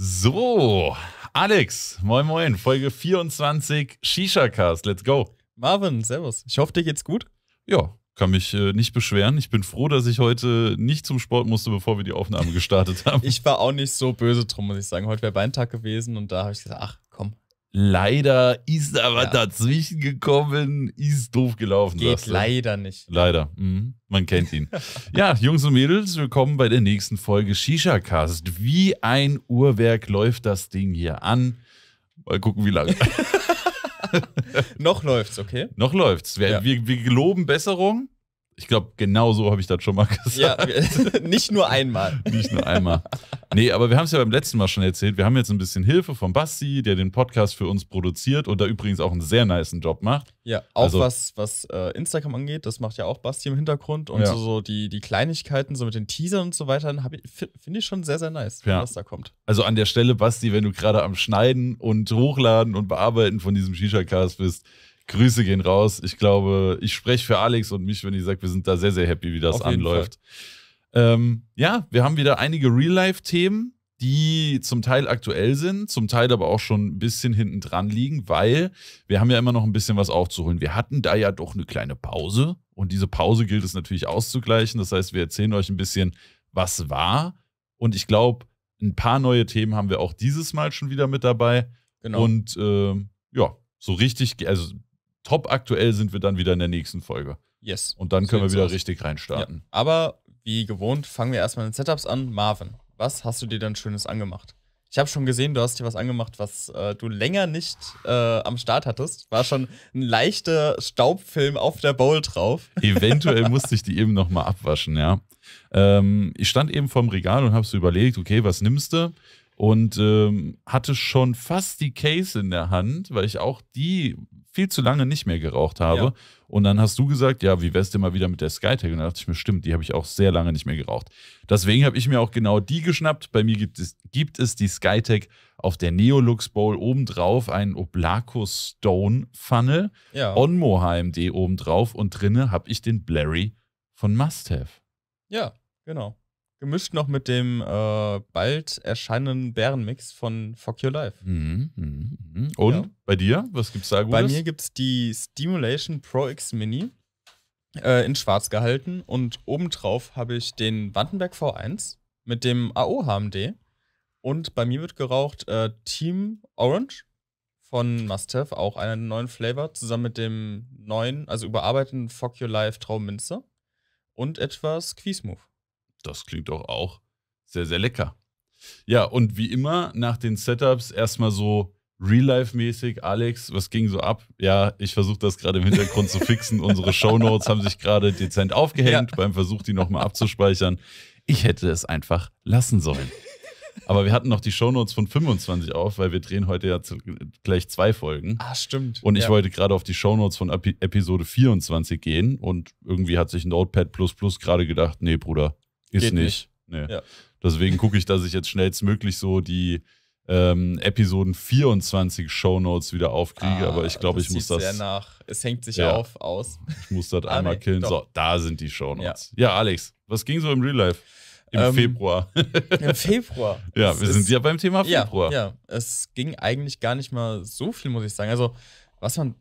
So, Alex, moin moin, Folge 24 Shisha Cast, let's go. Marvin, servus. Ich hoffe, dir geht's gut. Ja, kann mich äh, nicht beschweren. Ich bin froh, dass ich heute nicht zum Sport musste, bevor wir die Aufnahme gestartet haben. ich war auch nicht so böse drum, muss ich sagen. Heute wäre Beintag gewesen und da habe ich gesagt, ach, Leider ist da was ja. dazwischen gekommen, ist doof gelaufen. Geht leider nicht. Leider. Mhm. Man kennt ihn. ja, Jungs und Mädels, willkommen bei der nächsten Folge Shisha Cast. Wie ein Uhrwerk läuft das Ding hier an. Mal gucken, wie lange. Noch läuft's, okay? Noch läuft's. Wir, ja. wir, wir geloben Besserung. Ich glaube, genau so habe ich das schon mal gesagt. Ja, nicht nur einmal. nicht nur einmal. Nee, aber wir haben es ja beim letzten Mal schon erzählt. Wir haben jetzt ein bisschen Hilfe von Basti, der den Podcast für uns produziert und da übrigens auch einen sehr niceen Job macht. Ja, auch also, was, was äh, Instagram angeht, das macht ja auch Basti im Hintergrund und ja. so, so, die, die Kleinigkeiten, so mit den Teasern und so weiter, finde ich schon sehr, sehr nice, ja. was da kommt. Also an der Stelle, Basti, wenn du gerade am Schneiden und Hochladen und Bearbeiten von diesem Shisha-Cast bist, Grüße gehen raus. Ich glaube, ich spreche für Alex und mich, wenn ich sage, wir sind da sehr, sehr happy, wie das anläuft. Ähm, ja, wir haben wieder einige Real-Life-Themen, die zum Teil aktuell sind, zum Teil aber auch schon ein bisschen hinten dran liegen, weil wir haben ja immer noch ein bisschen was aufzuholen. Wir hatten da ja doch eine kleine Pause und diese Pause gilt es natürlich auszugleichen. Das heißt, wir erzählen euch ein bisschen, was war. Und ich glaube, ein paar neue Themen haben wir auch dieses Mal schon wieder mit dabei. Genau. Und äh, ja, so richtig, also top aktuell sind wir dann wieder in der nächsten Folge. Yes. Und dann können wir wieder aus. richtig reinstarten. Ja. Aber wie gewohnt, fangen wir erstmal mit Setups an. Marvin, was hast du dir denn Schönes angemacht? Ich habe schon gesehen, du hast dir was angemacht, was äh, du länger nicht äh, am Start hattest. War schon ein leichter Staubfilm auf der Bowl drauf. Eventuell musste ich die eben nochmal abwaschen, ja. Ähm, ich stand eben vorm Regal und habe so überlegt, okay, was nimmst du? Und ähm, hatte schon fast die Case in der Hand, weil ich auch die viel zu lange nicht mehr geraucht habe. Ja. Und dann hast du gesagt, ja, wie wär's denn mal wieder mit der Skytech? Und da dachte ich mir, stimmt, die habe ich auch sehr lange nicht mehr geraucht. Deswegen habe ich mir auch genau die geschnappt. Bei mir gibt es, gibt es die Skytech auf der Neolux Bowl obendrauf einen Oblaco Stone Funnel, ja. Onmo HMD obendrauf und drinne habe ich den Blurry von Must Have. Ja, genau. Gemischt noch mit dem äh, bald erscheinenden Bärenmix von Fuck Your Life. Mhm, mh, mh. Und ja. bei dir? Was gibt's da Gutes? Bei mir gibt's die Stimulation Pro X Mini äh, in schwarz gehalten und obendrauf habe ich den Wandenberg V1 mit dem AO HMD und bei mir wird geraucht äh, Team Orange von Must Have, auch einen neuen Flavor, zusammen mit dem neuen, also überarbeiteten Fuck Your Life Trauminze und etwas Quiesmove. Das klingt doch auch sehr, sehr lecker. Ja, und wie immer nach den Setups erstmal so Real-Life-mäßig, Alex, was ging so ab? Ja, ich versuche das gerade im Hintergrund zu fixen. Unsere Shownotes haben sich gerade dezent aufgehängt ja. beim Versuch, die nochmal abzuspeichern. Ich hätte es einfach lassen sollen. Aber wir hatten noch die Shownotes von 25 auf, weil wir drehen heute ja zu, gleich zwei Folgen. Ah, stimmt. Und ich ja. wollte gerade auf die Shownotes von Epi Episode 24 gehen und irgendwie hat sich Notepad gerade gedacht, nee, Bruder, ist Geht nicht. nicht. Nee. Ja. Deswegen gucke ich, dass ich jetzt schnellstmöglich so die ähm, Episoden 24 Show Notes wieder aufkriege, ah, aber ich glaube, ich muss das. Sehr nach. Es hängt sich ja. auf aus. Ich muss das ah, einmal nee, killen. Doch. So, da sind die Shownotes. Ja. ja, Alex, was ging so im Real Life? Im ähm, Februar. Im Februar. ja, es wir sind ja beim Thema Februar. Ja, ja, es ging eigentlich gar nicht mal so viel, muss ich sagen. Also, was man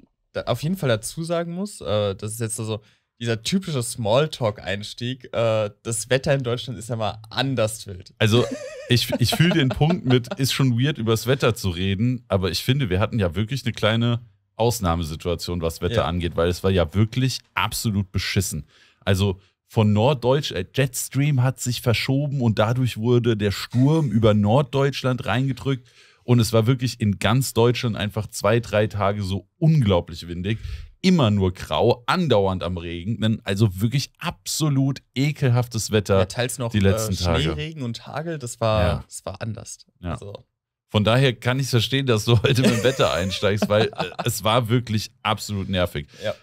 auf jeden Fall dazu sagen muss, äh, das ist jetzt also, dieser typische Smalltalk-Einstieg, äh, das Wetter in Deutschland ist ja mal anders wild. Also ich, ich fühle den Punkt mit, ist schon weird, über das Wetter zu reden, aber ich finde, wir hatten ja wirklich eine kleine Ausnahmesituation, was Wetter ja. angeht, weil es war ja wirklich absolut beschissen. Also von Norddeutsch, äh, Jetstream hat sich verschoben und dadurch wurde der Sturm über Norddeutschland reingedrückt. Und es war wirklich in ganz Deutschland einfach zwei, drei Tage so unglaublich windig immer nur grau, andauernd am Regnen. Also wirklich absolut ekelhaftes Wetter. Ja, teils noch die letzten äh, Tage. Schneeregen und Hagel, das war, ja. das war anders. Ja. Also. Von daher kann ich verstehen, dass du heute mit dem Wetter einsteigst, weil äh, es war wirklich absolut nervig. Ja.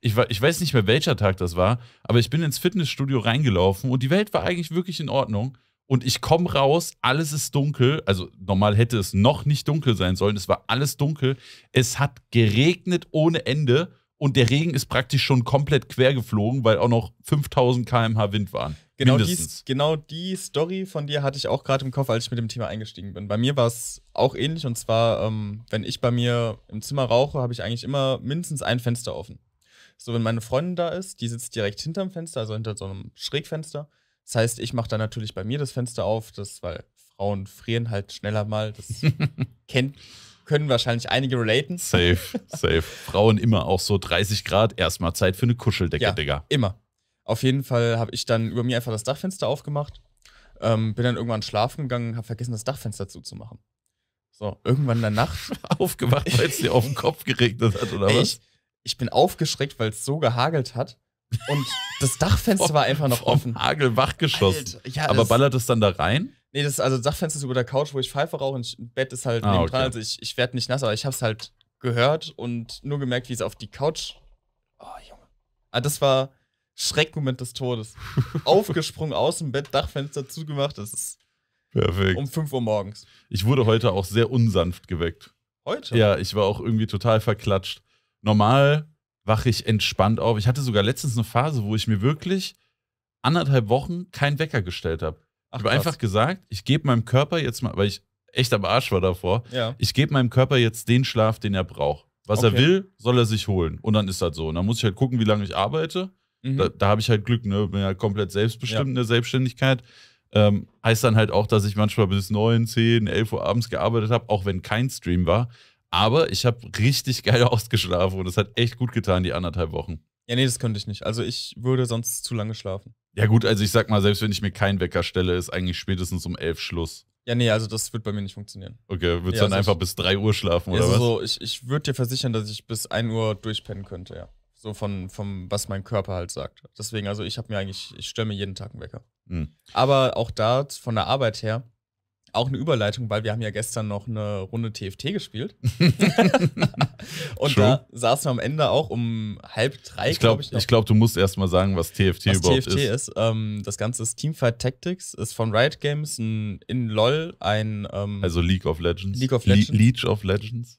Ich, ich weiß nicht mehr, welcher Tag das war, aber ich bin ins Fitnessstudio reingelaufen und die Welt war eigentlich wirklich in Ordnung und ich komme raus, alles ist dunkel. Also normal hätte es noch nicht dunkel sein sollen, es war alles dunkel. Es hat geregnet ohne Ende und der Regen ist praktisch schon komplett quer geflogen, weil auch noch 5000 km/h Wind waren. Genau die, genau die Story von dir hatte ich auch gerade im Kopf, als ich mit dem Thema eingestiegen bin. Bei mir war es auch ähnlich und zwar, ähm, wenn ich bei mir im Zimmer rauche, habe ich eigentlich immer mindestens ein Fenster offen. So, wenn meine Freundin da ist, die sitzt direkt hinterm Fenster, also hinter so einem Schrägfenster das heißt, ich mache dann natürlich bei mir das Fenster auf, das, weil Frauen frieren halt schneller mal. Das kennt, können wahrscheinlich einige relaten. Safe, safe. Frauen immer auch so 30 Grad, erstmal Zeit für eine Kuscheldecke, ja, Digga. Immer. Auf jeden Fall habe ich dann über mir einfach das Dachfenster aufgemacht, ähm, bin dann irgendwann schlafen gegangen, habe vergessen, das Dachfenster zuzumachen. So, irgendwann in der Nacht. Aufgewacht, weil es dir auf den Kopf geregnet hat, oder Ey, was? Ich, ich bin aufgeschreckt, weil es so gehagelt hat. Und das Dachfenster vom, war einfach noch offen. Hagel wachgeschossen. Ja, Aber ballert es dann da rein? Nee, das, ist also das Dachfenster ist über der Couch, wo ich Pfeife rauche und Bett ist halt ah, nebendran. Okay. Also ich, ich werde nicht nass, aber ich habe es halt gehört und nur gemerkt, wie es auf die Couch. Oh, Junge. Ah, das war Schreckmoment des Todes. Aufgesprungen aus dem Bett, Dachfenster zugemacht. Das ist Perfekt. um 5 Uhr morgens. Ich wurde heute auch sehr unsanft geweckt. Heute? Ja, ich war auch irgendwie total verklatscht. Normal wache ich entspannt auf. Ich hatte sogar letztens eine Phase, wo ich mir wirklich anderthalb Wochen keinen Wecker gestellt habe. Ich habe einfach gesagt, ich gebe meinem Körper jetzt mal, weil ich echt am Arsch war davor, ja. ich gebe meinem Körper jetzt den Schlaf, den er braucht. Was okay. er will, soll er sich holen. Und dann ist das so. Und dann muss ich halt gucken, wie lange ich arbeite. Mhm. Da, da habe ich halt Glück, ne? Bin ja komplett selbstbestimmt ja. in der Selbstständigkeit. Ähm, heißt dann halt auch, dass ich manchmal bis 9, 10, 11 Uhr abends gearbeitet habe, auch wenn kein Stream war. Aber ich habe richtig geil ausgeschlafen und es hat echt gut getan, die anderthalb Wochen. Ja, nee, das könnte ich nicht. Also ich würde sonst zu lange schlafen. Ja gut, also ich sag mal, selbst wenn ich mir keinen Wecker stelle, ist eigentlich spätestens um elf Schluss. Ja, nee, also das wird bei mir nicht funktionieren. Okay, würdest ja, dann also einfach ich, bis drei Uhr schlafen, oder also was? So, ich, ich würde dir versichern, dass ich bis ein Uhr durchpennen könnte, ja. So von, von was mein Körper halt sagt. Deswegen, also ich habe mir eigentlich, ich stelle mir jeden Tag einen Wecker. Mhm. Aber auch da, von der Arbeit her, auch eine Überleitung, weil wir haben ja gestern noch eine Runde TFT gespielt. und True. da saßen wir am Ende auch um halb drei, ich glaube glaub ich. Noch. Ich glaube, du musst erst mal sagen, was TFT was überhaupt TFT ist. ist ähm, das Ganze ist Teamfight Tactics, ist von Riot Games ein, in LOL ein. Ähm, also League of Legends. League of Legends. Le League of Legends. Oh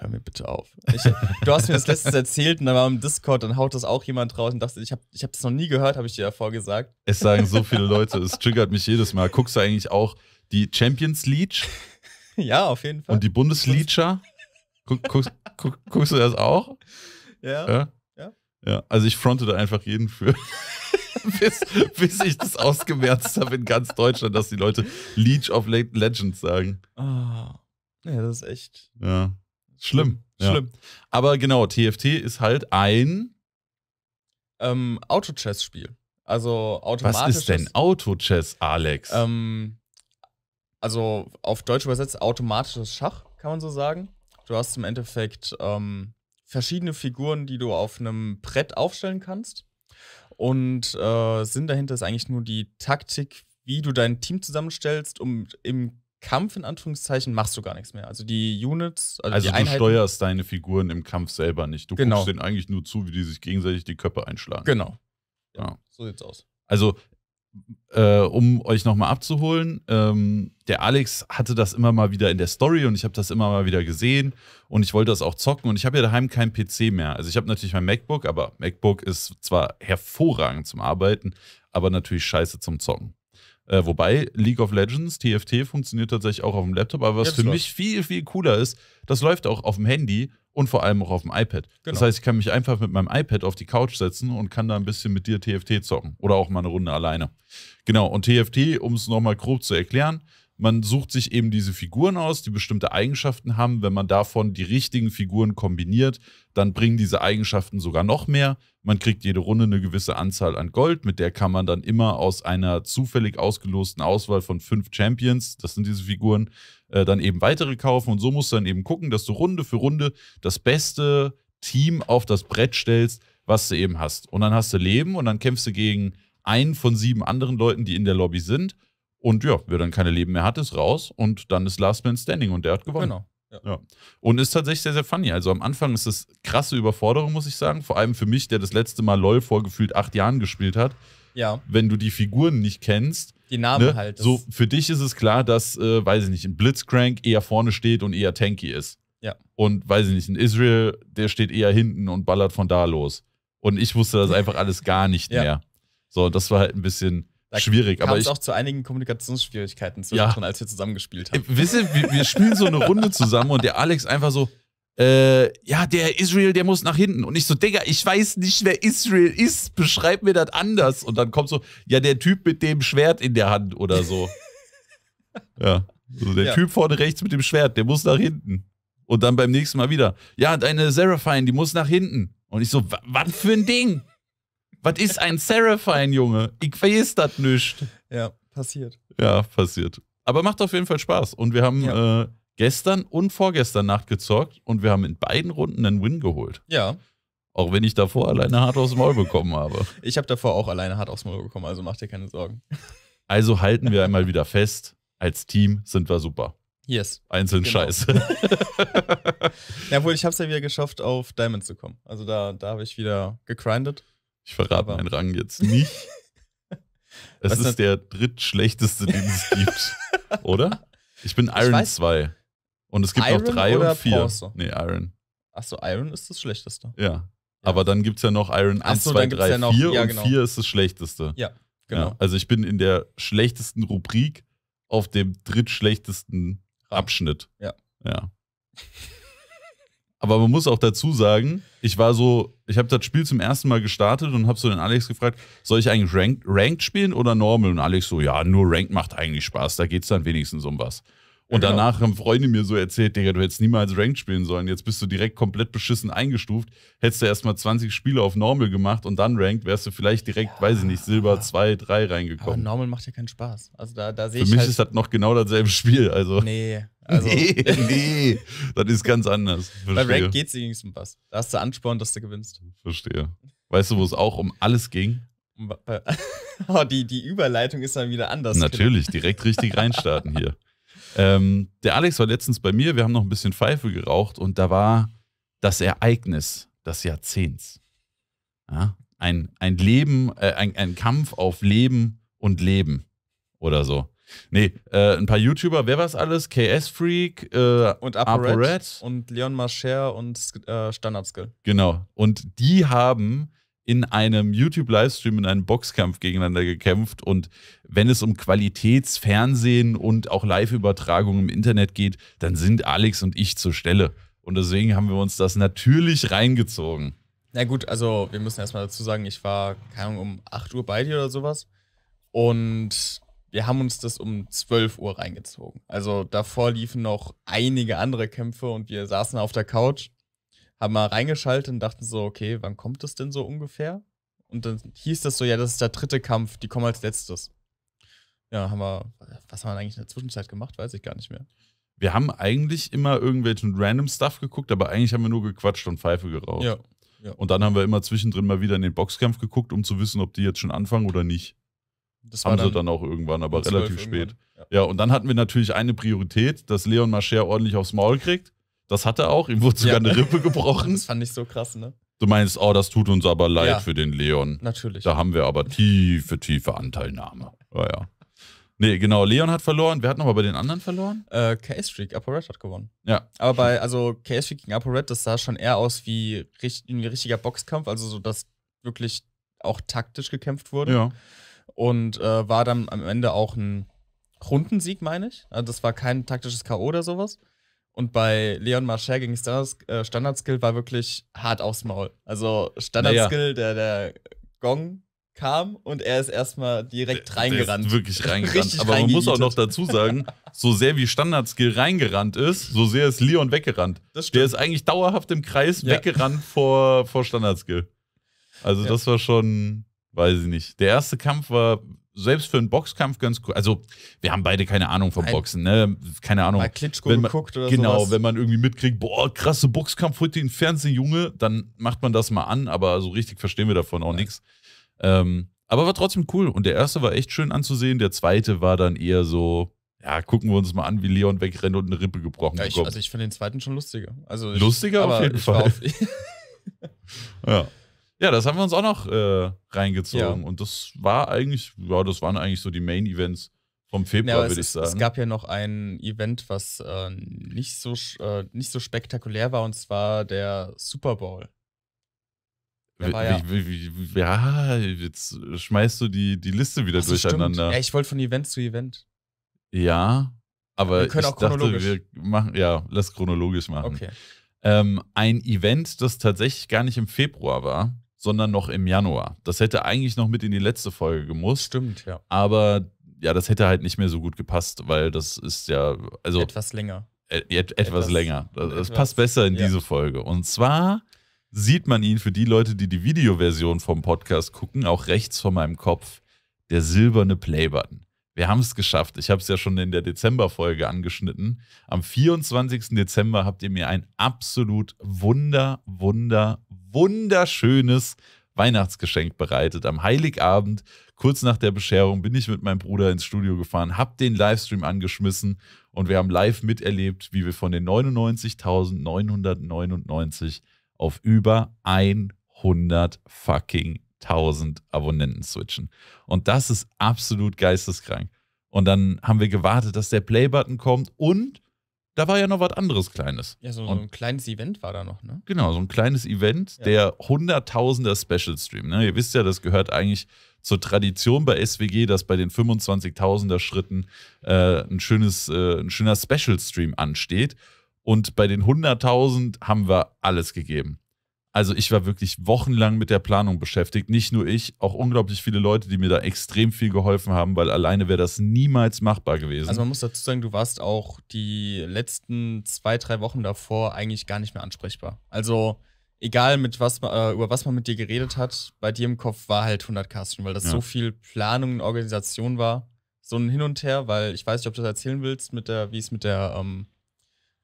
hör mir bitte auf. Ich, du hast mir das letztens erzählt und dann war im Discord, dann haut das auch jemand raus und dachte, ich habe ich hab das noch nie gehört, habe ich dir davor gesagt. Es sagen so viele Leute, es triggert mich jedes Mal. Guckst du eigentlich auch die Champions League. Ja, auf jeden Fall. Und die Bundesliga. Guck, guckst, guck, guckst du das auch? Ja. ja. Ja, also ich fronte da einfach jeden für, bis, bis ich das ausgemerzt habe in ganz Deutschland, dass die Leute Leech of Legends sagen. Ah, oh, ja, das ist echt. Ja. Schlimm. Schlimm. Ja. Aber genau, TFT ist halt ein ähm, Auto-Chess-Spiel. Also automatisch. Was ist denn Auto-Chess, Alex? Ähm, also auf Deutsch übersetzt automatisches Schach, kann man so sagen. Du hast im Endeffekt ähm, verschiedene Figuren, die du auf einem Brett aufstellen kannst. Und äh, Sinn dahinter ist eigentlich nur die Taktik, wie du dein Team zusammenstellst, um im Kampf in Anführungszeichen machst du gar nichts mehr. Also die Units, also, also die du Einheiten, steuerst deine Figuren im Kampf selber nicht. Du genau. guckst denen eigentlich nur zu, wie die sich gegenseitig die Köpfe einschlagen. Genau. Ja. Ah. So sieht's aus. Also äh, um euch nochmal abzuholen, ähm, der Alex hatte das immer mal wieder in der Story und ich habe das immer mal wieder gesehen und ich wollte das auch zocken und ich habe ja daheim keinen PC mehr. Also ich habe natürlich mein MacBook, aber MacBook ist zwar hervorragend zum Arbeiten, aber natürlich scheiße zum Zocken. Äh, wobei League of Legends, TFT funktioniert tatsächlich auch auf dem Laptop, aber was Jetzt für läuft. mich viel, viel cooler ist, das läuft auch auf dem Handy und vor allem auch auf dem iPad. Genau. Das heißt, ich kann mich einfach mit meinem iPad auf die Couch setzen und kann da ein bisschen mit dir TFT zocken oder auch mal eine Runde alleine. Genau, und TFT, um es nochmal grob zu erklären, man sucht sich eben diese Figuren aus, die bestimmte Eigenschaften haben. Wenn man davon die richtigen Figuren kombiniert, dann bringen diese Eigenschaften sogar noch mehr. Man kriegt jede Runde eine gewisse Anzahl an Gold, mit der kann man dann immer aus einer zufällig ausgelosten Auswahl von fünf Champions, das sind diese Figuren, äh, dann eben weitere kaufen. Und so musst du dann eben gucken, dass du Runde für Runde das beste Team auf das Brett stellst, was du eben hast. Und dann hast du Leben und dann kämpfst du gegen einen von sieben anderen Leuten, die in der Lobby sind. Und ja, wer dann keine Leben mehr hat, ist raus und dann ist Last Man Standing und der hat gewonnen. Genau. Ja. ja. Und ist tatsächlich sehr, sehr funny. Also am Anfang ist das krasse Überforderung, muss ich sagen. Vor allem für mich, der das letzte Mal LOL vorgefühlt acht Jahren gespielt hat. Ja. Wenn du die Figuren nicht kennst. Die Namen ne? halt. So, für dich ist es klar, dass, äh, weiß ich nicht, ein Blitzcrank eher vorne steht und eher tanky ist. Ja. Und weiß ich nicht, ein Israel, der steht eher hinten und ballert von da los. Und ich wusste das einfach alles gar nicht ja. mehr. So, das war halt ein bisschen da schwierig, aber es auch zu einigen Kommunikationsschwierigkeiten zu ja. als wir zusammengespielt haben. Wisst ihr, wir, wir spielen so eine Runde zusammen und der Alex einfach so, äh, ja, der Israel, der muss nach hinten. Und ich so, Digga, ich weiß nicht, wer Israel ist. Beschreib mir das anders. Und dann kommt so, ja, der Typ mit dem Schwert in der Hand oder so. ja. Also der ja. Typ vorne rechts mit dem Schwert, der muss nach hinten. Und dann beim nächsten Mal wieder, ja, deine Seraphine, die muss nach hinten. Und ich so, was für ein Ding? Was ist ein Seraphine, Junge? Ich weiß das nicht. Ja, passiert. Ja, passiert. Aber macht auf jeden Fall Spaß. Und wir haben ja. äh, gestern und vorgestern Nacht gezockt und wir haben in beiden Runden einen Win geholt. Ja. Auch wenn ich davor alleine hart aufs Maul bekommen habe. Ich habe davor auch alleine hart aufs Maul bekommen, also mach dir keine Sorgen. Also halten wir einmal wieder fest, als Team sind wir super. Yes. Einzeln genau. scheiße. Jawohl, ich habe es ja wieder geschafft, auf Diamond zu kommen. Also da, da habe ich wieder gegrindet. Ich verrate meinen Rang jetzt nicht. Es Was ist das? der drittschlechteste, den es gibt. Oder? Ich bin Iron 2. Und es gibt Iron noch 3 und 4. Nee, Iron. Achso, Iron ist das schlechteste. Ja. ja. Aber dann gibt es ja noch Iron 1, so, 2, 3, ja noch, 4 ja, und 4 genau. ist das schlechteste. Ja, genau. Ja, also ich bin in der schlechtesten Rubrik auf dem drittschlechtesten Abschnitt. Ja. Ja. Aber man muss auch dazu sagen, ich war so, ich habe das Spiel zum ersten Mal gestartet und habe so den Alex gefragt, soll ich eigentlich Ranked, Ranked spielen oder Normal? Und Alex so, ja, nur Ranked macht eigentlich Spaß, da geht es dann wenigstens um was. Und genau. danach haben Freunde mir so erzählt, Digga, du hättest niemals Ranked spielen sollen. Jetzt bist du direkt komplett beschissen eingestuft. Hättest du erstmal 20 Spiele auf Normal gemacht und dann Ranked, wärst du vielleicht direkt, ja. weiß ich nicht, Silber 2, 3 reingekommen. Aber Normal macht ja keinen Spaß. Also da, da sehe ich. Für mich halt ist das noch genau dasselbe Spiel. Also. Nee. Also nee, nee, das ist ganz anders. Verstehe. Bei Ranked geht es übrigens um was. Da hast du Ansporn, dass du gewinnst. Verstehe. Weißt du, wo es auch um alles ging? Oh, die, die Überleitung ist dann wieder anders. Natürlich, direkt richtig reinstarten hier. Ähm, der Alex war letztens bei mir, wir haben noch ein bisschen Pfeife geraucht und da war das Ereignis des Jahrzehnts. Ja? Ein, ein Leben, äh, ein, ein Kampf auf Leben und Leben oder so. Nee, äh, ein paar YouTuber, wer war es alles? KS Freak äh, und ApoRed und Leon Marcher und äh, Standard Skill. Genau. Und die haben in einem YouTube-Livestream in einem Boxkampf gegeneinander gekämpft. Und wenn es um Qualitätsfernsehen und auch Live-Übertragungen im Internet geht, dann sind Alex und ich zur Stelle. Und deswegen haben wir uns das natürlich reingezogen. Na gut, also wir müssen erstmal dazu sagen, ich war, keine Ahnung, um 8 Uhr bei dir oder sowas. Und wir haben uns das um 12 Uhr reingezogen. Also davor liefen noch einige andere Kämpfe und wir saßen auf der Couch haben mal reingeschaltet und dachten so, okay, wann kommt das denn so ungefähr? Und dann hieß das so, ja, das ist der dritte Kampf, die kommen als letztes. Ja, haben wir, was haben wir eigentlich in der Zwischenzeit gemacht, weiß ich gar nicht mehr. Wir haben eigentlich immer irgendwelchen random Stuff geguckt, aber eigentlich haben wir nur gequatscht und Pfeife geraucht. Ja, ja. Und dann haben wir immer zwischendrin mal wieder in den Boxkampf geguckt, um zu wissen, ob die jetzt schon anfangen oder nicht. Das haben dann sie dann auch irgendwann, aber relativ spät. Ja. ja. und dann hatten wir natürlich eine Priorität, dass Leon Mascher ordentlich aufs Maul kriegt. Das hat er auch. Ihm wurde sogar ja. eine Rippe gebrochen. Das fand ich so krass, ne? Du meinst, oh, das tut uns aber leid ja. für den Leon. Natürlich. Da haben wir aber tiefe, tiefe Anteilnahme. Ja, ja. Nee, genau. Leon hat verloren. Wer hat nochmal bei den anderen verloren? Äh, K-Streak. ApoRed hat gewonnen. Ja. Aber bei, also K-Streak gegen ApoRed, das sah schon eher aus wie, wie ein richtiger Boxkampf. Also so, dass wirklich auch taktisch gekämpft wurde. Ja. Und äh, war dann am Ende auch ein Rundensieg, meine ich. Also das war kein taktisches K.O. oder sowas. Und bei Leon Marcher gegen äh, Standard-Skill Standard war wirklich hart aufs Maul. Also Standard-Skill, der, der Gong kam und er ist erstmal direkt der, reingerannt. Der wirklich reingerannt. Aber man muss auch noch dazu sagen, so sehr wie Standard Skill reingerannt ist, so sehr ist Leon weggerannt. Der ist eigentlich dauerhaft im Kreis ja. weggerannt vor, vor Skill. Also ja. das war schon, weiß ich nicht. Der erste Kampf war selbst für einen Boxkampf ganz cool. Also, wir haben beide keine Ahnung vom Boxen, ne? Keine Ahnung. Mal Klitschko wenn man, geguckt oder Genau, sowas. wenn man irgendwie mitkriegt, boah, krasse Boxkampf heute im Fernsehen, Junge, dann macht man das mal an, aber so richtig verstehen wir davon auch ja. nichts. Ähm, aber war trotzdem cool. Und der erste war echt schön anzusehen. Der zweite war dann eher so, ja, gucken wir uns mal an, wie Leon wegrennt und eine Rippe gebrochen ja, Also ich finde den zweiten schon lustiger. Also ich, lustiger auf jeden Fall. Auf ja. Ja, das haben wir uns auch noch äh, reingezogen. Ja. Und das war eigentlich, ja, das waren eigentlich so die Main-Events vom Februar, ja, würde ich sagen. Es gab ja noch ein Event, was äh, nicht, so, äh, nicht so spektakulär war, und zwar der Super Bowl. ja, wie, wie, wie, ja, jetzt schmeißt du die, die Liste wieder Ach, durcheinander. Ja, ich wollte von Event zu Event. Ja, aber wir können ich auch chronologisch. dachte, wir machen, ja, lass chronologisch machen. Okay. Ähm, ein Event, das tatsächlich gar nicht im Februar war, sondern noch im Januar. Das hätte eigentlich noch mit in die letzte Folge gemusst. Stimmt, ja. Aber ja, das hätte halt nicht mehr so gut gepasst, weil das ist ja. Also, etwas länger. Et, et, etwas, etwas, länger. Das, etwas, passt besser in ja. diese Folge. Und zwar sieht man ihn für die Leute, die die Videoversion vom Podcast gucken, auch rechts von meinem Kopf, der silberne Playbutton. Wir haben es geschafft. Ich habe es ja schon in der Dezember-Folge angeschnitten. Am 24. Dezember habt ihr mir ein absolut wunder, wunder, wunderschönes Weihnachtsgeschenk bereitet. Am Heiligabend, kurz nach der Bescherung, bin ich mit meinem Bruder ins Studio gefahren, habe den Livestream angeschmissen und wir haben live miterlebt, wie wir von den 99.999 auf über 100 fucking 1000 Abonnenten switchen. Und das ist absolut geisteskrank. Und dann haben wir gewartet, dass der Play-Button kommt und da war ja noch was anderes Kleines. Ja, so, so ein kleines Event war da noch, ne? Genau, so ein kleines Event, ja. der Hunderttausender Special Stream. Ne? Ihr wisst ja, das gehört eigentlich zur Tradition bei SWG, dass bei den 25.000er Schritten äh, ein, schönes, äh, ein schöner Special Stream ansteht. Und bei den 100.000 haben wir alles gegeben. Also ich war wirklich wochenlang mit der Planung beschäftigt. Nicht nur ich, auch unglaublich viele Leute, die mir da extrem viel geholfen haben, weil alleine wäre das niemals machbar gewesen. Also man muss dazu sagen, du warst auch die letzten zwei, drei Wochen davor eigentlich gar nicht mehr ansprechbar. Also egal mit was äh, über was man mit dir geredet hat, bei dir im Kopf war halt 100 Kasten, weil das ja. so viel Planung und Organisation war, so ein Hin und Her, weil ich weiß nicht, ob du das erzählen willst, mit der, wie es mit der ähm,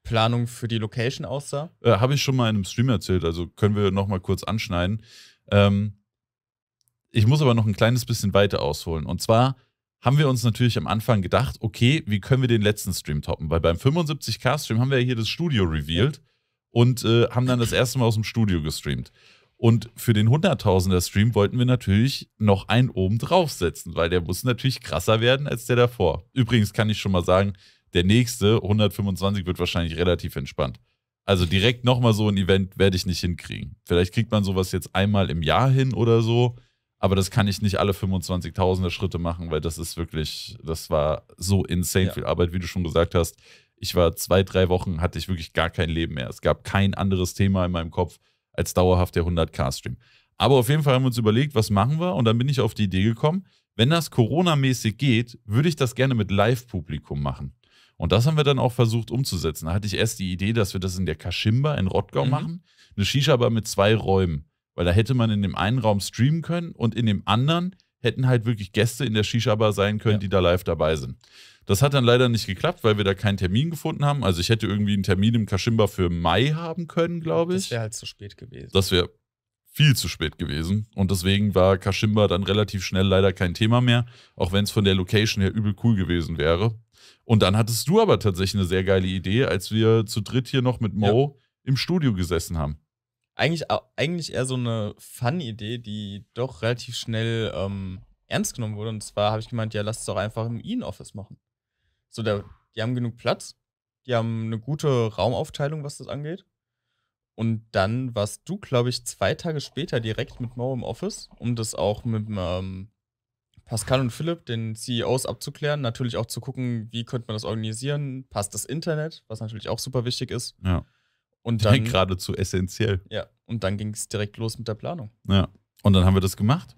Planung für die Location aussah? Äh, Habe ich schon mal in einem Stream erzählt, also können wir nochmal kurz anschneiden. Ähm, ich muss aber noch ein kleines bisschen weiter ausholen. Und zwar haben wir uns natürlich am Anfang gedacht, okay, wie können wir den letzten Stream toppen? Weil beim 75k-Stream haben wir ja hier das Studio revealed und äh, haben dann das erste Mal aus dem Studio gestreamt. Und für den 100.000er-Stream wollten wir natürlich noch einen oben draufsetzen, weil der muss natürlich krasser werden als der davor. Übrigens kann ich schon mal sagen, der nächste, 125, wird wahrscheinlich relativ entspannt. Also direkt nochmal so ein Event werde ich nicht hinkriegen. Vielleicht kriegt man sowas jetzt einmal im Jahr hin oder so, aber das kann ich nicht alle 25.000er Schritte machen, weil das ist wirklich, das war so insane ja. viel Arbeit, wie du schon gesagt hast. Ich war zwei, drei Wochen, hatte ich wirklich gar kein Leben mehr. Es gab kein anderes Thema in meinem Kopf als dauerhaft der 100k-Stream. Aber auf jeden Fall haben wir uns überlegt, was machen wir? Und dann bin ich auf die Idee gekommen, wenn das Corona-mäßig geht, würde ich das gerne mit Live-Publikum machen. Und das haben wir dann auch versucht umzusetzen. Da hatte ich erst die Idee, dass wir das in der Kashimba in Rottgau mhm. machen. Eine Shisha-Bar mit zwei Räumen. Weil da hätte man in dem einen Raum streamen können und in dem anderen hätten halt wirklich Gäste in der Shisha-Bar sein können, ja. die da live dabei sind. Das hat dann leider nicht geklappt, weil wir da keinen Termin gefunden haben. Also ich hätte irgendwie einen Termin im Kashimba für Mai haben können, glaube ich. Das wäre halt zu spät gewesen. Das wäre viel zu spät gewesen. Und deswegen war Kashimba dann relativ schnell leider kein Thema mehr, auch wenn es von der Location her übel cool gewesen wäre. Und dann hattest du aber tatsächlich eine sehr geile Idee, als wir zu dritt hier noch mit Mo ja. im Studio gesessen haben. Eigentlich, eigentlich eher so eine Fun-Idee, die doch relativ schnell ähm, ernst genommen wurde. Und zwar habe ich gemeint, ja, lass es doch einfach im In-Office machen. So, der, die haben genug Platz, die haben eine gute Raumaufteilung, was das angeht. Und dann warst du, glaube ich, zwei Tage später direkt mit Mo im Office, um das auch mit ähm, Pascal und Philipp, den CEOs, abzuklären. Natürlich auch zu gucken, wie könnte man das organisieren. Passt das Internet, was natürlich auch super wichtig ist. Ja. Und dann. Geradezu essentiell. Ja. Und dann ging es direkt los mit der Planung. Ja. Und dann haben wir das gemacht.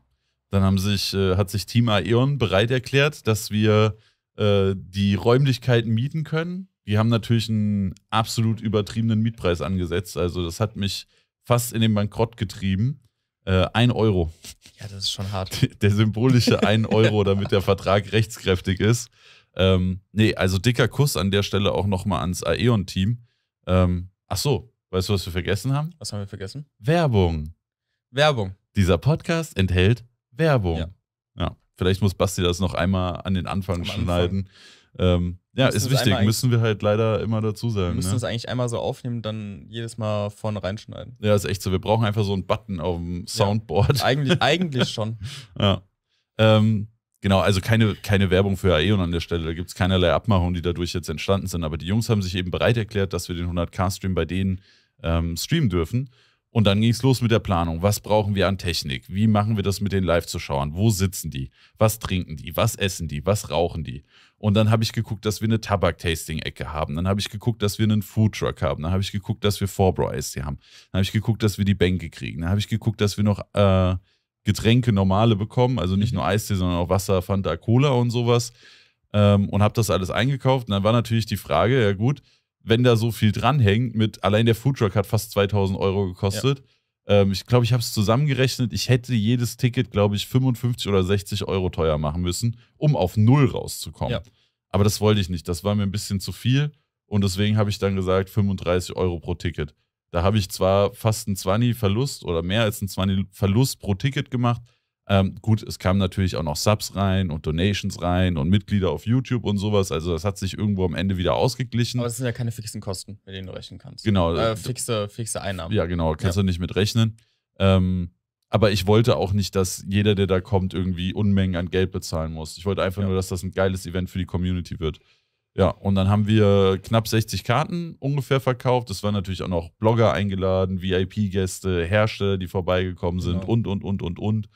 Dann haben sich, äh, hat sich Team Aeon bereit erklärt, dass wir äh, die Räumlichkeiten mieten können die haben natürlich einen absolut übertriebenen Mietpreis angesetzt. Also das hat mich fast in den Bankrott getrieben. Äh, ein Euro. Ja, das ist schon hart. Der symbolische 1 Euro, damit der Vertrag rechtskräftig ist. Ähm, nee, also dicker Kuss an der Stelle auch nochmal ans Aeon-Team. Ähm, ach so, weißt du, was wir vergessen haben? Was haben wir vergessen? Werbung. Werbung. Dieser Podcast enthält Werbung. Ja. ja. Vielleicht muss Basti das noch einmal an den Anfang, Anfang. schneiden. Ähm, ja, ist wichtig, müssen wir halt leider immer dazu sagen. Wir müssen ne? es eigentlich einmal so aufnehmen, dann jedes Mal vorne reinschneiden. Ja, ist echt so. Wir brauchen einfach so einen Button auf dem Soundboard. Ja, eigentlich, eigentlich schon. ja. Ähm, genau, also keine, keine Werbung für Aeon an der Stelle. Da gibt es keinerlei Abmachungen, die dadurch jetzt entstanden sind. Aber die Jungs haben sich eben bereit erklärt, dass wir den 100k-Stream bei denen ähm, streamen dürfen. Und dann ging es los mit der Planung. Was brauchen wir an Technik? Wie machen wir das mit den Live-Zuschauern? Wo sitzen die? Was trinken die? Was essen die? Was rauchen die? Und dann habe ich geguckt, dass wir eine Tabak-Tasting-Ecke haben. Dann habe ich geguckt, dass wir einen Foodtruck haben. Dann habe ich geguckt, dass wir Vorbro-Eistee haben. Dann habe ich geguckt, dass wir die Bänke kriegen. Dann habe ich geguckt, dass wir noch äh, Getränke normale bekommen. Also nicht mhm. nur Eistee, sondern auch Wasser, Fanta, Cola und sowas. Ähm, und habe das alles eingekauft. Und dann war natürlich die Frage, ja gut, wenn da so viel dranhängt, mit allein der Foodtruck hat fast 2000 Euro gekostet. Ja ähm, ich glaube, ich habe es zusammengerechnet. Ich hätte jedes Ticket, glaube ich, 55 oder 60 Euro teuer machen müssen, um auf Null rauszukommen. Ja. Aber das wollte ich nicht. Das war mir ein bisschen zu viel. Und deswegen habe ich dann gesagt, 35 Euro pro Ticket. Da habe ich zwar fast einen 20 Verlust oder mehr als einen 20 Verlust pro Ticket gemacht, ähm, gut, es kamen natürlich auch noch Subs rein und Donations rein und Mitglieder auf YouTube und sowas. Also das hat sich irgendwo am Ende wieder ausgeglichen. Aber es sind ja keine fixen Kosten, mit denen du rechnen kannst. Genau. Äh, äh, fixe, fixe Einnahmen. Ja, genau. Kannst ja. du nicht mit rechnen. Ähm, aber ich wollte auch nicht, dass jeder, der da kommt, irgendwie Unmengen an Geld bezahlen muss. Ich wollte einfach ja. nur, dass das ein geiles Event für die Community wird. Ja, und dann haben wir knapp 60 Karten ungefähr verkauft. Es waren natürlich auch noch Blogger eingeladen, VIP-Gäste, Hersteller, die vorbeigekommen sind genau. und, und, und, und, und.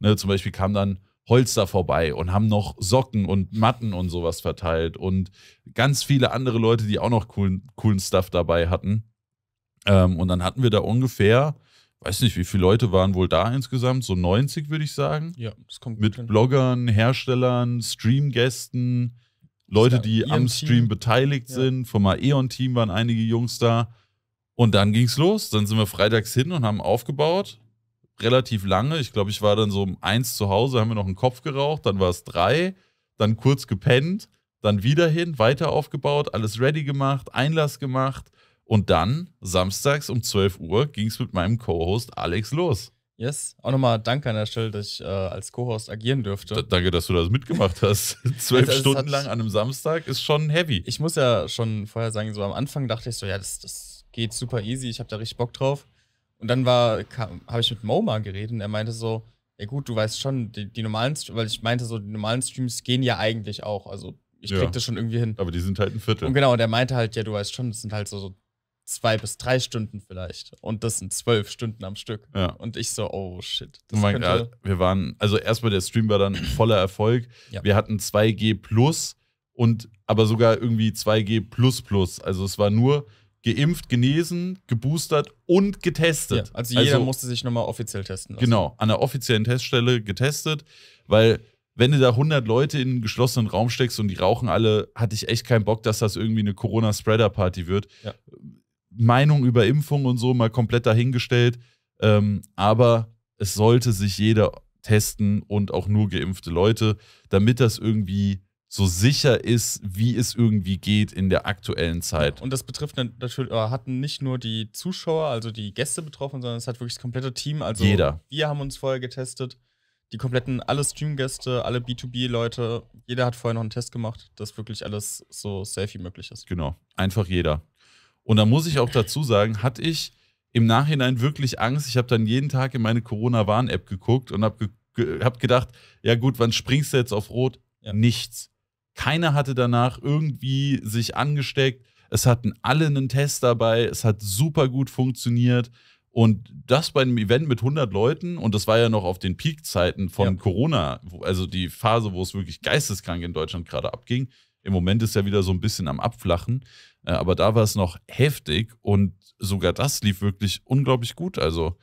Ne, zum Beispiel kam dann Holster vorbei und haben noch Socken und Matten und sowas verteilt und ganz viele andere Leute, die auch noch coolen, coolen Stuff dabei hatten. Ähm, und dann hatten wir da ungefähr, weiß nicht, wie viele Leute waren wohl da insgesamt, so 90 würde ich sagen. Ja, das kommt Mit hin. Bloggern, Herstellern, Streamgästen, Leute, die am e Stream beteiligt ja. sind. Vom Aeon-Team waren einige Jungs da. Und dann ging's los. Dann sind wir freitags hin und haben aufgebaut relativ lange. Ich glaube, ich war dann so um eins zu Hause, haben wir noch einen Kopf geraucht, dann war es drei, dann kurz gepennt, dann wieder hin, weiter aufgebaut, alles ready gemacht, Einlass gemacht. Und dann, samstags um 12 Uhr, ging es mit meinem Co-Host Alex los. Yes, auch nochmal danke an der Stelle, dass ich äh, als Co-Host agieren dürfte. D danke, dass du das mitgemacht hast. Also zwölf also, Stunden lang an einem Samstag ist schon heavy. Ich muss ja schon vorher sagen, so am Anfang dachte ich so, ja, das, das geht super easy, ich habe da richtig Bock drauf. Und dann war, habe ich mit MoMA geredet und er meinte so, ja gut, du weißt schon, die, die normalen, weil ich meinte so, die normalen Streams gehen ja eigentlich auch. Also ich ja, das schon irgendwie hin. Aber die sind halt ein Viertel. Und genau, und er meinte halt, ja, du weißt schon, das sind halt so, so zwei bis drei Stunden vielleicht. Und das sind zwölf Stunden am Stück. Ja. Und ich so, oh shit. Das oh mein Gott, wir waren, also erstmal der Stream war dann voller Erfolg. Ja. Wir hatten 2G plus und aber sogar irgendwie 2G plus plus. Also es war nur geimpft, genesen, geboostert und getestet. Ja, also jeder also, musste sich nochmal offiziell testen lassen. Genau, an der offiziellen Teststelle getestet, weil wenn du da 100 Leute in einen geschlossenen Raum steckst und die rauchen alle, hatte ich echt keinen Bock, dass das irgendwie eine Corona-Spreader-Party wird. Ja. Meinung über Impfung und so mal komplett dahingestellt. Ähm, aber es sollte sich jeder testen und auch nur geimpfte Leute, damit das irgendwie so sicher ist, wie es irgendwie geht in der aktuellen Zeit. und das betrifft natürlich, äh, hatten nicht nur die Zuschauer, also die Gäste betroffen, sondern es hat wirklich das komplette Team. Also jeder. Wir haben uns vorher getestet, die kompletten, alle Streamgäste, alle B2B-Leute, jeder hat vorher noch einen Test gemacht, dass wirklich alles so safe wie möglich ist. Genau, einfach jeder. Und da muss ich auch dazu sagen, hatte ich im Nachhinein wirklich Angst. Ich habe dann jeden Tag in meine Corona-Warn-App geguckt und habe ge hab gedacht, ja gut, wann springst du jetzt auf Rot? Ja. Nichts keiner hatte danach irgendwie sich angesteckt. Es hatten alle einen Test dabei. Es hat super gut funktioniert. Und das bei einem Event mit 100 Leuten, und das war ja noch auf den Peak-Zeiten von ja. Corona, also die Phase, wo es wirklich geisteskrank in Deutschland gerade abging. Im Moment ist ja wieder so ein bisschen am Abflachen, äh, aber da war es noch heftig und sogar das lief wirklich unglaublich gut. Also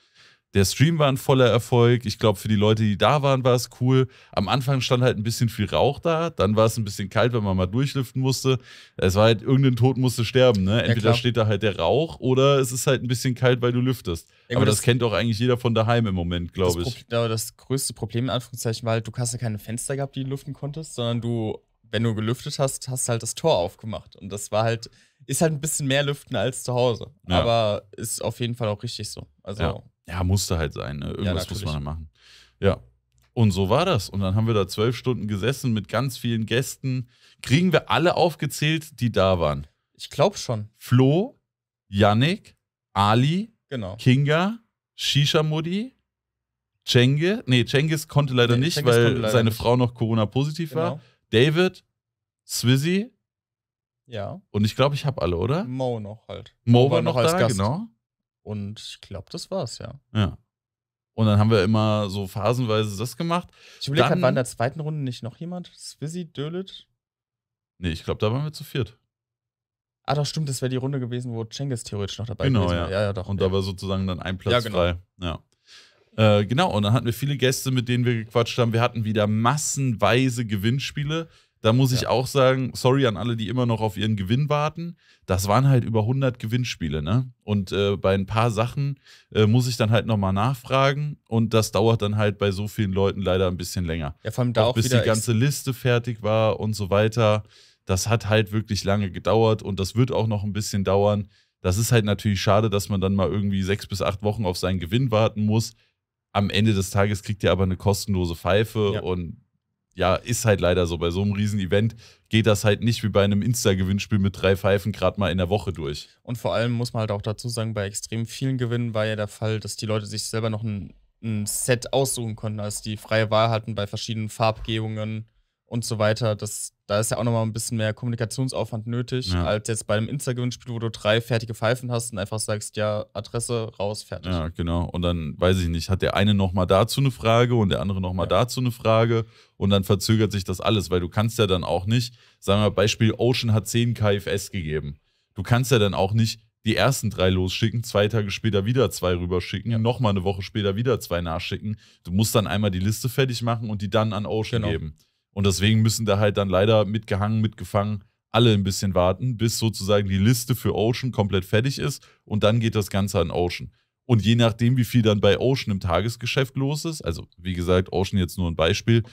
der Stream war ein voller Erfolg. Ich glaube, für die Leute, die da waren, war es cool. Am Anfang stand halt ein bisschen viel Rauch da. Dann war es ein bisschen kalt, weil man mal durchlüften musste. Es war halt, irgendein Tod musste sterben. Ne? Entweder ja, steht da halt der Rauch oder es ist halt ein bisschen kalt, weil du lüftest. Ja, aber das, das, kennt auch eigentlich jeder von daheim im Moment, glaube ich. Pro das größte Problem in Anführungszeichen war halt, du hast ja keine Fenster gehabt, die du lüften konntest, sondern du, wenn du gelüftet hast, hast halt das Tor aufgemacht. Und das war halt ist halt ein bisschen mehr lüften als zu Hause. Ja. Aber ist auf jeden Fall auch richtig so. Also ja. ja musste halt sein. Ne? Irgendwas ja, muss man dann machen. Ja. Und so war das. Und dann haben wir da zwölf Stunden gesessen mit ganz vielen Gästen. Kriegen wir alle aufgezählt, die da waren? Ich glaube schon. Flo, Yannick, Ali, genau. Kinga, shisha Mudi, Cenge. Nee, Cengiz konnte leider nee, nicht, Cengiz weil leider seine nicht. Frau noch Corona-positiv genau. war. David, Swizzy, ja. Und ich glaube, ich habe alle, oder? Mo noch halt. Mo, Mo war noch, noch als da, Gast. genau. Und ich glaube, das war's, ja. Ja. Und dann haben wir immer so phasenweise das gemacht. Ich überlege gerade, war in der zweiten Runde nicht noch jemand? Swizzy, Dölit? Nee, ich glaube, da waren wir zu viert. Ah, doch, stimmt, das wäre die Runde gewesen, wo Cengiz theoretisch noch dabei genau, gewesen ja. Ja, ja, doch. Und ja. da war sozusagen dann ein Platz ja, genau. frei. Ja. Äh, genau, und dann hatten wir viele Gäste, mit denen wir gequatscht haben. Wir hatten wieder massenweise Gewinnspiele. Da muss ja. ich auch sagen, sorry an alle, die immer noch auf ihren Gewinn warten. Das waren halt über 100 Gewinnspiele, ne? Und äh, bei ein paar Sachen äh, muss ich dann halt nochmal nachfragen und das dauert dann halt bei so vielen Leuten leider ein bisschen länger. Ja, vor allem da auch, auch bis die ganze Liste fertig war und so weiter. Das hat halt wirklich lange gedauert und das wird auch noch ein bisschen dauern. Das ist halt natürlich schade, dass man dann mal irgendwie sechs bis acht Wochen auf seinen Gewinn warten muss. Am Ende des Tages kriegt ihr aber eine kostenlose Pfeife ja. und ja, ist halt leider so. Bei so einem Riesen-Event geht das halt nicht wie bei einem Insta-Gewinnspiel mit drei Pfeifen gerade mal in der Woche durch. Und vor allem muss man halt auch dazu sagen, bei extrem vielen Gewinnen war ja der Fall, dass die Leute sich selber noch ein, ein Set aussuchen konnten, als die freie Wahl hatten bei verschiedenen Farbgebungen und so weiter. Das, da ist ja auch nochmal ein bisschen mehr Kommunikationsaufwand nötig, ja. als jetzt bei einem Insta-Gewinnspiel, wo du drei fertige Pfeifen hast und einfach sagst, ja, Adresse raus, fertig. Ja, genau. Und dann, weiß ich nicht, hat der eine nochmal dazu eine Frage und der andere nochmal ja. dazu eine Frage und dann verzögert sich das alles, weil du kannst ja dann auch nicht, sagen wir Beispiel Ocean hat 10 KFS gegeben. Du kannst ja dann auch nicht die ersten drei losschicken, zwei Tage später wieder zwei rüberschicken, ja. nochmal eine Woche später wieder zwei nachschicken. Du musst dann einmal die Liste fertig machen und die dann an Ocean genau. geben. Und deswegen müssen da halt dann leider mitgehangen, mitgefangen, alle ein bisschen warten, bis sozusagen die Liste für Ocean komplett fertig ist und dann geht das Ganze an Ocean. Und je nachdem, wie viel dann bei Ocean im Tagesgeschäft los ist, also wie gesagt, Ocean jetzt nur ein Beispiel,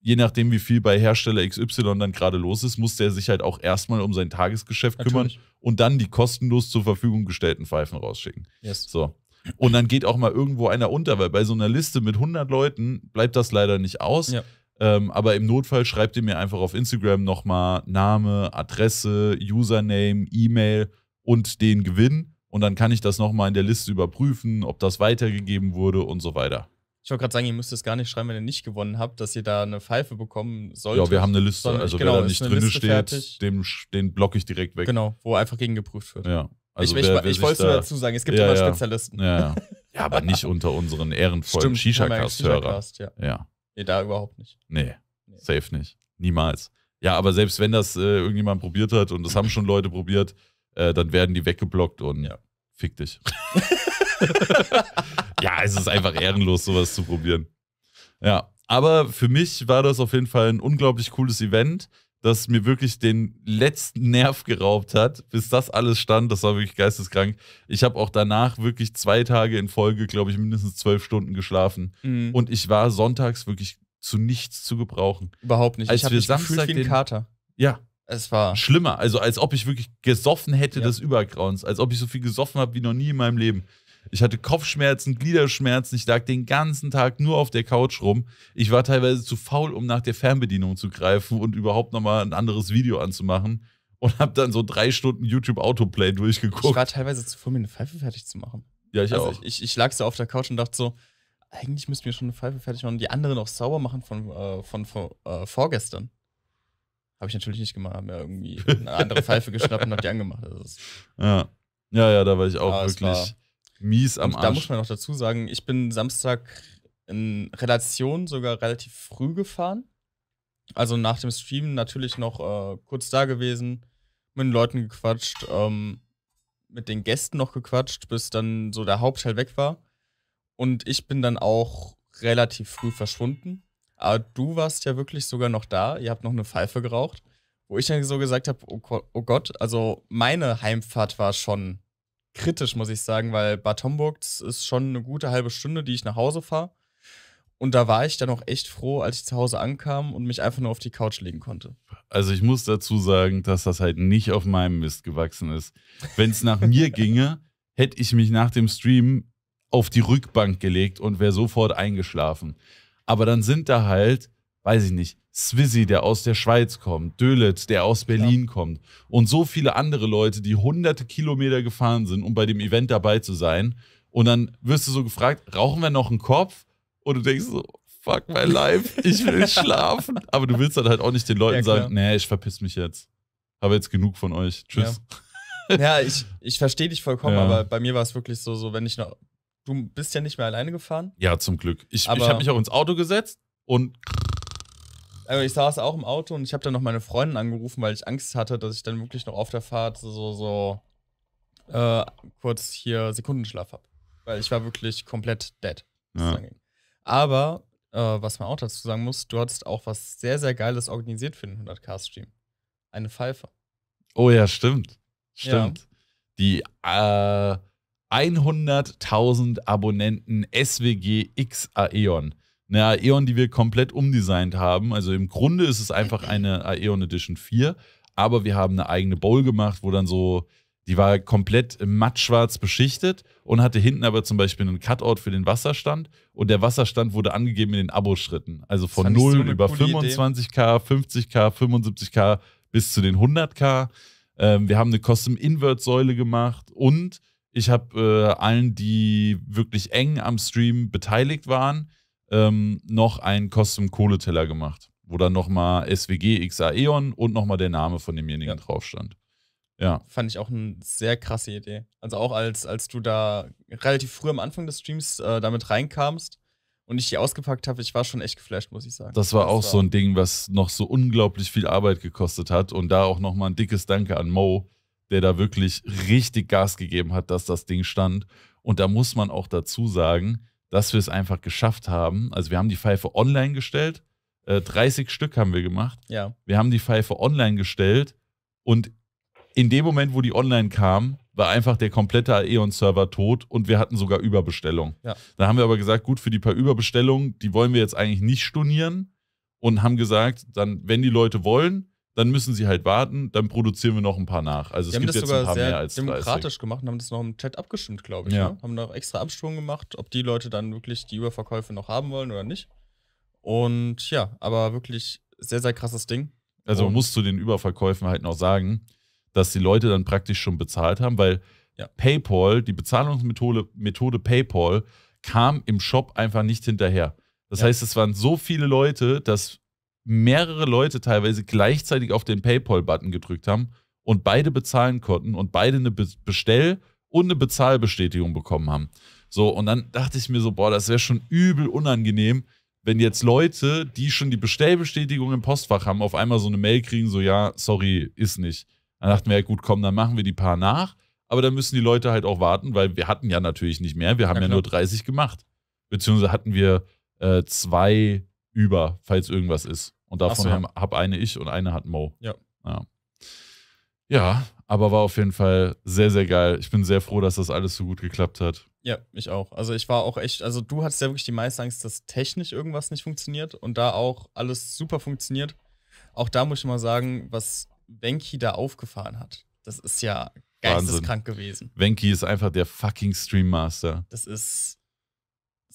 je nachdem, wie viel bei Hersteller XY dann gerade los ist, muss der sich halt auch erstmal um sein Tagesgeschäft Natürlich. kümmern und dann die kostenlos zur Verfügung gestellten Pfeifen rausschicken. Yes. So. Und dann geht auch mal irgendwo einer unter, weil bei so einer Liste mit 100 Leuten bleibt das leider nicht aus. Ja. Ähm, aber im Notfall schreibt ihr mir einfach auf Instagram nochmal Name, Adresse, Username, E-Mail und den Gewinn. Und dann kann ich das nochmal in der Liste überprüfen, ob das weitergegeben wurde und so weiter. Ich wollte gerade sagen, ihr müsst es gar nicht schreiben, wenn ihr nicht gewonnen habt, dass ihr da eine Pfeife bekommen solltet. Ja, wir haben eine Liste. also genau, wer da nicht drin steht, dem, den blocke ich direkt weg. Genau, wo einfach gegen geprüft wird. Ja. Also ich, ich, ich wollte es nur dazu sagen, es gibt ja, immer ja. Spezialisten. Ja, ja. ja, aber nicht unter unseren ehrenvollen Shisha-Cast-Hörer. Shisha ja. ja. Nee, da überhaupt nicht. Nee, nee. safe nicht. Niemals. Ja, aber selbst wenn das äh, irgendjemand probiert hat und das haben schon Leute probiert, äh, dann werden die weggeblockt und ja. fick dich. ja, es ist einfach ehrenlos, sowas zu probieren. Ja, aber für mich war das auf jeden Fall ein unglaublich cooles Event das mir wirklich den letzten Nerv geraubt hat, bis das alles stand. Das war wirklich geisteskrank. Ich habe auch danach wirklich zwei Tage in Folge, glaube ich, mindestens zwölf Stunden geschlafen. Mhm. Und ich war sonntags wirklich zu nichts zu gebrauchen. Überhaupt nicht. Als ich habe mich Samstag gefühlt wie ein Kater. Ja. Es war. Schlimmer. Also, als ob ich wirklich gesoffen hätte ja. des Übergrauens. Als ob ich so viel gesoffen habe wie noch nie in meinem Leben. Ich hatte Kopfschmerzen, Gliederschmerzen. Ich lag den ganzen Tag nur auf der Couch rum. Ich war teilweise zu faul, um nach der Fernbedienung zu greifen und überhaupt nochmal ein anderes Video anzumachen. Und habe dann so drei Stunden YouTube Autoplay durchgeguckt. Ich war teilweise zu faul, mir eine Pfeife fertig zu machen. Ja, ich also auch. Ich, ich lag so auf der Couch und dachte so, eigentlich müssten wir schon eine Pfeife fertig machen und die anderen auch sauber machen von, äh, von, von äh, vorgestern. Habe ich natürlich nicht gemacht, habe mir irgendwie eine andere Pfeife geschnappt und habe die angemacht. Also ja. ja, ja, da war ich auch ah, wirklich mies am und Arsch. Da muss man noch dazu sagen, ich bin Samstag in Relation sogar relativ früh gefahren. Also nach dem Stream natürlich noch äh, kurz da gewesen, mit den Leuten gequatscht, ähm, mit den Gästen noch gequatscht, bis dann so der Hauptteil weg war. Und ich bin dann auch relativ früh verschwunden. Aber du warst ja wirklich sogar noch da. Ihr habt noch eine Pfeife geraucht. Wo ich dann so gesagt habe, oh, oh Gott, also meine Heimfahrt war schon kritisch, muss ich sagen, weil Bad Homburg ist schon eine gute halbe Stunde, die ich nach Hause fahre. Und da war ich dann auch echt froh, als ich zu Hause ankam und mich einfach nur auf die Couch legen konnte. Also ich muss dazu sagen, dass das halt nicht auf meinem Mist gewachsen ist. Wenn es nach mir ginge, hätte ich mich nach dem Stream auf die Rückbank gelegt und wäre sofort eingeschlafen. Aber dann sind da halt, weiß ich nicht, Swizzy, der aus der Schweiz kommt, Dölet, der aus Berlin ja. kommt und so viele andere Leute, die hunderte Kilometer gefahren sind, um bei dem Event dabei zu sein. Und dann wirst du so gefragt, rauchen wir noch einen Kopf? Und du denkst so, fuck my life, ich will schlafen. Aber du willst dann halt auch nicht den Leuten ja, sagen, nee, ich verpiss mich jetzt. Habe jetzt genug von euch. Tschüss. Ja, ja ich, ich verstehe dich vollkommen, aber bei mir war es wirklich so, so, wenn ich noch. Du bist ja nicht mehr alleine gefahren. Ja, zum Glück. Ich, ich habe mich auch ins Auto gesetzt und also ich saß auch im Auto und ich habe dann noch meine Freundin angerufen, weil ich Angst hatte, dass ich dann wirklich noch auf der Fahrt so, so äh, kurz hier Sekundenschlaf habe. Weil ich war wirklich komplett dead. Ja. Aber äh, was man auch dazu sagen muss, du hattest auch was sehr, sehr Geiles organisiert für den 100k-Stream. Eine Pfeife. Oh ja, stimmt. Stimmt. Ja. Die äh, 100.000 Abonnenten SWG XAEON eine Aeon, die wir komplett umdesignt haben. Also im Grunde ist es einfach eine Aeon Edition 4, aber wir haben eine eigene Bowl gemacht, wo dann so, die war komplett mattschwarz beschichtet und hatte hinten aber zum Beispiel einen Cutout für den Wasserstand und der Wasserstand wurde angegeben in den Abo-Schritten. Also von 0 so über 25k, 50k, 75k bis zu den 100k. Ähm, wir haben eine Custom Invert Säule gemacht und ich habe äh, allen, die wirklich eng am Stream beteiligt waren, ähm, noch einen Custom-Kohleteller gemacht, wo dann nochmal SWG XA Eon und nochmal der Name von demjenigen ja. drauf stand. Ja. Fand ich auch eine sehr krasse Idee. Also auch als, als du da relativ früh am Anfang des Streams äh, damit reinkamst und ich die ausgepackt habe, ich war schon echt geflasht, muss ich sagen. Das war das auch war so ein Ding, was noch so unglaublich viel Arbeit gekostet hat und da auch nochmal ein dickes Danke an Mo, der da wirklich richtig Gas gegeben hat, dass das Ding stand. Und da muss man auch dazu sagen, dass wir es einfach geschafft haben. Also wir haben die Pfeife online gestellt, äh, 30 Stück haben wir gemacht. Ja. Wir haben die Pfeife online gestellt und in dem Moment, wo die online kam, war einfach der komplette Aeon-Server tot und wir hatten sogar Überbestellung. Ja. Da haben wir aber gesagt, gut, für die paar Überbestellungen, die wollen wir jetzt eigentlich nicht stornieren und haben gesagt, dann, wenn die Leute wollen, dann müssen sie halt warten, dann produzieren wir noch ein paar nach. Also die es gibt jetzt ein paar mehr als demokratisch 30. gemacht und haben das noch im Chat abgestimmt, glaube ich. Ja. Ne? Haben noch extra Abstimmung gemacht, ob die Leute dann wirklich die Überverkäufe noch haben wollen oder nicht. Und ja, aber wirklich sehr, sehr krasses Ding. Also man muss zu den Überverkäufen halt noch sagen, dass die Leute dann praktisch schon bezahlt haben, weil ja. PayPal, die Bezahlungsmethode Methode PayPal, kam im Shop einfach nicht hinterher. Das ja. heißt, es waren so viele Leute, dass mehrere Leute teilweise gleichzeitig auf den PayPal-Button gedrückt haben und beide bezahlen konnten und beide eine Bestell- und eine Bezahlbestätigung bekommen haben. So, und dann dachte ich mir so, boah, das wäre schon übel unangenehm, wenn jetzt Leute, die schon die Bestellbestätigung im Postfach haben, auf einmal so eine Mail kriegen, so, ja, sorry, ist nicht. Dann dachten wir, ja gut, komm, dann machen wir die paar nach. Aber dann müssen die Leute halt auch warten, weil wir hatten ja natürlich nicht mehr. Wir haben ja, ja nur 30 gemacht. Beziehungsweise hatten wir äh, zwei über, falls irgendwas ist. Und davon so, ja. habe eine ich und eine hat Mo. Ja. ja. Ja, aber war auf jeden Fall sehr, sehr geil. Ich bin sehr froh, dass das alles so gut geklappt hat. Ja, ich auch. Also ich war auch echt, also du hattest ja wirklich die meiste Angst, dass technisch irgendwas nicht funktioniert und da auch alles super funktioniert. Auch da muss ich mal sagen, was Wenki da aufgefahren hat, das ist ja geisteskrank Wahnsinn. gewesen. Wenki ist einfach der fucking Streammaster. Das ist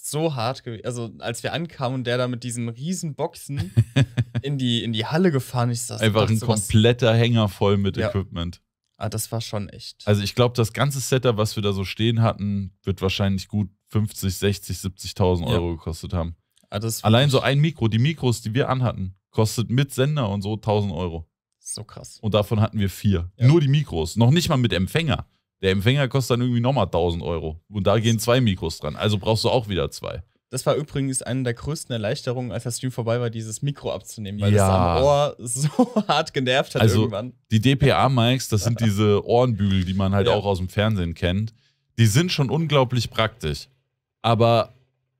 so hart gewesen. Also, als wir ankamen und der da mit diesen riesen Boxen in, die, in die Halle gefahren ist, das einfach ein kompletter Hänger voll mit ja. Equipment. Ah, das war schon echt. Also, ich glaube, das ganze Setup, was wir da so stehen hatten, wird wahrscheinlich gut 50, 60, 70.000 Euro ja. gekostet haben. Ah, Allein so ein Mikro, die Mikros, die wir anhatten, kostet mit Sender und so 1000 Euro. So krass. Und davon hatten wir vier. Ja. Nur die Mikros, noch nicht mal mit Empfänger. Der Empfänger kostet dann irgendwie nochmal 1000 Euro. Und da gehen zwei Mikros dran. Also brauchst du auch wieder zwei. Das war übrigens eine der größten Erleichterungen, als das Stream vorbei war, dieses Mikro abzunehmen, weil ja. das am Ohr so hart genervt hat also irgendwann. Die DPA-Mics, das sind diese Ohrenbügel, die man halt ja. auch aus dem Fernsehen kennt. Die sind schon unglaublich praktisch. Aber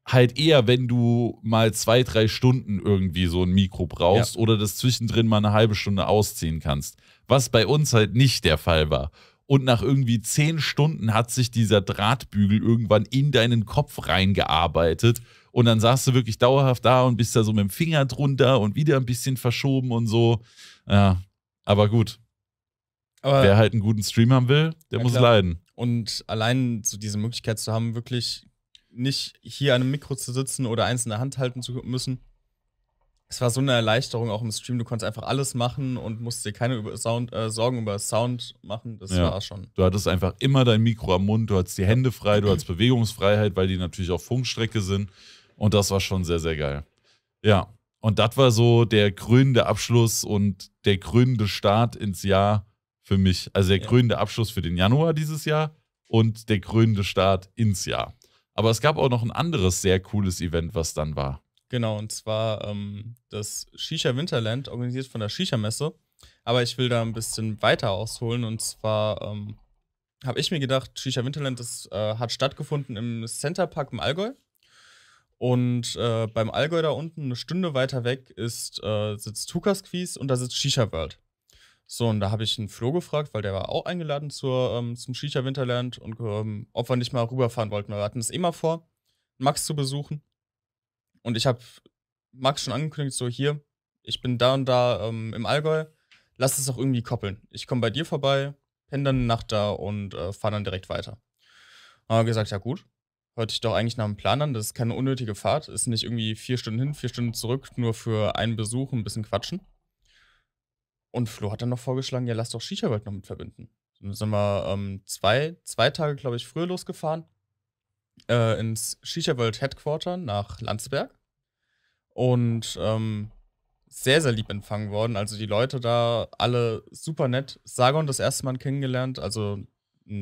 halt eher, wenn du mal zwei, drei Stunden irgendwie so ein Mikro brauchst ja. oder das zwischendrin mal eine halbe Stunde ausziehen kannst. Was bei uns halt nicht der Fall war und nach irgendwie zehn Stunden hat sich dieser Drahtbügel irgendwann in deinen Kopf reingearbeitet. Und dann saß du wirklich dauerhaft da und bist da so mit dem Finger drunter und wieder ein bisschen verschoben und so. Ja, aber gut. Aber Wer halt einen guten Stream haben will, der ja muss klar. leiden. Und allein so diese Möglichkeit zu haben, wirklich nicht hier an einem Mikro zu sitzen oder eins in der Hand halten zu müssen, es war so eine Erleichterung auch im Stream. Du konntest einfach alles machen und musst dir keine über Sound, äh, Sorgen über Sound machen. Das ja. war schon. Du hattest einfach immer dein Mikro am Mund, du hattest die Hände frei, du hattest Bewegungsfreiheit, weil die natürlich auch Funkstrecke sind. Und das war schon sehr, sehr geil. Ja. Und das war so der krönende Abschluss und der krönende Start ins Jahr für mich. Also der ja. krönende Abschluss für den Januar dieses Jahr und der krönende Start ins Jahr. Aber es gab auch noch ein anderes sehr cooles Event, was dann war. Genau, und zwar ähm, das Shisha Winterland, organisiert von der Shisha-Messe. Aber ich will da ein bisschen weiter ausholen. Und zwar ähm, habe ich mir gedacht, Shisha Winterland das, äh, hat stattgefunden im Centerpark im Allgäu. Und äh, beim Allgäu da unten, eine Stunde weiter weg, ist, äh, sitzt Tukas Quiz und da sitzt Shisha World. So, und da habe ich einen Flo gefragt, weil der war auch eingeladen zur, ähm, zum Shisha Winterland und ähm, ob wir nicht mal rüberfahren wollten. Wir hatten es immer eh vor, Max zu besuchen. Und ich habe Max schon angekündigt, so hier, ich bin da und da ähm, im Allgäu, lass es doch irgendwie koppeln. Ich komme bei dir vorbei, penne dann eine Nacht da und äh, fahre dann direkt weiter. Haben wir gesagt, ja gut, hört ich doch eigentlich nach dem Plan an, das ist keine unnötige Fahrt, ist nicht irgendwie vier Stunden hin, vier Stunden zurück, nur für einen Besuch, ein bisschen quatschen. Und Flo hat dann noch vorgeschlagen, ja lass doch shisha World noch mit verbinden. Dann sind wir ähm, zwei, zwei Tage, glaube ich, früher losgefahren äh, ins Shisha World Headquarter nach Landsberg und ähm, sehr, sehr lieb empfangen worden. Also die Leute da alle super nett. Sargon das erste Mal kennengelernt, also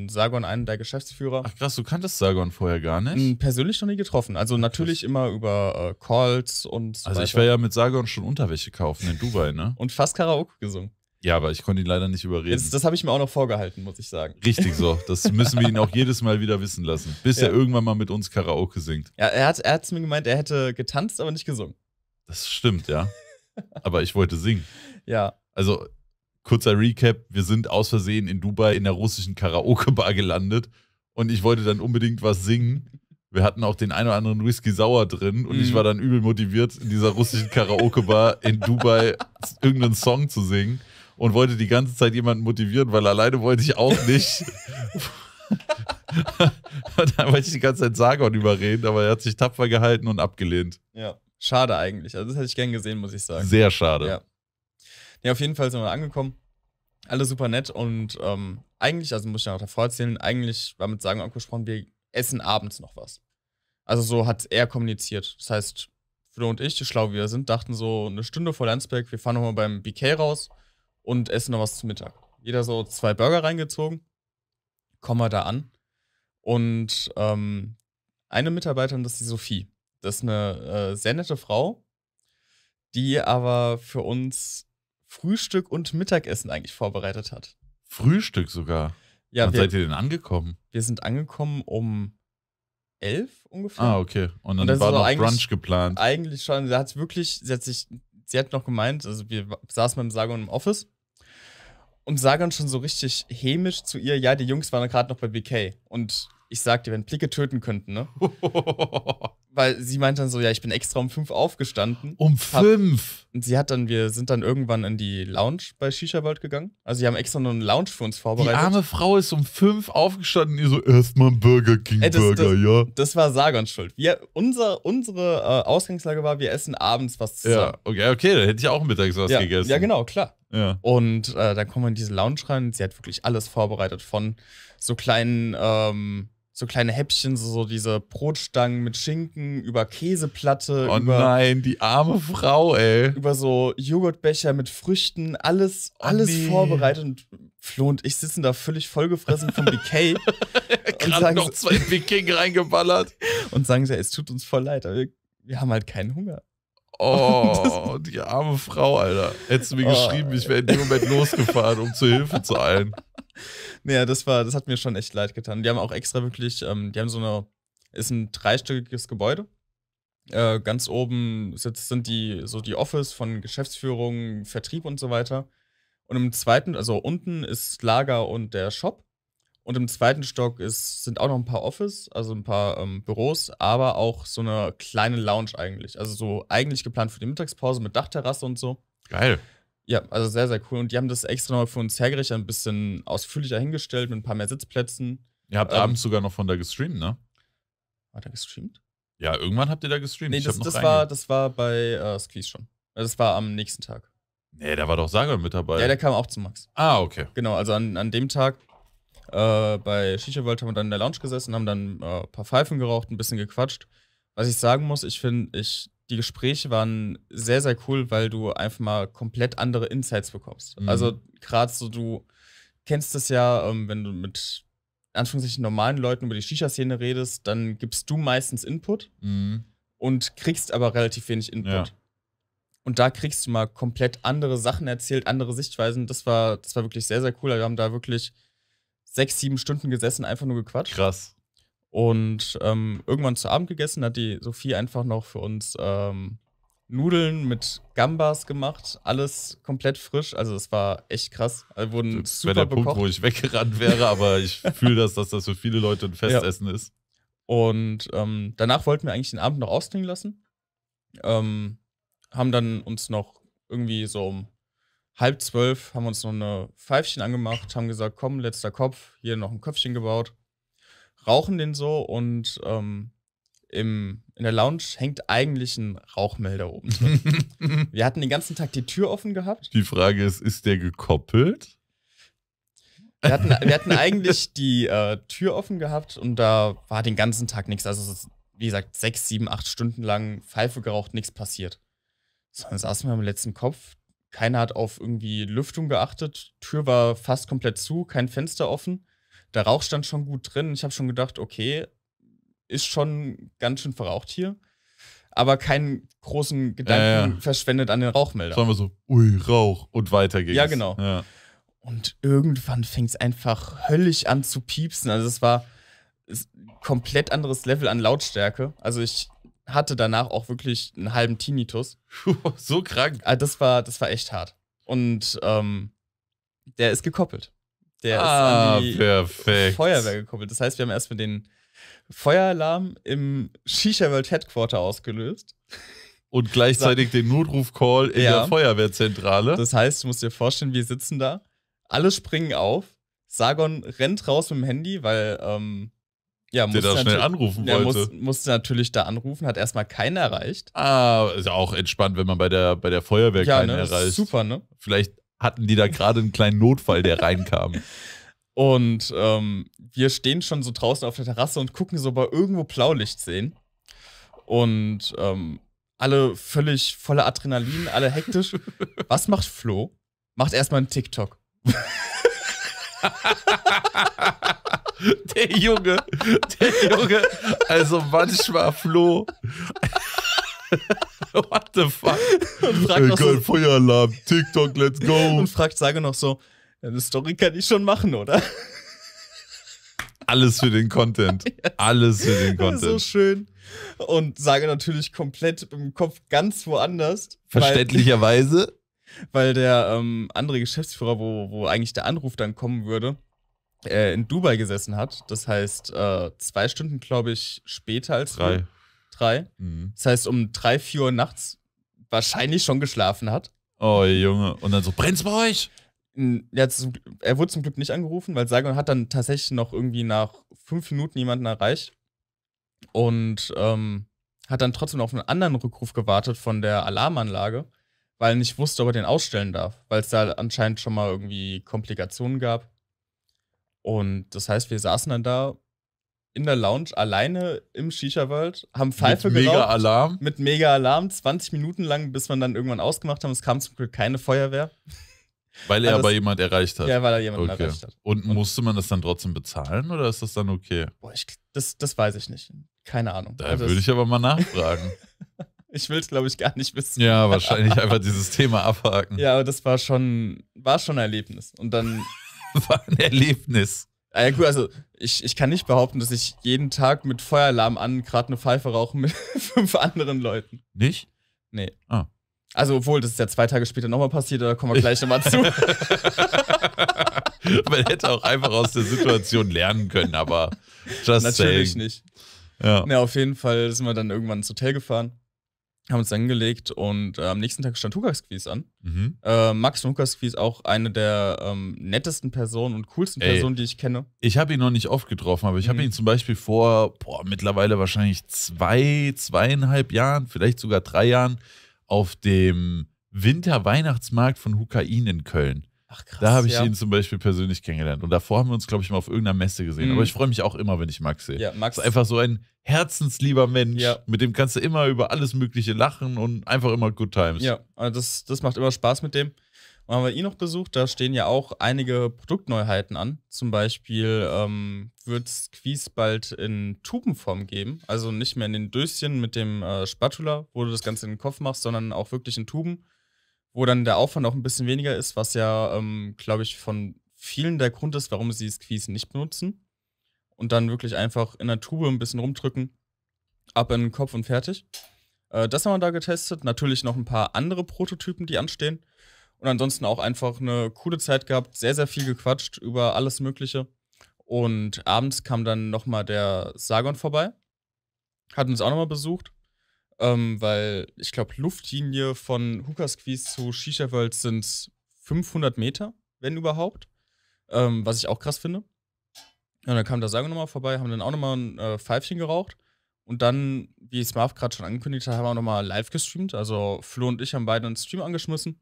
Sargon, einen der Geschäftsführer. Ach krass, du kanntest Sargon vorher gar nicht? Persönlich noch nie getroffen. Also natürlich krass. immer über äh, Calls und so Also weiter. ich war ja mit Sargon schon Unterwäsche kaufen in Dubai, ne? und fast Karaoke gesungen. Ja, aber ich konnte ihn leider nicht überreden. Jetzt, das habe ich mir auch noch vorgehalten, muss ich sagen. Richtig so. Das müssen wir ihn auch jedes Mal wieder wissen lassen, bis ja. er irgendwann mal mit uns Karaoke singt. Ja, er hat es mir gemeint, er hätte getanzt, aber nicht gesungen. Das stimmt, ja. aber ich wollte singen. Ja. Also, kurzer Recap: Wir sind aus Versehen in Dubai in der russischen Karaoke-Bar gelandet und ich wollte dann unbedingt was singen. Wir hatten auch den einen oder anderen Whisky sauer drin und mm. ich mhm. war dann übel motiviert, in dieser russischen Karaoke-Bar in Dubai irgendeinen Song zu singen und wollte die ganze Zeit jemanden motivieren, weil alleine wollte ich auch nicht. da wollte ich die ganze Zeit Sargon überreden, aber er hat sich tapfer gehalten und abgelehnt. Ja, schade eigentlich. Also, das hätte ich gern gesehen, muss ich sagen. Sehr schade. Ja. Nee, auf jeden Fall sind wir angekommen. Alle super nett und ähm, eigentlich, also muss ich noch davor erzählen, eigentlich war mit Sargon abgesprochen, wir essen abends noch was. Also, so hat er kommuniziert. Das heißt, Flo und ich, schlau wie wir sind, dachten so eine Stunde vor Landsberg, wir fahren nochmal beim BK raus, und essen noch was zu Mittag. Jeder so zwei Burger reingezogen, kommen wir da an. Und ähm, eine Mitarbeiterin, das ist die Sophie. Das ist eine äh, sehr nette Frau, die aber für uns Frühstück und Mittagessen eigentlich vorbereitet hat. Frühstück sogar? Ja. Wann wir, seid ihr denn angekommen? Wir sind angekommen um elf ungefähr. Ah, okay. Und dann und war noch Brunch geplant. Eigentlich schon. Sie hat wirklich, sie hat sich, sie hat noch gemeint, also wir saßen beim Sargon im Office und sage dann schon so richtig hämisch zu ihr, ja, die Jungs waren gerade noch bei BK. Und ich sag dir, wenn Blicke töten könnten, ne? weil sie meinte dann so, ja, ich bin extra um fünf aufgestanden. Um fünf? Hab, und sie hat dann, wir sind dann irgendwann in die Lounge bei Shisha World gegangen. Also sie haben extra noch einen Lounge für uns vorbereitet. Die arme Frau ist um fünf aufgestanden, ihr so, erstmal ein Burger King Ey, das, Burger, das, ja. Das war Sagons Schuld. Wir, unser, unsere äh, Ausgangslage war, wir essen abends was zusammen. Ja, okay, okay, da hätte ich auch mittags was ja, gegessen. Ja, genau, klar. Ja. Und äh, dann kommen wir in diese Lounge rein und sie hat wirklich alles vorbereitet von so kleinen, ähm, so kleine Häppchen, so, so diese Brotstangen mit Schinken über Käseplatte. Oh über, nein, die arme Frau, ey. Über so Joghurtbecher mit Früchten, alles, oh alles nee. vorbereitet. Und Flo und ich sitzen da völlig vollgefressen vom BK. und sagen noch zwei Viking reingeballert. Und sagen sie, es tut uns voll leid, aber wir, wir haben halt keinen Hunger. Oh, die arme Frau, Alter. Hättest du mir oh. geschrieben, ich wäre in dem Moment losgefahren, um zur Hilfe zu eilen. Naja, das war, das hat mir schon echt leid getan. Die haben auch extra wirklich, ähm, die haben so eine, ist ein dreistöckiges Gebäude. Äh, ganz oben sitzt, sind die, so die Office von Geschäftsführung, Vertrieb und so weiter. Und im zweiten, also unten ist Lager und der Shop. Und im zweiten Stock ist, sind auch noch ein paar Office, also ein paar ähm, Büros, aber auch so eine kleine Lounge eigentlich. Also so eigentlich geplant für die Mittagspause mit Dachterrasse und so. Geil. Ja, also sehr, sehr cool. Und die haben das extra nochmal für uns hergerichtet, ein bisschen ausführlicher hingestellt mit ein paar mehr Sitzplätzen. Ihr habt ähm, abends sogar noch von da gestreamt, ne? War da gestreamt? Ja, irgendwann habt ihr da gestreamt. Nee, ich das, das war, das war bei äh, Squeeze schon. Also das war am nächsten Tag. Nee, da war doch Sager mit dabei. Ja, der kam auch zu Max. Ah, okay. Genau, also an, an dem Tag äh, bei Shisha World haben wir dann in der Lounge gesessen, haben dann äh, ein paar Pfeifen geraucht, ein bisschen gequatscht. Was ich sagen muss, ich finde, ich die Gespräche waren sehr, sehr cool, weil du einfach mal komplett andere Insights bekommst. Mhm. Also gerade so, du kennst es ja, ähm, wenn du mit Anführungszeichen normalen Leuten über die Shisha-Szene redest, dann gibst du meistens Input mhm. und kriegst aber relativ wenig Input. Ja. Und da kriegst du mal komplett andere Sachen erzählt, andere Sichtweisen. Das war, das war wirklich sehr, sehr cool. Wir haben da wirklich sechs, sieben Stunden gesessen, einfach nur gequatscht. Krass. Und ähm, irgendwann zu Abend gegessen, hat die Sophie einfach noch für uns ähm, Nudeln mit Gambas gemacht. Alles komplett frisch. Also es war echt krass. Also wurden das wäre der bekocht. Punkt, wo ich weggerannt wäre, aber ich fühle das, dass das für viele Leute ein Festessen ja. ist. Und ähm, danach wollten wir eigentlich den Abend noch ausklingen lassen. Ähm, haben dann uns noch irgendwie so um halb zwölf haben wir uns noch eine Pfeifchen angemacht, haben gesagt, komm, letzter Kopf, hier noch ein Köpfchen gebaut rauchen den so und ähm, im, in der Lounge hängt eigentlich ein Rauchmelder oben drin. wir hatten den ganzen Tag die Tür offen gehabt. Die Frage ist, ist der gekoppelt? Wir hatten, wir hatten eigentlich die äh, Tür offen gehabt und da war den ganzen Tag nichts. Also, ist, wie gesagt, sechs, sieben, acht Stunden lang Pfeife geraucht, nichts passiert. Sondern dann saßen wir am letzten Kopf. Keiner hat auf irgendwie Lüftung geachtet. Tür war fast komplett zu, kein Fenster offen der Rauch stand schon gut drin. Ich habe schon gedacht, okay, ist schon ganz schön verraucht hier. Aber keinen großen Gedanken ja, verschwendet an den Rauchmelder. Sagen wir so, ui, Rauch und weiter geht's. Ja, genau. Ja. Und irgendwann fängt es einfach höllisch an zu piepsen. Also es war ein komplett anderes Level an Lautstärke. Also ich hatte danach auch wirklich einen halben Tinnitus. so krank. Ah, das war, das war echt hart. Und ähm, der ist gekoppelt. Der ah, ist an die perfekt. Feuerwehr gekoppelt. Das heißt, wir haben erstmal den Feueralarm im Shisha World Headquarter ausgelöst. Und gleichzeitig den Notrufcall in ja. der Feuerwehrzentrale. Das heißt, du musst dir vorstellen, wir sitzen da, alle springen auf, Sargon rennt raus mit dem Handy, weil ähm, ja, der da schnell anrufen wollte. Er muss, musste natürlich da anrufen, hat erstmal keinen erreicht. Ah, ist ja auch entspannt, wenn man bei der, bei der Feuerwehr ja, keinen ne? erreicht. Super, ne? Vielleicht hatten die da gerade einen kleinen Notfall, der reinkam. Und ähm, wir stehen schon so draußen auf der Terrasse und gucken so, ob irgendwo Blaulicht sehen. Und ähm, alle völlig voller Adrenalin, alle hektisch. Was macht Flo? Macht erstmal einen TikTok. der Junge, der Junge, also manchmal Flo. What the fuck? Und fragt Ey, geil, so, Feueralarm, TikTok, let's go. Und fragt Sage noch so, eine Story kann ich schon machen, oder? Alles für den Content. Alles für den Content. Das ist So schön. Und sage natürlich komplett im Kopf ganz woanders. Verständlicherweise. Weil, weil der ähm, andere Geschäftsführer, wo, wo eigentlich der Anruf dann kommen würde, äh, in Dubai gesessen hat. Das heißt, äh, zwei Stunden, glaube ich, später als Drei. Wir drei. Mhm. Das heißt, um drei, vier Uhr nachts wahrscheinlich schon geschlafen hat. Oh, Junge. Und dann so, brennt's bei euch? Ja, zum, er wurde zum Glück nicht angerufen, weil Sargon hat dann tatsächlich noch irgendwie nach fünf Minuten jemanden erreicht. Und ähm, hat dann trotzdem auf einen anderen Rückruf gewartet von der Alarmanlage, weil er nicht wusste, ob er den ausstellen darf, weil es da anscheinend schon mal irgendwie Komplikationen gab. Und das heißt, wir saßen dann da in der Lounge alleine im Shisha-World, haben Pfeife mit geraucht. Mega Alarm. Mit mega Alarm, 20 Minuten lang, bis man dann irgendwann ausgemacht haben. Es kam zum Glück keine Feuerwehr. Weil er das, aber jemand erreicht hat. Ja, weil er jemanden okay. erreicht hat. Und, und, musste man das dann trotzdem bezahlen oder ist das dann okay? Boah, ich, das, das weiß ich nicht. Keine Ahnung. Da also würde ich aber mal nachfragen. ich will es, glaube ich, gar nicht wissen. Ja, wahrscheinlich einfach dieses Thema abhaken. Ja, aber das war schon, war schon ein Erlebnis. Und dann. war ein Erlebnis. Ah, ja, gut, also ich, ich kann nicht behaupten, dass ich jeden Tag mit Feueralarm an gerade eine Pfeife rauche mit fünf anderen Leuten. Nicht? Nee. Ah. Also, obwohl, das ist ja zwei Tage später nochmal passiert, da kommen wir gleich nochmal zu. Man hätte auch einfach aus der Situation lernen können, aber just Natürlich saying. nicht. Ja. Na, auf jeden Fall sind wir dann irgendwann ins Hotel gefahren haben uns dann hingelegt und äh, am nächsten Tag stand Hukas Quiz an. Mhm. Äh, Max Hukas Quiz auch eine der ähm, nettesten Personen und coolsten Ey, Personen, die ich kenne. Ich habe ihn noch nicht oft getroffen, aber ich mhm. habe ihn zum Beispiel vor boah, mittlerweile wahrscheinlich zwei, zweieinhalb Jahren, vielleicht sogar drei Jahren auf dem Winterweihnachtsmarkt von Hukain in Köln. Ach, krass, da habe ich ja. ihn zum Beispiel persönlich kennengelernt. Und davor haben wir uns, glaube ich, mal auf irgendeiner Messe gesehen. Mhm. Aber ich freue mich auch immer, wenn ich Max sehe. Ja, Max ist einfach so ein herzenslieber Mensch. Ja. Mit dem kannst du immer über alles Mögliche lachen und einfach immer Good Times. Ja, also das, das macht immer Spaß mit dem. Und haben wir ihn noch besucht, da stehen ja auch einige Produktneuheiten an. Zum Beispiel ähm, wird es Quies bald in Tubenform geben. Also nicht mehr in den Döschen mit dem äh, Spatula, wo du das Ganze in den Kopf machst, sondern auch wirklich in Tuben wo dann der Aufwand auch ein bisschen weniger ist, was ja, ähm, glaube ich, von vielen der Grund ist, warum sie Squeeze nicht benutzen. Und dann wirklich einfach in der Tube ein bisschen rumdrücken, ab in den Kopf und fertig. Äh, das haben wir da getestet. Natürlich noch ein paar andere Prototypen, die anstehen. Und ansonsten auch einfach eine coole Zeit gehabt, sehr, sehr viel gequatscht über alles Mögliche. Und abends kam dann nochmal der Sargon vorbei, hat uns auch nochmal besucht. Ähm, weil ich glaube, Luftlinie von Hookah Squeeze zu Shisha World sind 500 Meter, wenn überhaupt. Ähm, was ich auch krass finde. Und dann kam da Sagen nochmal vorbei, haben dann auch nochmal ein äh, Pfeifchen geraucht. Und dann, wie Smarf gerade schon angekündigt hat, haben wir auch nochmal live gestreamt. Also Flo und ich haben beide einen Stream angeschmissen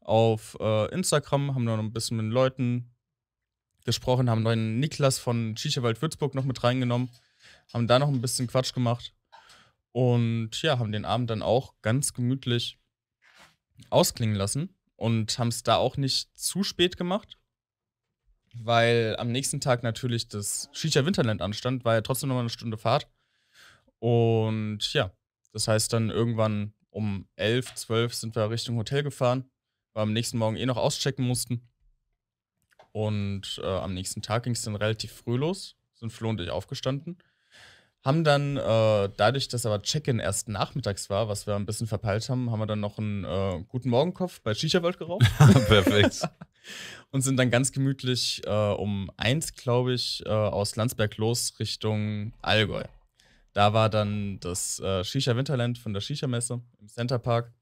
auf äh, Instagram, haben dann ein bisschen mit den Leuten gesprochen, haben neuen Niklas von Shisha Wald Würzburg noch mit reingenommen, haben da noch ein bisschen Quatsch gemacht und ja, haben den Abend dann auch ganz gemütlich ausklingen lassen und haben es da auch nicht zu spät gemacht, weil am nächsten Tag natürlich das Shisha Winterland anstand, war ja trotzdem nochmal eine Stunde Fahrt. Und ja, das heißt dann irgendwann um 11, 12 sind wir Richtung Hotel gefahren, weil wir am nächsten Morgen eh noch auschecken mussten. Und äh, am nächsten Tag ging es dann relativ früh los, sind Flo und ich aufgestanden haben dann, äh, dadurch, dass aber Check-in erst nachmittags war, was wir ein bisschen verpeilt haben, haben wir dann noch einen äh, guten Morgenkopf bei Shisha World geraucht. Perfekt. und sind dann ganz gemütlich äh, um eins, glaube ich, äh, aus Landsberg los Richtung Allgäu. Da war dann das äh, Shisha Winterland von der Shisha Messe im Center Park.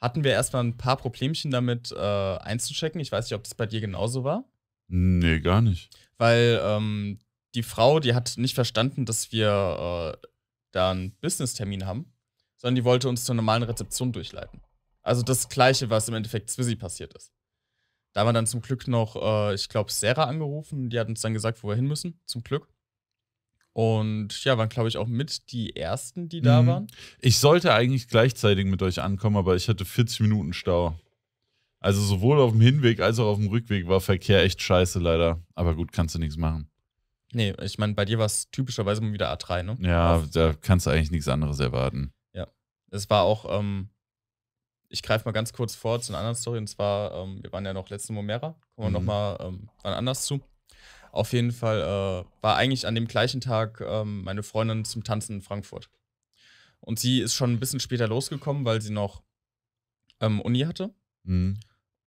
Hatten wir erstmal ein paar Problemchen damit äh, einzuchecken. Ich weiß nicht, ob das bei dir genauso war. Nee, gar nicht. Weil ähm, die Frau, die hat nicht verstanden, dass wir äh, da einen Business-Termin haben, sondern die wollte uns zur normalen Rezeption durchleiten. Also das Gleiche, was im Endeffekt Swizzy passiert ist. Da haben wir dann zum Glück noch, äh, ich glaube, Sarah angerufen. Die hat uns dann gesagt, wo wir hin müssen, zum Glück. Und ja, waren, glaube ich, auch mit die ersten, die da mhm. waren. Ich sollte eigentlich gleichzeitig mit euch ankommen, aber ich hatte 40 Minuten Stau. Also sowohl auf dem Hinweg als auch auf dem Rückweg war Verkehr echt scheiße leider. Aber gut, kannst du nichts machen. Nee, ich meine, bei dir war es typischerweise mal wieder A3, ne? Ja, Auf, da kannst du eigentlich nichts anderes erwarten. Ja. Es war auch, ähm, ich greife mal ganz kurz vor zu einer anderen Story. Und zwar, ähm, wir waren ja noch letzte Momera, kommen wir mhm. nochmal ähm, anders zu. Auf jeden Fall äh, war eigentlich an dem gleichen Tag ähm, meine Freundin zum Tanzen in Frankfurt. Und sie ist schon ein bisschen später losgekommen, weil sie noch ähm, Uni hatte. Mhm.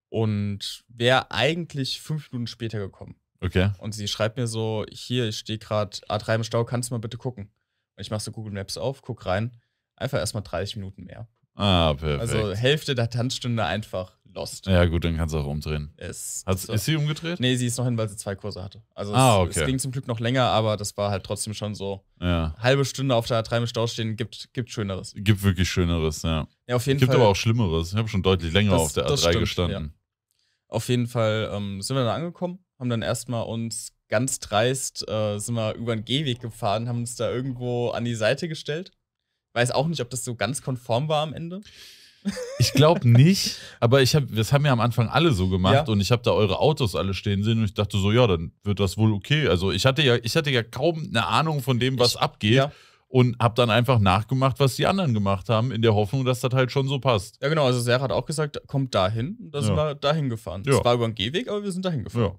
Und wäre eigentlich fünf Minuten später gekommen. Okay. Und sie schreibt mir so: Hier, ich stehe gerade A3 im Stau, kannst du mal bitte gucken? Und ich mache so Google Maps auf, guck rein. Einfach erstmal 30 Minuten mehr. Ah, perfekt. Also Hälfte der Tanzstunde einfach lost. Ja, gut, dann kannst du auch umdrehen. Es, Hat's, so. Ist sie umgedreht? Nee, sie ist noch hin, weil sie zwei Kurse hatte. Also ah, es, okay. es ging zum Glück noch länger, aber das war halt trotzdem schon so. Ja. Halbe Stunde auf der A3 im Stau stehen, gibt, gibt Schöneres. Gibt wirklich Schöneres, ja. Ja, auf jeden gibt Fall. Gibt aber auch Schlimmeres. Ich habe schon deutlich länger das, auf der A3 stimmt, gestanden. Ja. Auf jeden Fall ähm, sind wir dann angekommen haben dann erstmal uns ganz dreist, äh, sind wir über den Gehweg gefahren, haben uns da irgendwo an die Seite gestellt. Weiß auch nicht, ob das so ganz konform war am Ende. Ich glaube nicht, aber ich hab, das haben ja am Anfang alle so gemacht ja. und ich habe da eure Autos alle stehen sehen und ich dachte so, ja, dann wird das wohl okay. Also ich hatte ja, ich hatte ja kaum eine Ahnung von dem, was ich, abgeht. Ja und habe dann einfach nachgemacht, was die anderen gemacht haben, in der Hoffnung, dass das halt schon so passt. Ja, genau. Also Sarah hat auch gesagt, kommt dahin. da sind ja. wir dahin gefahren. Ja. Das war über den Gehweg, aber wir sind dahin gefahren.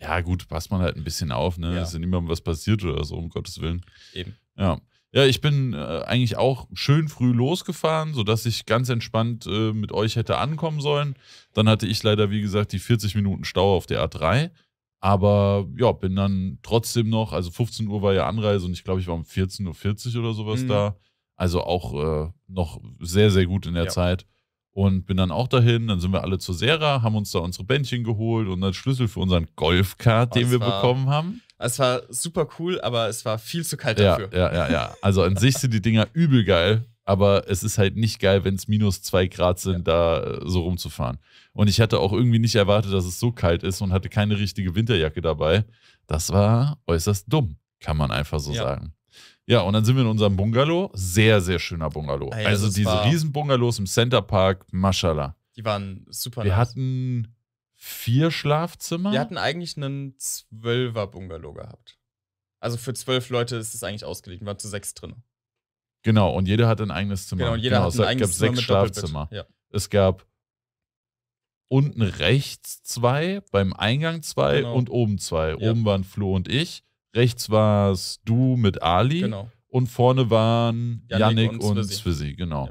Ja. ja gut, passt man halt ein bisschen auf, ne? Ja. Ist ja niemandem was passiert oder so, um Gottes Willen. Eben. Ja. Ja, ich bin äh, eigentlich auch schön früh losgefahren, sodass ich ganz entspannt äh, mit euch hätte ankommen sollen. Dann hatte ich leider, wie gesagt, die 40 Minuten Stau auf der A3. Aber ja, bin dann trotzdem noch, also 15 Uhr war ja Anreise und ich glaube, ich war um 14.40 Uhr oder sowas mhm. da. Also auch äh, noch sehr, sehr gut in der ja. Zeit. Und bin dann auch dahin, dann sind wir alle zur Serra, haben uns da unsere Bändchen geholt und einen Schlüssel für unseren Golfkart, oh, den wir war, bekommen haben. Es war super cool, aber es war viel zu kalt ja, dafür. Ja, ja, ja. Also an sich sind die Dinger übel geil, aber es ist halt nicht geil, wenn es minus zwei Grad sind, ja. da äh, so rumzufahren. Und ich hatte auch irgendwie nicht erwartet, dass es so kalt ist und hatte keine richtige Winterjacke dabei. Das war äußerst dumm, kann man einfach so ja. sagen. Ja, und dann sind wir in unserem Bungalow. Sehr, sehr schöner Bungalow. Ey, ah also diese Riesenbungalows im Center Park, Mashallah. Die waren super Wir nice. hatten vier Schlafzimmer. Wir hatten eigentlich einen Zwölfer-Bungalow gehabt. Also für zwölf Leute ist es eigentlich ausgelegt. Wir waren zu sechs drin. Genau, und jeder hat ein eigenes Zimmer. Genau, jeder genau, hat ein es eigenes gab Zimmer sechs Schlafzimmer. Ja. Es gab unten rechts zwei, beim Eingang zwei genau. und oben zwei. Ja. Oben waren Flo und ich, rechts warst du mit Ali genau. und vorne waren Yannick, und, und Swizzy, genau.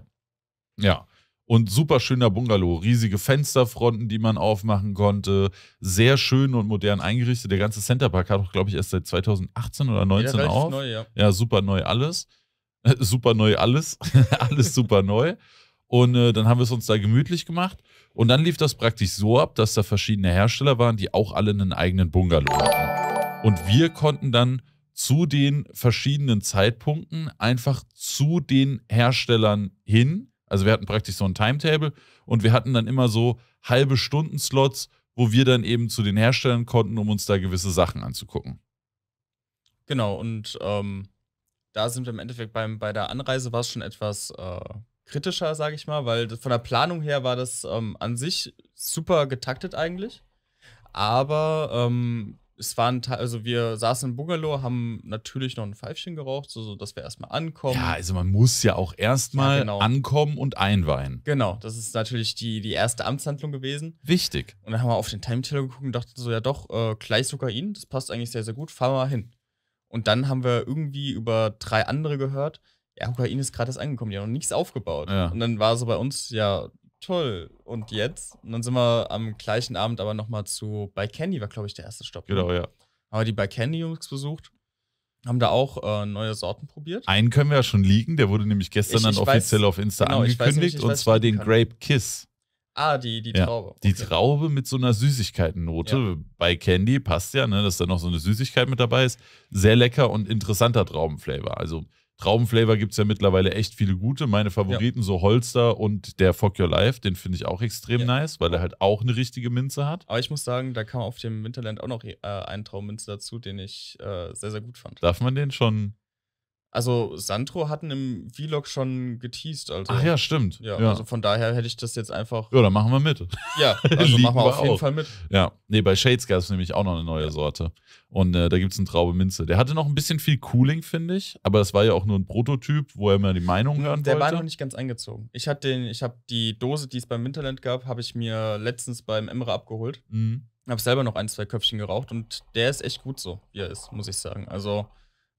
ja. ja und super schöner Bungalow. Riesige Fensterfronten, die man aufmachen konnte. Sehr schön und modern eingerichtet. Der ganze Centerpark hat auch, glaube ich, erst seit 2018 oder 2019 ja, auf. Neu, ja. ja. super neu alles. super neu alles. alles super neu. Und äh, dann haben wir es uns da gemütlich gemacht. Und dann lief das praktisch so ab, dass da verschiedene Hersteller waren, die auch alle einen eigenen Bungalow hatten. Und wir konnten dann zu den verschiedenen Zeitpunkten einfach zu den Herstellern hin. Also wir hatten praktisch so ein Timetable und wir hatten dann immer so halbe Stunden Slots, wo wir dann eben zu den Herstellern konnten, um uns da gewisse Sachen anzugucken. Genau, und ähm, da sind wir im Endeffekt beim, bei der Anreise war es schon etwas äh, kritischer, sage ich mal, weil von der Planung her war das ähm, an sich super getaktet eigentlich. Aber ähm, es waren, also wir saßen im Bungalow, haben natürlich noch ein Pfeifchen geraucht, so, so dass wir erstmal ankommen. Ja, also man muss ja auch erstmal ja, genau. ankommen und einweihen. Genau, das ist natürlich die, die erste Amtshandlung gewesen. Wichtig. Und dann haben wir auf den Timetable geguckt und dachten so, ja doch, äh, gleich Kokain, das passt eigentlich sehr, sehr gut, fahren wir mal hin. Und dann haben wir irgendwie über drei andere gehört, ja, Ukraine ist gerade erst angekommen, die haben noch nichts aufgebaut. Ja. Und dann war so bei uns, ja, toll. Und jetzt? Und dann sind wir am gleichen Abend aber nochmal zu, bei Candy war, glaube ich, der erste Stopp. Ne? Genau, ja. Haben wir die bei Candy Jungs besucht. Haben da auch äh, neue Sorten probiert. Einen können wir ja schon liegen, der wurde nämlich gestern ich, ich dann weiß, offiziell auf Insta genau, angekündigt, nicht, und zwar den kann. Grape Kiss. Ah, die, die Traube. die okay. Traube mit so einer Süßigkeitennote. Ja. Bei Candy passt ja, ne, dass da noch so eine Süßigkeit mit dabei ist. Sehr lecker und interessanter Traubenflavor. Also Traubenflavor gibt es ja mittlerweile echt viele gute. Meine Favoriten, ja. so Holster und der Fuck Your Life, den finde ich auch extrem ja. nice, weil er halt auch eine richtige Minze hat. Aber ich muss sagen, da kam auf dem Winterland auch noch äh, einen Traumminze dazu, den ich äh, sehr, sehr gut fand. Darf man den schon also Sandro hatten im Vlog schon geteased. Also, Ach ja, stimmt. Ja, ja, Also von daher hätte ich das jetzt einfach. Ja, dann machen wir mit. Ja, also machen wir auf jeden auch. Fall mit. Ja, nee, bei Shades gab es nämlich auch noch eine neue ja. Sorte. Und äh, da gibt es einen Traube Minze. Der hatte noch ein bisschen viel Cooling, finde ich. Aber das war ja auch nur ein Prototyp, wo er immer die Meinung hm, hören Der wollte. Der war noch nicht ganz eingezogen. Ich hatte den, ich habe die Dose, die es beim Winterland gab, habe ich mir letztens beim Emre abgeholt. Mhm. Habe selber noch ein, zwei Köpfchen geraucht und der ist echt gut so, wie er ist, muss ich sagen. Also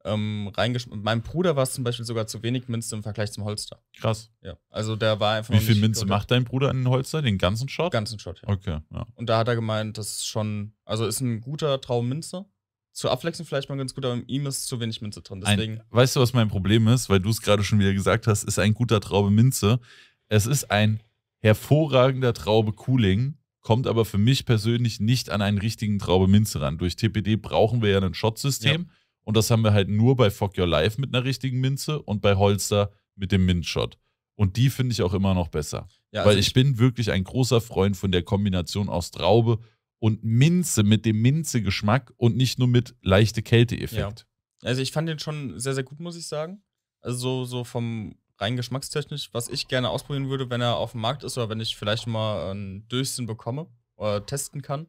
ähm, reingeschmissen. Mein Bruder war es zum Beispiel sogar zu wenig Minze im Vergleich zum Holster. Krass. Ja. Also der war einfach. Wie viel Minze macht dein Bruder in den Holster? Den ganzen Shot? Ganzen Shot, ja. Okay, ja. Und da hat er gemeint, das ist schon, also ist ein guter Traum Minze. Zu Abflexen vielleicht mal ganz gut, aber ihm ist zu wenig Minze drin. Deswegen. Ein, weißt du, was mein Problem ist? Weil du es gerade schon wieder gesagt hast, ist ein guter Traube Minze. Es ist ein hervorragender Traube Cooling, kommt aber für mich persönlich nicht an einen richtigen Traube Minze ran. Durch TPD brauchen wir ja ein Shot-System. Ja und das haben wir halt nur bei Fuck Your Life mit einer richtigen Minze und bei Holster mit dem Mint-Shot. Und die finde ich auch immer noch besser. Ja, also Weil ich, ich bin wirklich ein großer Freund von der Kombination aus Traube und Minze mit dem Minze-Geschmack und nicht nur mit leichte Kälteeffekt. Ja. Also ich fand den schon sehr, sehr gut, muss ich sagen. Also so, so vom rein geschmackstechnisch, was ich gerne ausprobieren würde, wenn er auf dem Markt ist oder wenn ich vielleicht mal einen Döschen bekomme oder testen kann,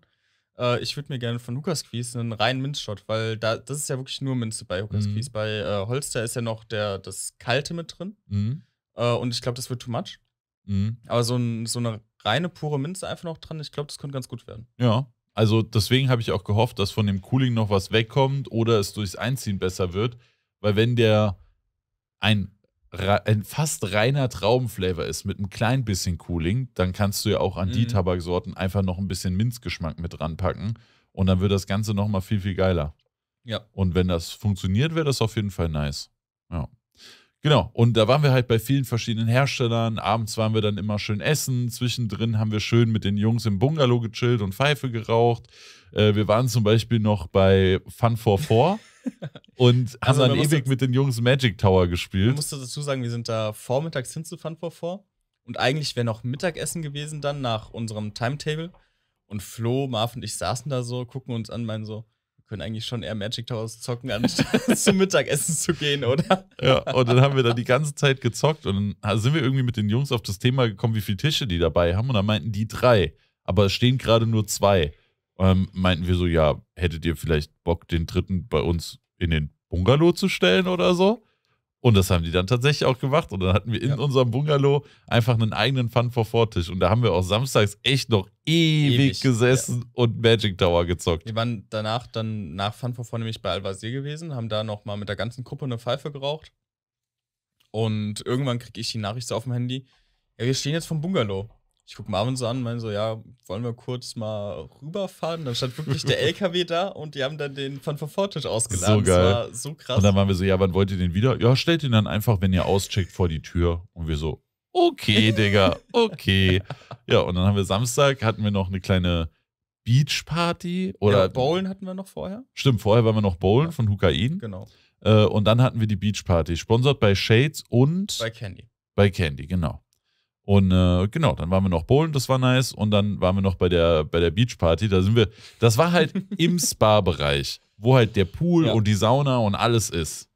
äh, ich würde mir gerne von Lukas Quies einen reinen Minzshot, weil da, das ist ja wirklich nur Minze bei Lukas mhm. Bei äh, Holster ist ja noch der, das Kalte mit drin. Mhm. Äh, und ich glaube, das wird too much. Mhm. Aber so, ein, so eine reine, pure Minze einfach noch dran, ich glaube, das könnte ganz gut werden. Ja, also deswegen habe ich auch gehofft, dass von dem Cooling noch was wegkommt oder es durchs Einziehen besser wird. Weil wenn der ein ein fast reiner Traubenflavor ist mit einem kleinen bisschen Cooling, dann kannst du ja auch an mhm. die Tabaksorten einfach noch ein bisschen Minzgeschmack mit ranpacken und dann wird das Ganze nochmal viel, viel geiler. Ja. Und wenn das funktioniert, wäre das auf jeden Fall nice. Ja. Genau, und da waren wir halt bei vielen verschiedenen Herstellern. Abends waren wir dann immer schön essen. Zwischendrin haben wir schön mit den Jungs im Bungalow gechillt und Pfeife geraucht. Äh, wir waren zum Beispiel noch bei Fun for Four und also haben dann ewig mit den Jungs Magic Tower gespielt. Ich musste dazu sagen, wir sind da vormittags hin zu Fun for Four. Und eigentlich wäre noch Mittagessen gewesen dann nach unserem Timetable. Und Flo, Marv und ich saßen da so, gucken uns an, meinen so, wir können eigentlich schon eher Magic Towers zocken, anstatt zum Mittagessen zu gehen, oder? Ja, und dann haben wir da die ganze Zeit gezockt und dann sind wir irgendwie mit den Jungs auf das Thema gekommen, wie viele Tische die dabei haben. Und dann meinten die drei, aber es stehen gerade nur zwei ähm, meinten wir so, ja, hättet ihr vielleicht Bock, den dritten bei uns in den Bungalow zu stellen oder so? Und das haben die dann tatsächlich auch gemacht. Und dann hatten wir in ja. unserem Bungalow einfach einen eigenen Fun vor Vortisch. Und da haben wir auch samstags echt noch ewig, ewig gesessen ja. und Magic Tower gezockt. Wir waren danach dann nach Fun vor Vortisch nämlich bei Al-Wazir gewesen, haben da nochmal mit der ganzen Gruppe eine Pfeife geraucht. Und irgendwann kriege ich die Nachricht so auf dem Handy: Ja, wir stehen jetzt vom Bungalow. Ich gucke Marvin so an, und meine so, ja, wollen wir kurz mal rüberfahren? Dann stand wirklich der LKW da und die haben dann den von Fortisch ausgeladen. So geil. Das war so krass. Und dann waren wir so, ja, wann wollt ihr den wieder? Ja, stellt ihn dann einfach, wenn ihr auscheckt, vor die Tür. Und wir so, okay, Digga, okay. ja, und dann haben wir Samstag, hatten wir noch eine kleine Beachparty. Oder ja, Bowlen hatten wir noch vorher. Stimmt, vorher waren wir noch Bowlen ja. von Hukain. Genau. Äh, und dann hatten wir die Beachparty, sponsert bei Shades und. Bei Candy. Bei Candy, genau. Und äh, genau, dann waren wir noch Polen, das war nice. Und dann waren wir noch bei der, bei der Beachparty. Da sind wir, das war halt im Spa-Bereich, wo halt der Pool ja. und die Sauna und alles ist.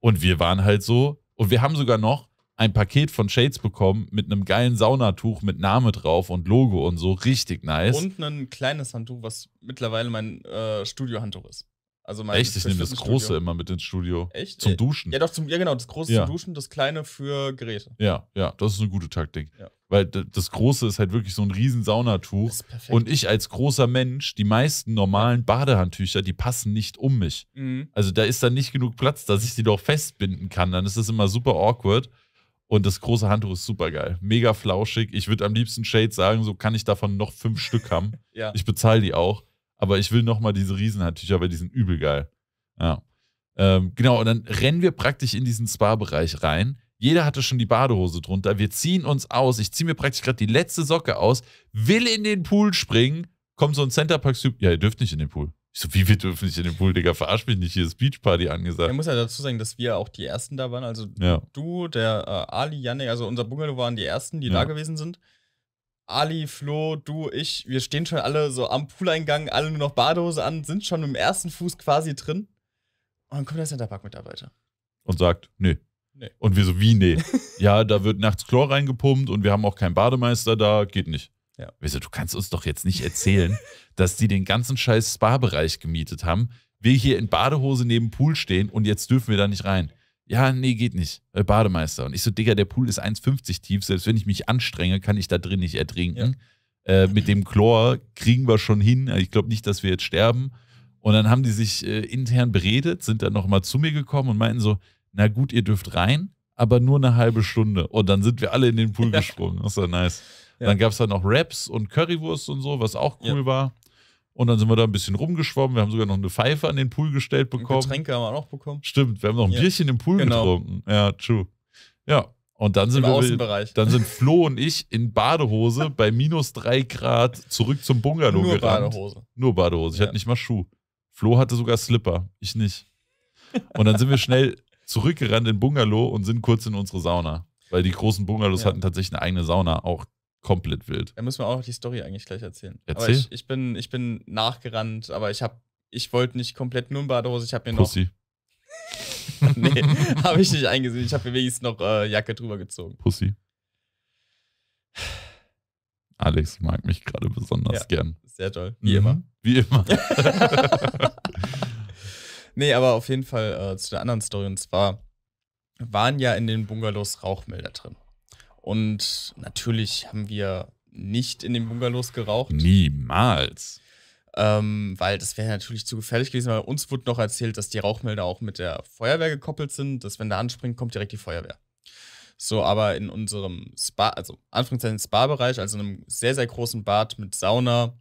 Und wir waren halt so, und wir haben sogar noch ein Paket von Shades bekommen mit einem geilen Saunatuch mit Name drauf und Logo und so. Richtig nice. Und ein kleines Handtuch, was mittlerweile mein äh, Studio-Handtuch ist. Also mein Echt, ich nehme das große Studio. immer mit ins Studio. Echt? Zum Duschen. Ja, doch, zum, ja genau, das große ja. zum Duschen, das kleine für Geräte. Ja, ja, das ist eine gute Taktik. Ja. Weil das große ist halt wirklich so ein riesen Saunatuch. Und ich als großer Mensch, die meisten normalen Badehandtücher, die passen nicht um mich. Mhm. Also da ist dann nicht genug Platz, dass ich die doch festbinden kann. Dann ist das immer super awkward. Und das große Handtuch ist super geil. Mega flauschig. Ich würde am liebsten Shade sagen, so kann ich davon noch fünf Stück haben. ja. Ich bezahle die auch. Aber ich will nochmal diese Riesenhandtücher, weil die sind übel geil. Ja. Ähm, genau, und dann rennen wir praktisch in diesen Spa-Bereich rein. Jeder hatte schon die Badehose drunter. Wir ziehen uns aus. Ich ziehe mir praktisch gerade die letzte Socke aus, will in den Pool springen. Kommt so ein Centerpark-Typ. Ja, ihr dürft nicht in den Pool. Ich so, wie wir dürfen nicht in den Pool, Digga, verarsch mich nicht, hier ist Beachparty angesagt. Ich muss ja dazu sagen, dass wir auch die Ersten da waren. Also ja. du, der äh, Ali, Janik, also unser Bungalow waren die Ersten, die ja. da gewesen sind. Ali, Flo, du, ich, wir stehen schon alle so am Pooleingang, alle nur noch Badehose an, sind schon im ersten Fuß quasi drin. Und dann kommt der Centerpark-Mitarbeiter. Und sagt, nee. nee. Und wir so, wie nee? ja, da wird nachts Chlor reingepumpt und wir haben auch keinen Bademeister da, geht nicht. Ja. Wir so, du kannst uns doch jetzt nicht erzählen, dass die den ganzen scheiß Spa-Bereich gemietet haben, wir hier in Badehose neben Pool stehen und jetzt dürfen wir da nicht rein ja, nee, geht nicht. Äh, Bademeister. Und ich so, Digga, der Pool ist 1,50 tief. Selbst wenn ich mich anstrenge, kann ich da drin nicht ertrinken. Ja. Äh, mit dem Chlor kriegen wir schon hin. Äh, ich glaube nicht, dass wir jetzt sterben. Und dann haben die sich äh, intern beredet, sind dann nochmal zu mir gekommen und meinten so, na gut, ihr dürft rein, aber nur eine halbe Stunde. Und dann sind wir alle in den Pool ja. gesprungen. Das war nice. Ja. Dann gab es da noch Raps und Currywurst und so, was auch cool war. Und dann sind wir da ein bisschen rumgeschwommen. Wir haben sogar noch eine Pfeife an den Pool gestellt bekommen. Und Getränke haben wir auch bekommen. Stimmt, wir haben noch ein ja. Bierchen im Pool genau. getrunken. Ja, true. Ja. Und dann Im sind Im wir, Außenbereich. Dann sind Flo und ich in Badehose bei minus drei Grad zurück zum Bungalow Nur gerannt. Nur Badehose. Nur Badehose. Ich ja. hatte nicht mal Schuh. Flo hatte sogar Slipper. Ich nicht. Und dann sind wir schnell zurückgerannt in Bungalow und sind kurz in unsere Sauna. Weil die großen Bungalows ja. hatten tatsächlich eine eigene Sauna. Auch komplett wild. Da müssen wir auch noch die Story eigentlich gleich erzählen. Erzähl. Ich, ich, bin, ich bin nachgerannt, aber ich ich wollte nicht komplett nur in Badehose, ich habe mir Pussy. noch. nee, habe ich nicht eingesehen. Ich habe mir wenigstens noch äh, Jacke drüber gezogen. Pussy. Alex mag mich gerade besonders ja, gern. Sehr toll. Wie mhm. immer. Wie immer. nee, aber auf jeden Fall äh, zu der anderen Story. Und zwar waren ja in den Bungalows Rauchmelder drin. Und natürlich haben wir nicht in den Bungalows geraucht. Niemals. Ähm, weil das wäre natürlich zu gefährlich gewesen, weil uns wurde noch erzählt, dass die Rauchmelder auch mit der Feuerwehr gekoppelt sind, dass wenn der anspringt, kommt direkt die Feuerwehr. So, aber in unserem Spa, also Anführungszeichen Spa-Bereich, also in einem sehr, sehr großen Bad mit Sauna,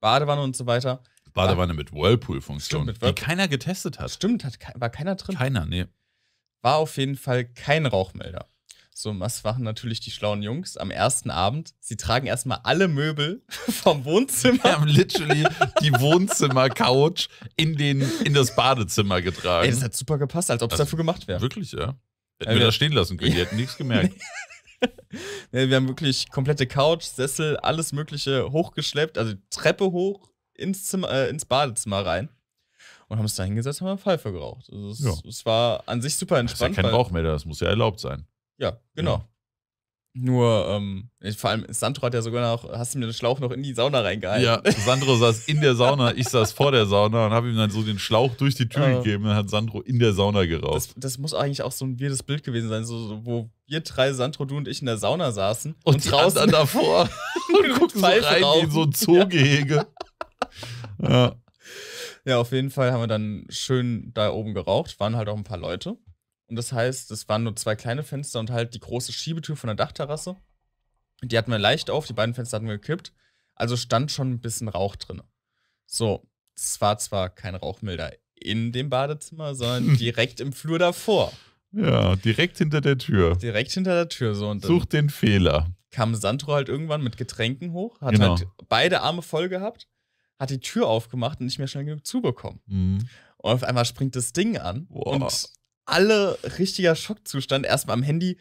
Badewanne und so weiter. Badewanne mit Whirlpool-Funktion, die keiner getestet hat. Stimmt, hat, war keiner drin. Keiner, nee. War auf jeden Fall kein Rauchmelder. So, was machen natürlich die schlauen Jungs am ersten Abend? Sie tragen erstmal alle Möbel vom Wohnzimmer. Wir haben literally die Wohnzimmer-Couch in, in das Badezimmer getragen. Ey, das hat super gepasst, als ob es also dafür gemacht wäre. Wirklich, ja. Hätten äh, wir das stehen lassen können, ja. die hätten nichts gemerkt. nee, wir haben wirklich komplette Couch, Sessel, alles Mögliche hochgeschleppt, also Treppe hoch ins, Zimmer, äh, ins Badezimmer rein und haben es da hingesetzt, und haben eine Pfeife geraucht. Also es, ja. es, war an sich super entspannt. Das ist ja kein Rauch mehr, das muss ja erlaubt sein. Ja, genau. Ja. Nur, ähm, vor allem, Sandro hat ja sogar noch, hast du mir den Schlauch noch in die Sauna reingehalten? Ja, Sandro saß in der Sauna, ich saß vor der Sauna und habe ihm dann so den Schlauch durch die Tür äh, gegeben und dann hat Sandro in der Sauna geraucht. Das, das, muss eigentlich auch so ein weirdes Bild gewesen sein, so, so, wo wir drei, Sandro, du und ich in der Sauna saßen. Und, und draußen davor und gucken so rein rauchen. in so ein Zoogehege. ja. ja. ja, auf jeden Fall haben wir dann schön da oben geraucht, waren halt auch ein paar Leute. Und das heißt, es waren nur zwei kleine Fenster und halt die große Schiebetür von der Dachterrasse. Die hatten wir leicht auf, die beiden Fenster hatten wir gekippt. Also stand schon ein bisschen Rauch drin. So, es war zwar kein Rauchmilder in dem Badezimmer, sondern direkt im Flur davor. Ja, direkt hinter der Tür. Direkt hinter der Tür. So, und Such den Fehler. Kam Sandro halt irgendwann mit Getränken hoch, hat genau. halt beide Arme voll gehabt, hat die Tür aufgemacht und nicht mehr schnell genug zubekommen. Mhm. Und auf einmal springt das Ding an Wow. und alle richtiger Schockzustand. Erstmal am Handy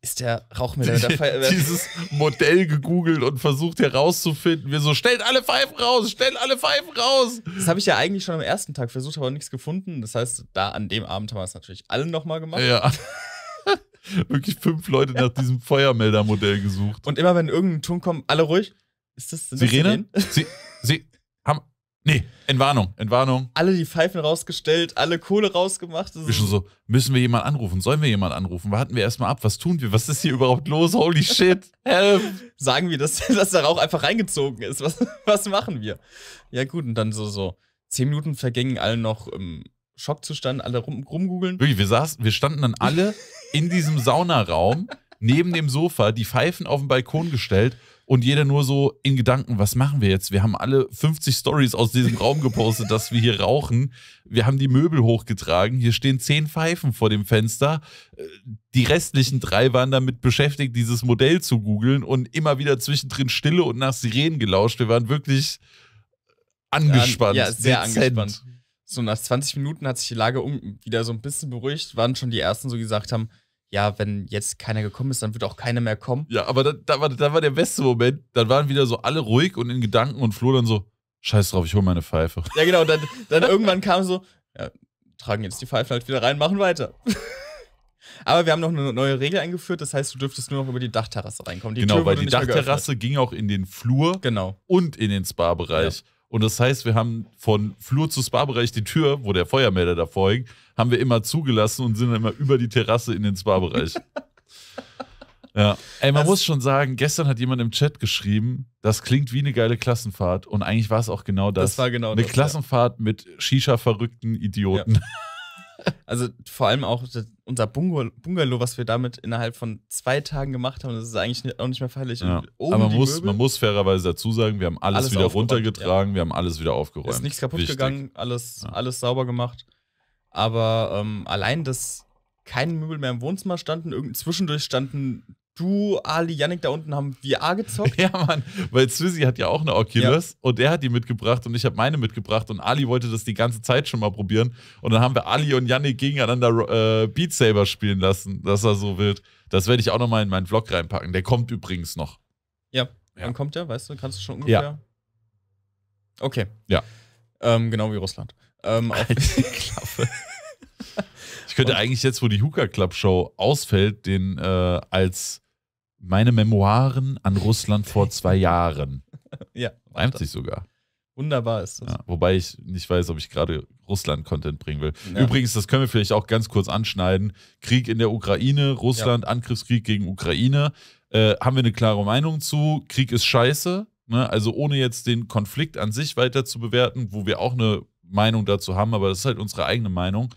ist der Rauchmelder. Die, der dieses Modell gegoogelt und versucht herauszufinden. Wir so, stellt alle Pfeifen raus, stellt alle Pfeifen raus. Das habe ich ja eigentlich schon am ersten Tag versucht, aber nichts gefunden. Das heißt, da an dem Abend haben wir es natürlich alle nochmal gemacht. Ja. Wirklich fünf Leute nach diesem Feuermeldermodell gesucht. Und immer wenn irgendein Ton kommt, alle ruhig. Ist das Sirene? Sirene? Sie, Sie, Nee, Entwarnung, Entwarnung. Alle die Pfeifen rausgestellt, alle Kohle rausgemacht. Wir schon so, müssen wir jemanden anrufen? Sollen wir jemanden anrufen? Warten wir erstmal ab, was tun wir? Was ist hier überhaupt los? Holy shit, help. Sagen wir, dass, dass der Rauch einfach reingezogen ist. Was, was machen wir? Ja gut, und dann so, so. Zehn Minuten vergingen alle noch im Schockzustand, alle rum, rumgoogeln. Wirklich, wir saßen, wir standen dann alle in diesem Saunaraum, neben dem Sofa, die Pfeifen auf den Balkon gestellt und jeder nur so in Gedanken, was machen wir jetzt? Wir haben alle 50 Stories aus diesem Raum gepostet, dass wir hier rauchen. Wir haben die Möbel hochgetragen. Hier stehen zehn Pfeifen vor dem Fenster. Die restlichen drei waren damit beschäftigt, dieses Modell zu googeln und immer wieder zwischendrin Stille und nach Sirenen gelauscht. Wir waren wirklich angespannt. Ja, sehr dezent. angespannt. So nach 20 Minuten hat sich die Lage wieder so ein bisschen beruhigt, waren schon die ersten so gesagt haben, ja, wenn jetzt keiner gekommen ist, dann wird auch keiner mehr kommen. Ja, aber da, da, war, da war der beste Moment. Dann waren wieder so alle ruhig und in Gedanken und Flo dann so, scheiß drauf, ich hole meine Pfeife. Ja, genau. Dann, dann irgendwann kam so, ja, tragen jetzt die Pfeife halt wieder rein, machen weiter. Aber wir haben noch eine neue Regel eingeführt, das heißt, du dürftest nur noch über die Dachterrasse reinkommen. Die genau, Tür weil die Dachterrasse ging auch in den Flur genau. und in den Spa-Bereich. Ja. Und das heißt, wir haben von Flur zu Spa-Bereich die Tür, wo der Feuermelder davor hing, haben wir immer zugelassen und sind dann immer über die Terrasse in den Spa-Bereich. ja. Ey, man das muss schon sagen, gestern hat jemand im Chat geschrieben, das klingt wie eine geile Klassenfahrt. Und eigentlich war es auch genau das. Das war genau eine das. Eine Klassenfahrt ja. mit Shisha-verrückten Idioten. Ja. Also vor allem auch unser Bungalow, was wir damit innerhalb von zwei Tagen gemacht haben, das ist eigentlich auch nicht mehr feierlich. Ja. Aber man muss, man muss, fairerweise dazu sagen, wir haben alles, alles wieder runtergetragen, ja. wir haben alles wieder aufgeräumt. Ist nichts kaputt Wichtig. gegangen, alles, ja. alles sauber gemacht. Aber ähm, allein, dass keine Möbel mehr im Wohnzimmer standen, zwischendurch standen du, Ali, Yannick da unten haben VR gezockt. Ja, Mann, weil Swizzy hat ja auch eine Oculus ja. und er hat die mitgebracht und ich habe meine mitgebracht und Ali wollte das die ganze Zeit schon mal probieren. Und dann haben wir Ali und Yannick gegeneinander äh, Beat Saber spielen lassen. dass er so wild. Das werde ich auch nochmal in meinen Vlog reinpacken. Der kommt übrigens noch. Ja, ja. wann kommt der? Weißt du, kannst du schon ungefähr? Ja. Okay. Ja. Ähm, genau wie Russland. Ähm, auf halt Klappe. Ich könnte und? eigentlich jetzt, wo die Hooker Club Show ausfällt, den äh, als meine Memoiren an Russland vor zwei Jahren. ja. Reimt sich sogar. Wunderbar ist das. Ja, wobei ich nicht weiß, ob ich gerade Russland-Content bringen will. Ja. Übrigens, das können wir vielleicht auch ganz kurz anschneiden. Krieg in der Ukraine, Russland, ja. Angriffskrieg gegen Ukraine. Äh, haben wir eine klare Meinung zu? Krieg ist scheiße. Ne? Also ohne jetzt den Konflikt an sich weiter zu bewerten, wo wir auch eine Meinung dazu haben, aber das ist halt unsere eigene Meinung.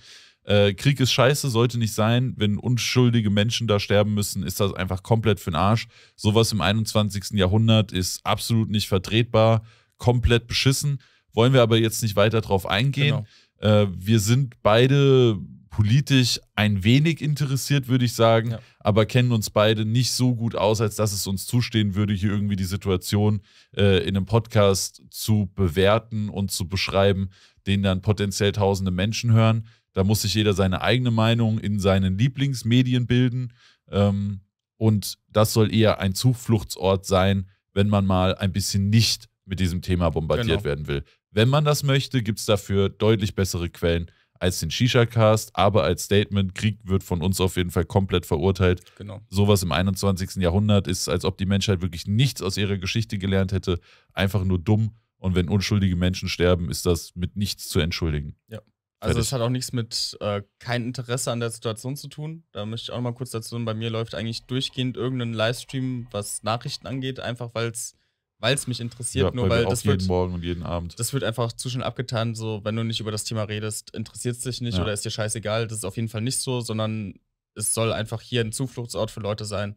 Äh, Krieg ist scheiße, sollte nicht sein. Wenn unschuldige Menschen da sterben müssen, ist das einfach komplett für den Arsch. Sowas im 21. Jahrhundert ist absolut nicht vertretbar, komplett beschissen. Wollen wir aber jetzt nicht weiter drauf eingehen. Genau. Äh, wir sind beide politisch ein wenig interessiert, würde ich sagen, ja. aber kennen uns beide nicht so gut aus, als dass es uns zustehen würde, hier irgendwie die Situation äh, in einem Podcast zu bewerten und zu beschreiben, den dann potenziell tausende Menschen hören. Da muss sich jeder seine eigene Meinung in seinen Lieblingsmedien bilden. Ähm, und das soll eher ein Zufluchtsort sein, wenn man mal ein bisschen nicht mit diesem Thema bombardiert genau. werden will. Wenn man das möchte, gibt es dafür deutlich bessere Quellen als den Shisha-Cast, aber als Statement, Krieg wird von uns auf jeden Fall komplett verurteilt. Genau. Sowas im 21. Jahrhundert ist, als ob die Menschheit wirklich nichts aus ihrer Geschichte gelernt hätte, einfach nur dumm. Und wenn unschuldige Menschen sterben, ist das mit nichts zu entschuldigen. Ja. Also es hat auch nichts mit äh, kein Interesse an der Situation zu tun. Da möchte ich auch noch mal kurz dazu, bei mir läuft eigentlich durchgehend irgendein Livestream, was Nachrichten angeht, einfach weil es weil es mich interessiert, ja, nur weil, weil das jeden wird, Morgen und jeden Abend. Das wird einfach zu schnell abgetan, so wenn du nicht über das Thema redest, interessiert es dich nicht ja. oder ist dir scheißegal, das ist auf jeden Fall nicht so, sondern es soll einfach hier ein Zufluchtsort für Leute sein,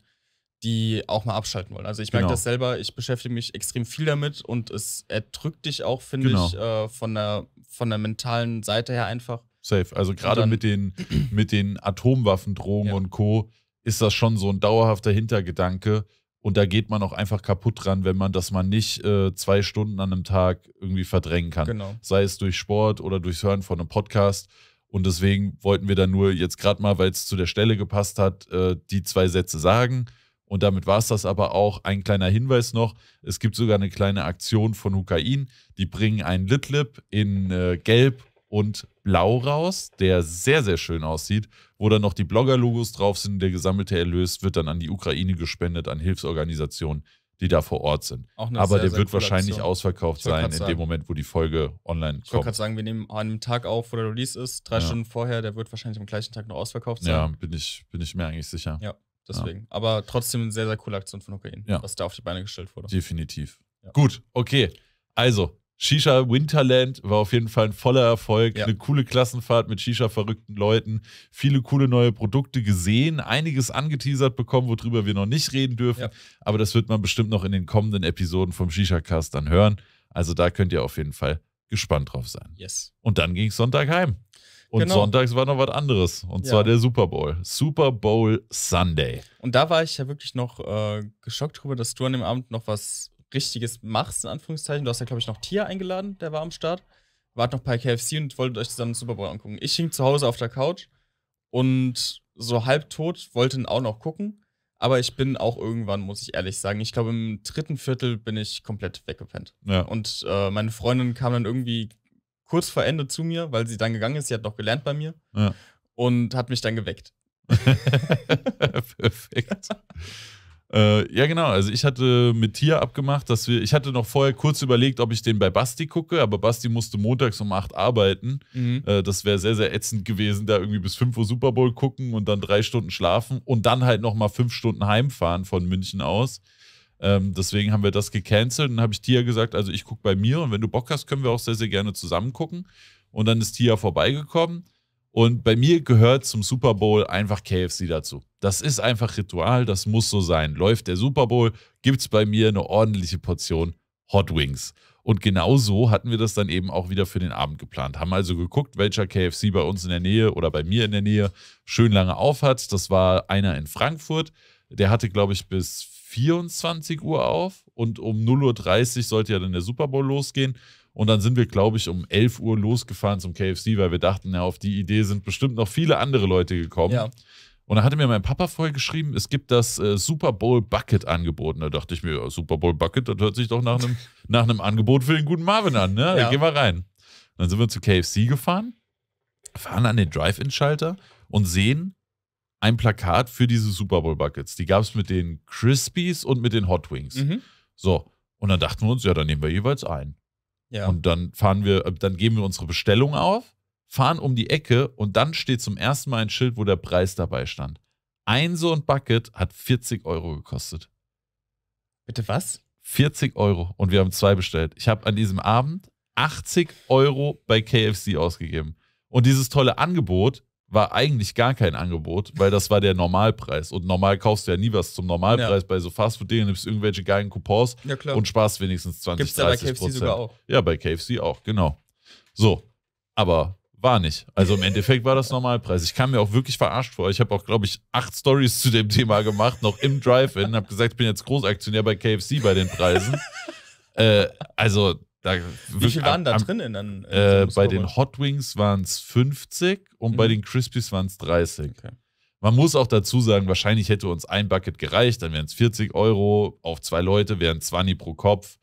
die auch mal abschalten wollen. Also ich merke genau. das selber, ich beschäftige mich extrem viel damit und es erdrückt dich auch, finde genau. ich, äh, von der von der mentalen Seite her einfach. Safe. Also gerade mit den, mit den Atomwaffendrohungen ja. und Co. ist das schon so ein dauerhafter Hintergedanke. Und da geht man auch einfach kaputt dran, wenn man das mal nicht äh, zwei Stunden an einem Tag irgendwie verdrängen kann. Genau. Sei es durch Sport oder durchs Hören von einem Podcast. Und deswegen wollten wir da nur jetzt gerade mal, weil es zu der Stelle gepasst hat, äh, die zwei Sätze sagen. Und damit war es das aber auch. Ein kleiner Hinweis noch: Es gibt sogar eine kleine Aktion von Hukain. Die bringen einen Litlip in äh, Gelb und Blau raus, der sehr, sehr schön aussieht, wo dann noch die Blogger-Logos drauf sind. Der gesammelte Erlös wird dann an die Ukraine gespendet, an Hilfsorganisationen, die da vor Ort sind. Aber sehr, der sehr wird wahrscheinlich Aktion. ausverkauft sein in sagen. dem Moment, wo die Folge online kommt. Ich wollte gerade sagen, wir nehmen an einem Tag auf, wo der Release ist, drei ja. Stunden vorher, der wird wahrscheinlich am gleichen Tag noch ausverkauft sein. Ja, bin ich, bin ich mir eigentlich sicher. Ja. Deswegen. Ja. Aber trotzdem eine sehr, sehr coole Aktion von Hokain, ja. was da auf die Beine gestellt wurde. Definitiv. Ja. Gut, okay. Also, Shisha Winterland war auf jeden Fall ein voller Erfolg. Ja. Eine coole Klassenfahrt mit Shisha-verrückten Leuten. Viele coole neue Produkte gesehen. Einiges angeteasert bekommen, worüber wir noch nicht reden dürfen. Ja. Aber das wird man bestimmt noch in den kommenden Episoden vom Shisha-Cast dann hören. Also da könnt ihr auf jeden Fall gespannt drauf sein. Yes. Und dann ging es Sonntag heim. Und genau. sonntags war noch was anderes. Und ja. zwar der Super Bowl. Super Bowl Sunday. Und da war ich ja wirklich noch äh, geschockt drüber, dass du an dem Abend noch was Richtiges machst, in Anführungszeichen. Du hast ja, glaube ich, noch Tier eingeladen, der war am Start. Wart noch bei KFC und wolltet euch zusammen den Super Bowl angucken. Ich hing zu Hause auf der Couch und so halbtot wollte ihn auch noch gucken. Aber ich bin auch irgendwann, muss ich ehrlich sagen, ich glaube, im dritten Viertel bin ich komplett weggepennt. Ja. Und äh, meine Freundin kam dann irgendwie kurz vor Ende zu mir, weil sie dann gegangen ist. Sie hat noch gelernt bei mir ja. und hat mich dann geweckt. Perfekt. äh, ja, genau. Also ich hatte mit Tia abgemacht, dass wir, ich hatte noch vorher kurz überlegt, ob ich den bei Basti gucke, aber Basti musste montags um 8 arbeiten. Mhm. Äh, das wäre sehr, sehr ätzend gewesen, da irgendwie bis 5 Uhr Super Bowl gucken und dann drei Stunden schlafen und dann halt nochmal fünf Stunden heimfahren von München aus. Ähm, deswegen haben wir das gecancelt und habe ich Tia gesagt, also ich gucke bei mir und wenn du Bock hast, können wir auch sehr, sehr gerne zusammen gucken. Und dann ist Tia vorbeigekommen. Und bei mir gehört zum Super Bowl einfach KFC dazu. Das ist einfach Ritual, das muss so sein. Läuft der Super Bowl, gibt es bei mir eine ordentliche Portion Hot Wings. Und genau so hatten wir das dann eben auch wieder für den Abend geplant. Haben also geguckt, welcher KFC bei uns in der Nähe oder bei mir in der Nähe schön lange aufhat. Das war einer in Frankfurt. Der hatte, glaube ich, bis 24 Uhr auf und um 0.30 Uhr sollte ja dann der Super Bowl losgehen. Und dann sind wir, glaube ich, um 11 Uhr losgefahren zum KFC, weil wir dachten, ja, auf die Idee sind bestimmt noch viele andere Leute gekommen. Ja. Und da hatte mir mein Papa vorher geschrieben, es gibt das äh, Super Bowl Bucket angeboten. Da dachte ich mir, Super Bowl Bucket, das hört sich doch nach einem, nach einem Angebot für den guten Marvin an, ne? Ja. Gehen wir rein. Und dann sind wir zu KFC gefahren, fahren an den Drive-In-Schalter und sehen, ein Plakat für diese Super Bowl Buckets. Die gab es mit den Crispies und mit den Hot Wings. Mhm. So. Und dann dachten wir uns, ja, dann nehmen wir jeweils einen. Ja. Und dann fahren wir, äh, dann geben wir unsere Bestellung auf, fahren um die Ecke und dann steht zum ersten Mal ein Schild, wo der Preis dabei stand. Ein so ein Bucket hat 40 Euro gekostet. Bitte was? 40 Euro und wir haben zwei bestellt. Ich habe an diesem Abend 80 Euro bei KFC ausgegeben. Und dieses tolle Angebot war eigentlich gar kein Angebot, weil das war der Normalpreis. Und normal kaufst du ja nie was zum Normalpreis ja. bei so Fastfood-Dingen, nimmst du irgendwelche geilen Coupons ja, und sparst wenigstens 20, Gibt's 30 Prozent. Gibt's da bei KFC sogar auch. Ja, bei KFC auch, genau. So, aber war nicht. Also im Endeffekt war das Normalpreis. Ich kam mir auch wirklich verarscht vor. Ich habe auch, glaube ich, acht Stories zu dem Thema gemacht, noch im Drive-In, habe gesagt, ich bin jetzt Großaktionär bei KFC bei den Preisen. äh, also da Wie viele waren da am, drin? äh, bei den Hot Wings waren es 50 und mhm. bei den Crispies waren es 30. Okay. Man muss auch dazu sagen, wahrscheinlich hätte uns ein Bucket gereicht, dann wären es 40 Euro auf zwei Leute, wären 20 pro Kopf.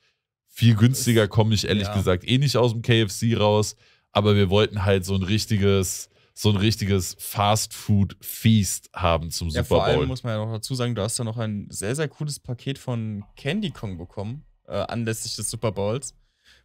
Viel günstiger komme ich ehrlich ja. gesagt eh nicht aus dem KFC raus, aber wir wollten halt so ein richtiges, so ein richtiges Fast-Food-Feast haben zum ja, Super Bowl. Vor allem muss man ja noch dazu sagen, du hast da noch ein sehr, sehr cooles Paket von Candy Kong bekommen, äh, anlässlich des Super Bowls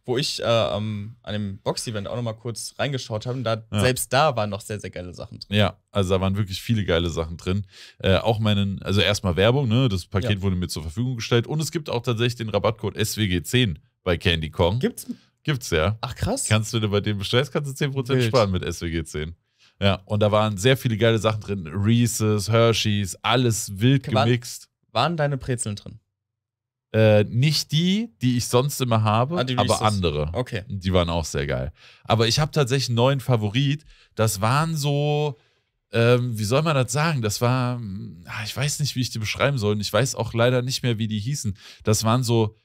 wo ich äh, um, an dem Box-Event auch nochmal kurz reingeschaut habe. Und da, ja. Selbst da waren noch sehr, sehr geile Sachen drin. Ja, also da waren wirklich viele geile Sachen drin. Äh, auch meinen, also erstmal Werbung, ne? Das Paket ja. wurde mir zur Verfügung gestellt. Und es gibt auch tatsächlich den Rabattcode SWG10 bei Candy Kong. Gibt's? Gibt's, ja. Ach krass. Kannst du, dir bei dem bestellst, kannst du 10% Wild. sparen mit SWG10. Ja, und da waren sehr viele geile Sachen drin. Reese's, Hershey's, alles wild War, gemixt. Waren deine Brezeln drin? Äh, nicht die, die ich sonst immer habe, ah, aber andere. Okay. Die waren auch sehr geil. Aber ich habe tatsächlich einen neuen Favorit. Das waren so, ähm, wie soll man das sagen? Das war, hm, ah, ich weiß nicht, wie ich die beschreiben soll. Und ich weiß auch leider nicht mehr, wie die hießen. Das waren so,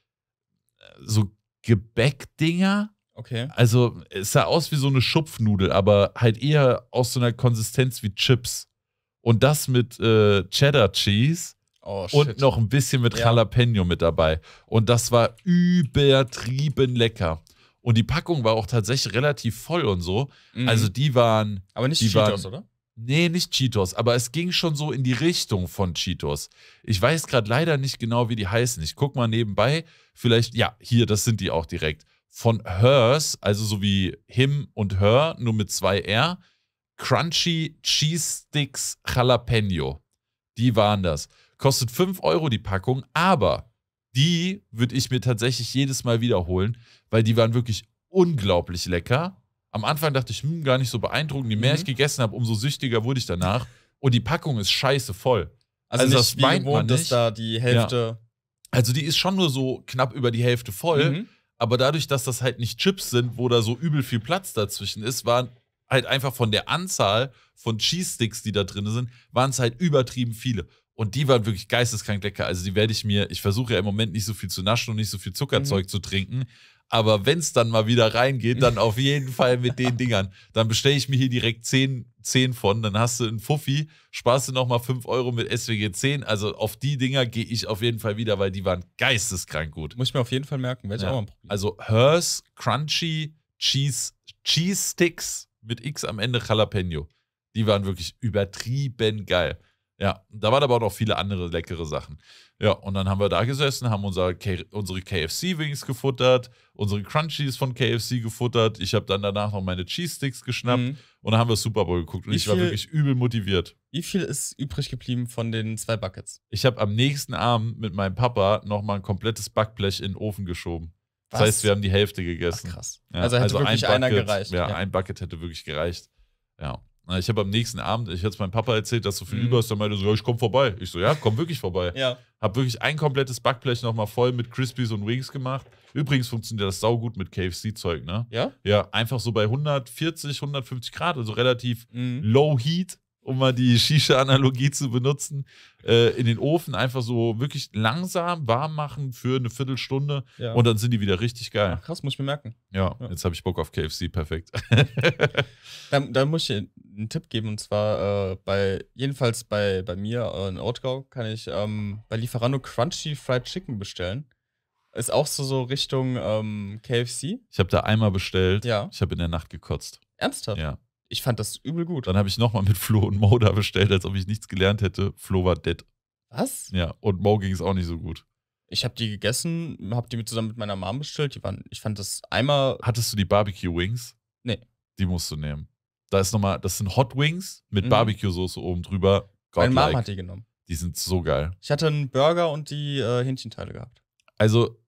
äh, so Gebäckdinger. Okay. Also es sah aus wie so eine Schupfnudel, aber halt eher aus so einer Konsistenz wie Chips. Und das mit äh, Cheddar Cheese Oh, und noch ein bisschen mit ja. Jalapeno mit dabei. Und das war übertrieben lecker. Und die Packung war auch tatsächlich relativ voll und so. Mhm. Also die waren. Aber nicht die Cheetos, waren, oder? Nee, nicht Cheetos, aber es ging schon so in die Richtung von Cheetos. Ich weiß gerade leider nicht genau, wie die heißen. Ich guck mal nebenbei. Vielleicht, ja, hier, das sind die auch direkt. Von Hers, also so wie Him und Her, nur mit zwei R. Crunchy Cheese Sticks Jalapeno. Die waren das. Kostet 5 Euro die Packung, aber die würde ich mir tatsächlich jedes Mal wiederholen, weil die waren wirklich unglaublich lecker. Am Anfang dachte ich, hm, gar nicht so beeindruckend. Je mehr mhm. ich gegessen habe, umso süchtiger wurde ich danach. Und die Packung ist scheiße voll. Also, also das meint gewohnt, man nicht. dass da die Hälfte. Ja. Also die ist schon nur so knapp über die Hälfte voll. Mhm. Aber dadurch, dass das halt nicht Chips sind, wo da so übel viel Platz dazwischen ist, waren halt einfach von der Anzahl von Cheese Sticks, die da drin sind, waren es halt übertrieben viele. Und die waren wirklich geisteskrank lecker. Also die werde ich mir, ich versuche ja im Moment nicht so viel zu naschen und nicht so viel Zuckerzeug mhm. zu trinken. Aber wenn es dann mal wieder reingeht, dann auf jeden Fall mit den Dingern. Dann bestelle ich mir hier direkt 10, 10 von. Dann hast du einen Fuffi, sparst du nochmal 5 Euro mit SWG 10. Also auf die Dinger gehe ich auf jeden Fall wieder, weil die waren geisteskrank gut. Muss ich mir auf jeden Fall merken. Werde ich auch mal probieren. Also Hers Crunchy Cheese, Cheese Sticks mit X am Ende Jalapeno. Die waren wirklich übertrieben geil. Ja, da waren aber auch noch viele andere leckere Sachen. Ja, und dann haben wir da gesessen, haben unser K unsere KFC-Wings gefuttert, unsere Crunchies von KFC gefuttert. Ich habe dann danach noch meine Cheese-Sticks geschnappt mhm. und dann haben wir Super Bowl geguckt. Und wie ich viel, war wirklich übel motiviert. Wie viel ist übrig geblieben von den zwei Buckets? Ich habe am nächsten Abend mit meinem Papa nochmal ein komplettes Backblech in den Ofen geschoben. Was? Das heißt, wir haben die Hälfte gegessen. Ach, krass. Ja, also hätte also wirklich ein Bucket, einer gereicht. Ja, ja, ein Bucket hätte wirklich gereicht. Ja. Ich habe am nächsten Abend, ich hatte es meinem Papa erzählt, dass du viel mhm. über hast, dann meinte er so, ja, ich komm vorbei. Ich so, ja, komm wirklich vorbei. ja. Hab wirklich ein komplettes Backblech nochmal voll mit Crispies und Wings gemacht. Übrigens funktioniert das saugut mit KFC-Zeug, ne? Ja? Ja, einfach so bei 140, 150 Grad, also relativ mhm. low heat, um mal die Shisha-Analogie zu benutzen, äh, in den Ofen einfach so wirklich langsam warm machen für eine Viertelstunde ja. und dann sind die wieder richtig geil. Ach, krass, muss ich mir merken. Ja, ja. jetzt habe ich Bock auf KFC, perfekt. dann, dann, muss ich einen Tipp geben und zwar äh, bei, jedenfalls bei, bei mir in Ortgau kann ich ähm, bei Lieferando Crunchy Fried Chicken bestellen. Ist auch so, so Richtung ähm, KFC. Ich habe da einmal bestellt. Ja. Ich habe in der Nacht gekotzt. Ernsthaft? Ja. Ich fand das übel gut. Dann habe ich nochmal mit Flo und Mo da bestellt, als ob ich nichts gelernt hätte. Flo war dead. Was? Ja, und Mo ging es auch nicht so gut. Ich habe die gegessen, habe die mit zusammen mit meiner Mom bestellt. Die waren, ich fand das einmal. Hattest du die Barbecue Wings? Nee. Die musst du nehmen. Da ist nochmal, das sind Hot Wings mit mhm. Barbecue-Soße oben drüber. Godlike. Meine Mom hat die genommen. Die sind so geil. Ich hatte einen Burger und die äh, Hähnchenteile gehabt. Also,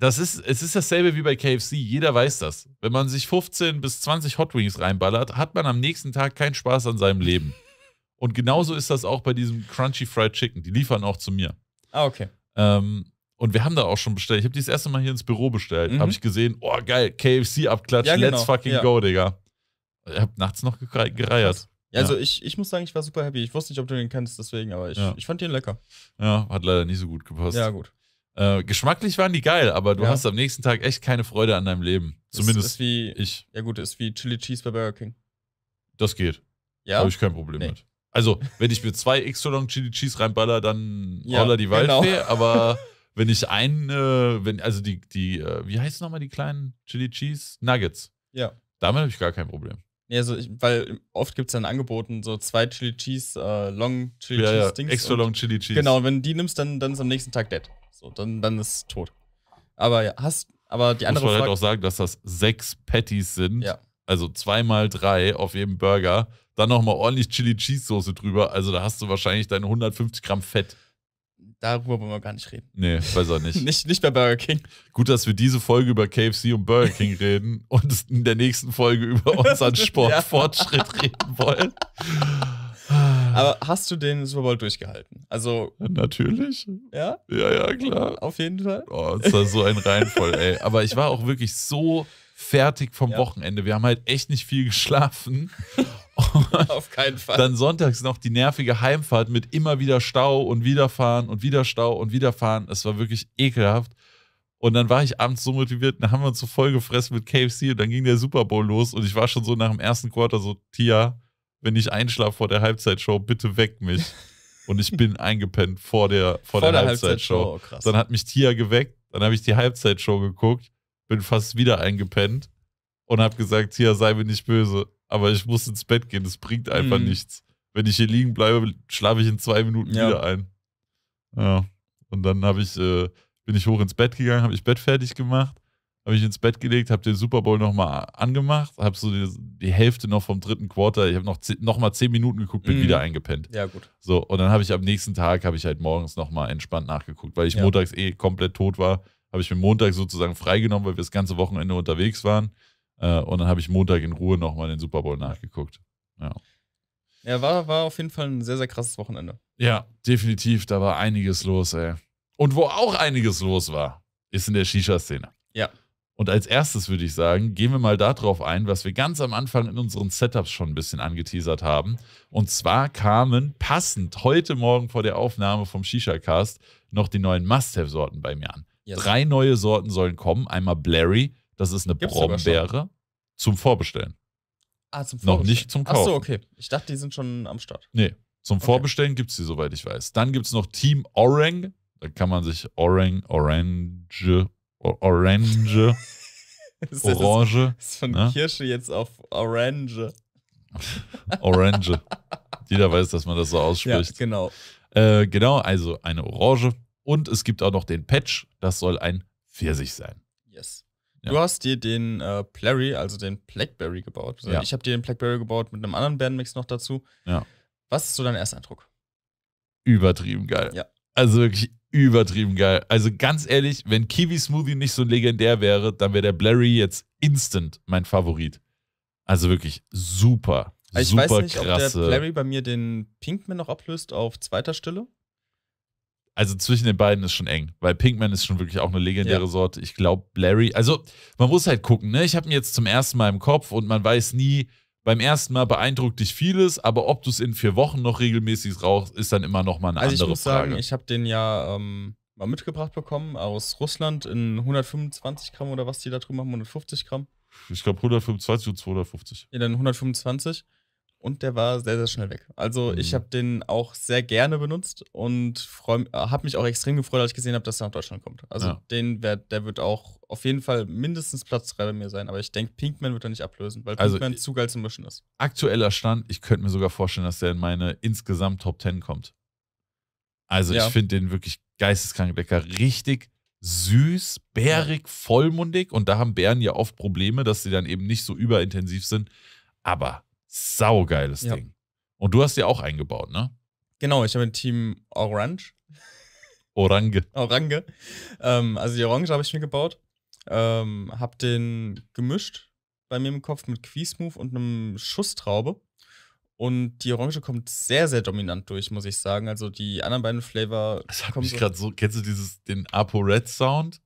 das ist, es ist dasselbe wie bei KFC. Jeder weiß das. Wenn man sich 15 bis 20 Hot Wings reinballert, hat man am nächsten Tag keinen Spaß an seinem Leben. Und genauso ist das auch bei diesem Crunchy Fried Chicken. Die liefern auch zu mir. Ah, okay. Ähm, und wir haben da auch schon bestellt. Ich habe die das erste Mal hier ins Büro bestellt. Mhm. Habe ich gesehen, oh geil, KFC abklatscht, ja, genau. let's fucking ja. go, Digga. Ich habe nachts noch gereiert. Ja, also ich, ich muss sagen, ich war super happy. Ich wusste nicht, ob du den kennst, deswegen, aber ich, ich fand den lecker. Ja, hat leider nicht so gut gepasst. Ja, gut. Äh, geschmacklich waren die geil, aber du ja. hast am nächsten Tag echt keine Freude an deinem Leben. Zumindest ist wie, ich. Ja gut, ist wie Chili Cheese bei Burger King. Das geht. Ja. Habe ich kein Problem nee. mit. Also, wenn ich mir zwei X-Long Chili Cheese reinballer, dann ja, die Waldfee, genau. aber wenn ich einen, äh, wenn, also die, die, äh, wie heißen nochmal die kleinen Chili Cheese Nuggets? Ja. Damit habe ich gar kein Problem. Nee, also ich, weil oft gibt es dann Angeboten, so zwei Chili Cheese, äh, Long Chili ja, Cheese ja, Dings. Extra Long Chili Cheese. Genau, wenn du die nimmst, dann, dann ist am nächsten Tag dead. So, dann, dann ist es tot. Aber ja, hast, aber die andere Muss man halt Frage, halt auch sagen, dass das sechs Patties sind. Ja. Also zweimal drei auf jedem Burger. Dann nochmal ordentlich Chili Cheese Soße drüber. Also da hast du wahrscheinlich deine 150 Gramm Fett darüber wollen wir gar nicht reden. Nee, besser nicht. nicht. Nicht bei Burger King. Gut, dass wir diese Folge über KFC und Burger King reden und in der nächsten Folge über unseren Sportfortschritt ja. reden wollen. Aber hast du den Super Bowl durchgehalten? Also. Natürlich. Ja? Ja, ja, klar. Auf jeden Fall. Oh, das war so ein Reinvoll, ey. Aber ich war auch wirklich so fertig vom ja. Wochenende. Wir haben halt echt nicht viel geschlafen. Auf keinen Fall. Dann sonntags noch die nervige Heimfahrt mit immer wieder Stau und wiederfahren und wieder Stau und wiederfahren. Es war wirklich ekelhaft. Und dann war ich abends so motiviert, dann haben wir uns so vollgefressen mit KFC und dann ging der Super Bowl los und ich war schon so nach dem ersten Quarter so, Tia, wenn ich einschlafe vor der Halbzeitshow, bitte weck mich. Und ich bin eingepennt vor der, vor, vor der, der, Halbzeitshow. Halbzeitshow. Oh, dann hat mich Tia geweckt, dann habe ich die Halbzeitshow geguckt, bin fast wieder eingepennt und habe gesagt, Tia, sei mir nicht böse aber ich muss ins Bett gehen. Das bringt einfach mhm. nichts. Wenn ich hier liegen bleibe, schlafe ich in zwei Minuten ja. wieder ein. Ja. Und dann habe ich, äh, bin ich hoch ins Bett gegangen, habe ich Bett fertig gemacht, habe ich ins Bett gelegt, habe den Super Bowl nochmal angemacht, habe so die, die, Hälfte noch vom dritten Quarter, ich habe noch, noch mal zehn Minuten geguckt, bin mhm. wieder eingepennt. Ja, gut. So, und dann habe ich am nächsten Tag, habe ich halt morgens nochmal entspannt nachgeguckt, weil ich ja. montags eh komplett tot war, habe ich mir Montag sozusagen freigenommen, weil wir das ganze Wochenende unterwegs waren äh, und dann habe ich Montag in Ruhe nochmal den Super Bowl nachgeguckt. Ja. Ja, war, war auf jeden Fall ein sehr, sehr krasses Wochenende. Ja, definitiv. Da war einiges los, ey. Und wo auch einiges los war, ist in der Shisha-Szene. Ja. Und als erstes würde ich sagen, gehen wir mal darauf ein, was wir ganz am Anfang in unseren Setups schon ein bisschen angeteasert haben. Und zwar kamen passend heute Morgen vor der Aufnahme vom Shisha-Cast noch die neuen Must-Have-Sorten bei mir an. Yes. Drei neue Sorten sollen kommen: einmal Blary, das ist eine Gibt's Brombeere zum Vorbestellen. Ah, zum Vorbestellen. Noch nicht zum Kaufen. Achso, okay. Ich dachte, die sind schon am Start. Nee, zum okay. Vorbestellen gibt es die, soweit ich weiß. Dann gibt es noch Team Orang. Da kann man sich Orang, Orange, Orange, Orange. das, Ist, von ne? Kirsche jetzt auf Orange. Orange. Jeder weiß, dass man das so ausspricht. Ja, genau. Äh, genau, also eine Orange. Und es gibt auch noch den Patch. Das soll ein Pfirsich sein. Yes. Ja. Du hast dir den äh, Plary, also den Blackberry gebaut. Ja. Ich habe dir den Blackberry gebaut mit einem anderen Bandmix noch dazu. Ja. Was ist so dein Ersteindruck? Übertrieben geil. Ja. Also wirklich übertrieben geil. Also ganz ehrlich, wenn Kiwi Smoothie nicht so legendär wäre, dann wäre der Blary jetzt instant mein Favorit. Also wirklich super. Also ich super weiß nicht, krasse. ob der Blary bei mir den Pinkman noch ablöst auf zweiter Stelle. Also zwischen den beiden ist schon eng, weil Pinkman ist schon wirklich auch eine legendäre ja. Sorte. Ich glaube, Larry, also man muss halt gucken, ne? Ich habe ihn jetzt zum ersten Mal im Kopf und man weiß nie, beim ersten Mal beeindruckt dich vieles, aber ob du es in vier Wochen noch regelmäßig rauchst, ist dann immer nochmal mal eine also andere Frage. ich muss Frage. sagen, ich habe den ja ähm, mal mitgebracht bekommen aus Russland in 125 Gramm oder was die da drüben haben, 150 Gramm. Ich glaube 125 und 250. Ja, dann 125 und der war sehr, sehr schnell weg. Also mhm. ich habe den auch sehr gerne benutzt und habe mich auch extrem gefreut, als ich gesehen habe, dass er nach Deutschland kommt. Also ja. den wär, der wird auch auf jeden Fall mindestens Platz 3 bei mir sein, aber ich denke, Pinkman wird er nicht ablösen, weil also Pinkman zu geil zu mischen ist. Aktueller Stand, ich könnte mir sogar vorstellen, dass der in meine insgesamt Top 10 kommt. Also ja. ich finde den wirklich geisteskrank lecker. Richtig süß, bärig, vollmundig und da haben Bären ja oft Probleme, dass sie dann eben nicht so überintensiv sind, aber Saugeiles ja. Ding. Und du hast dir auch eingebaut, ne? Genau, ich habe ein Team Orange. Orange. Orange. Ähm, also die Orange habe ich mir gebaut. Ähm, habe den gemischt bei mir im Kopf mit Quiesmove und einem Schusstraube. Und die Orange kommt sehr, sehr dominant durch, muss ich sagen. Also die anderen beiden Flavor. Das hat mich gerade so. Kennst du dieses, den Apo Red Sound?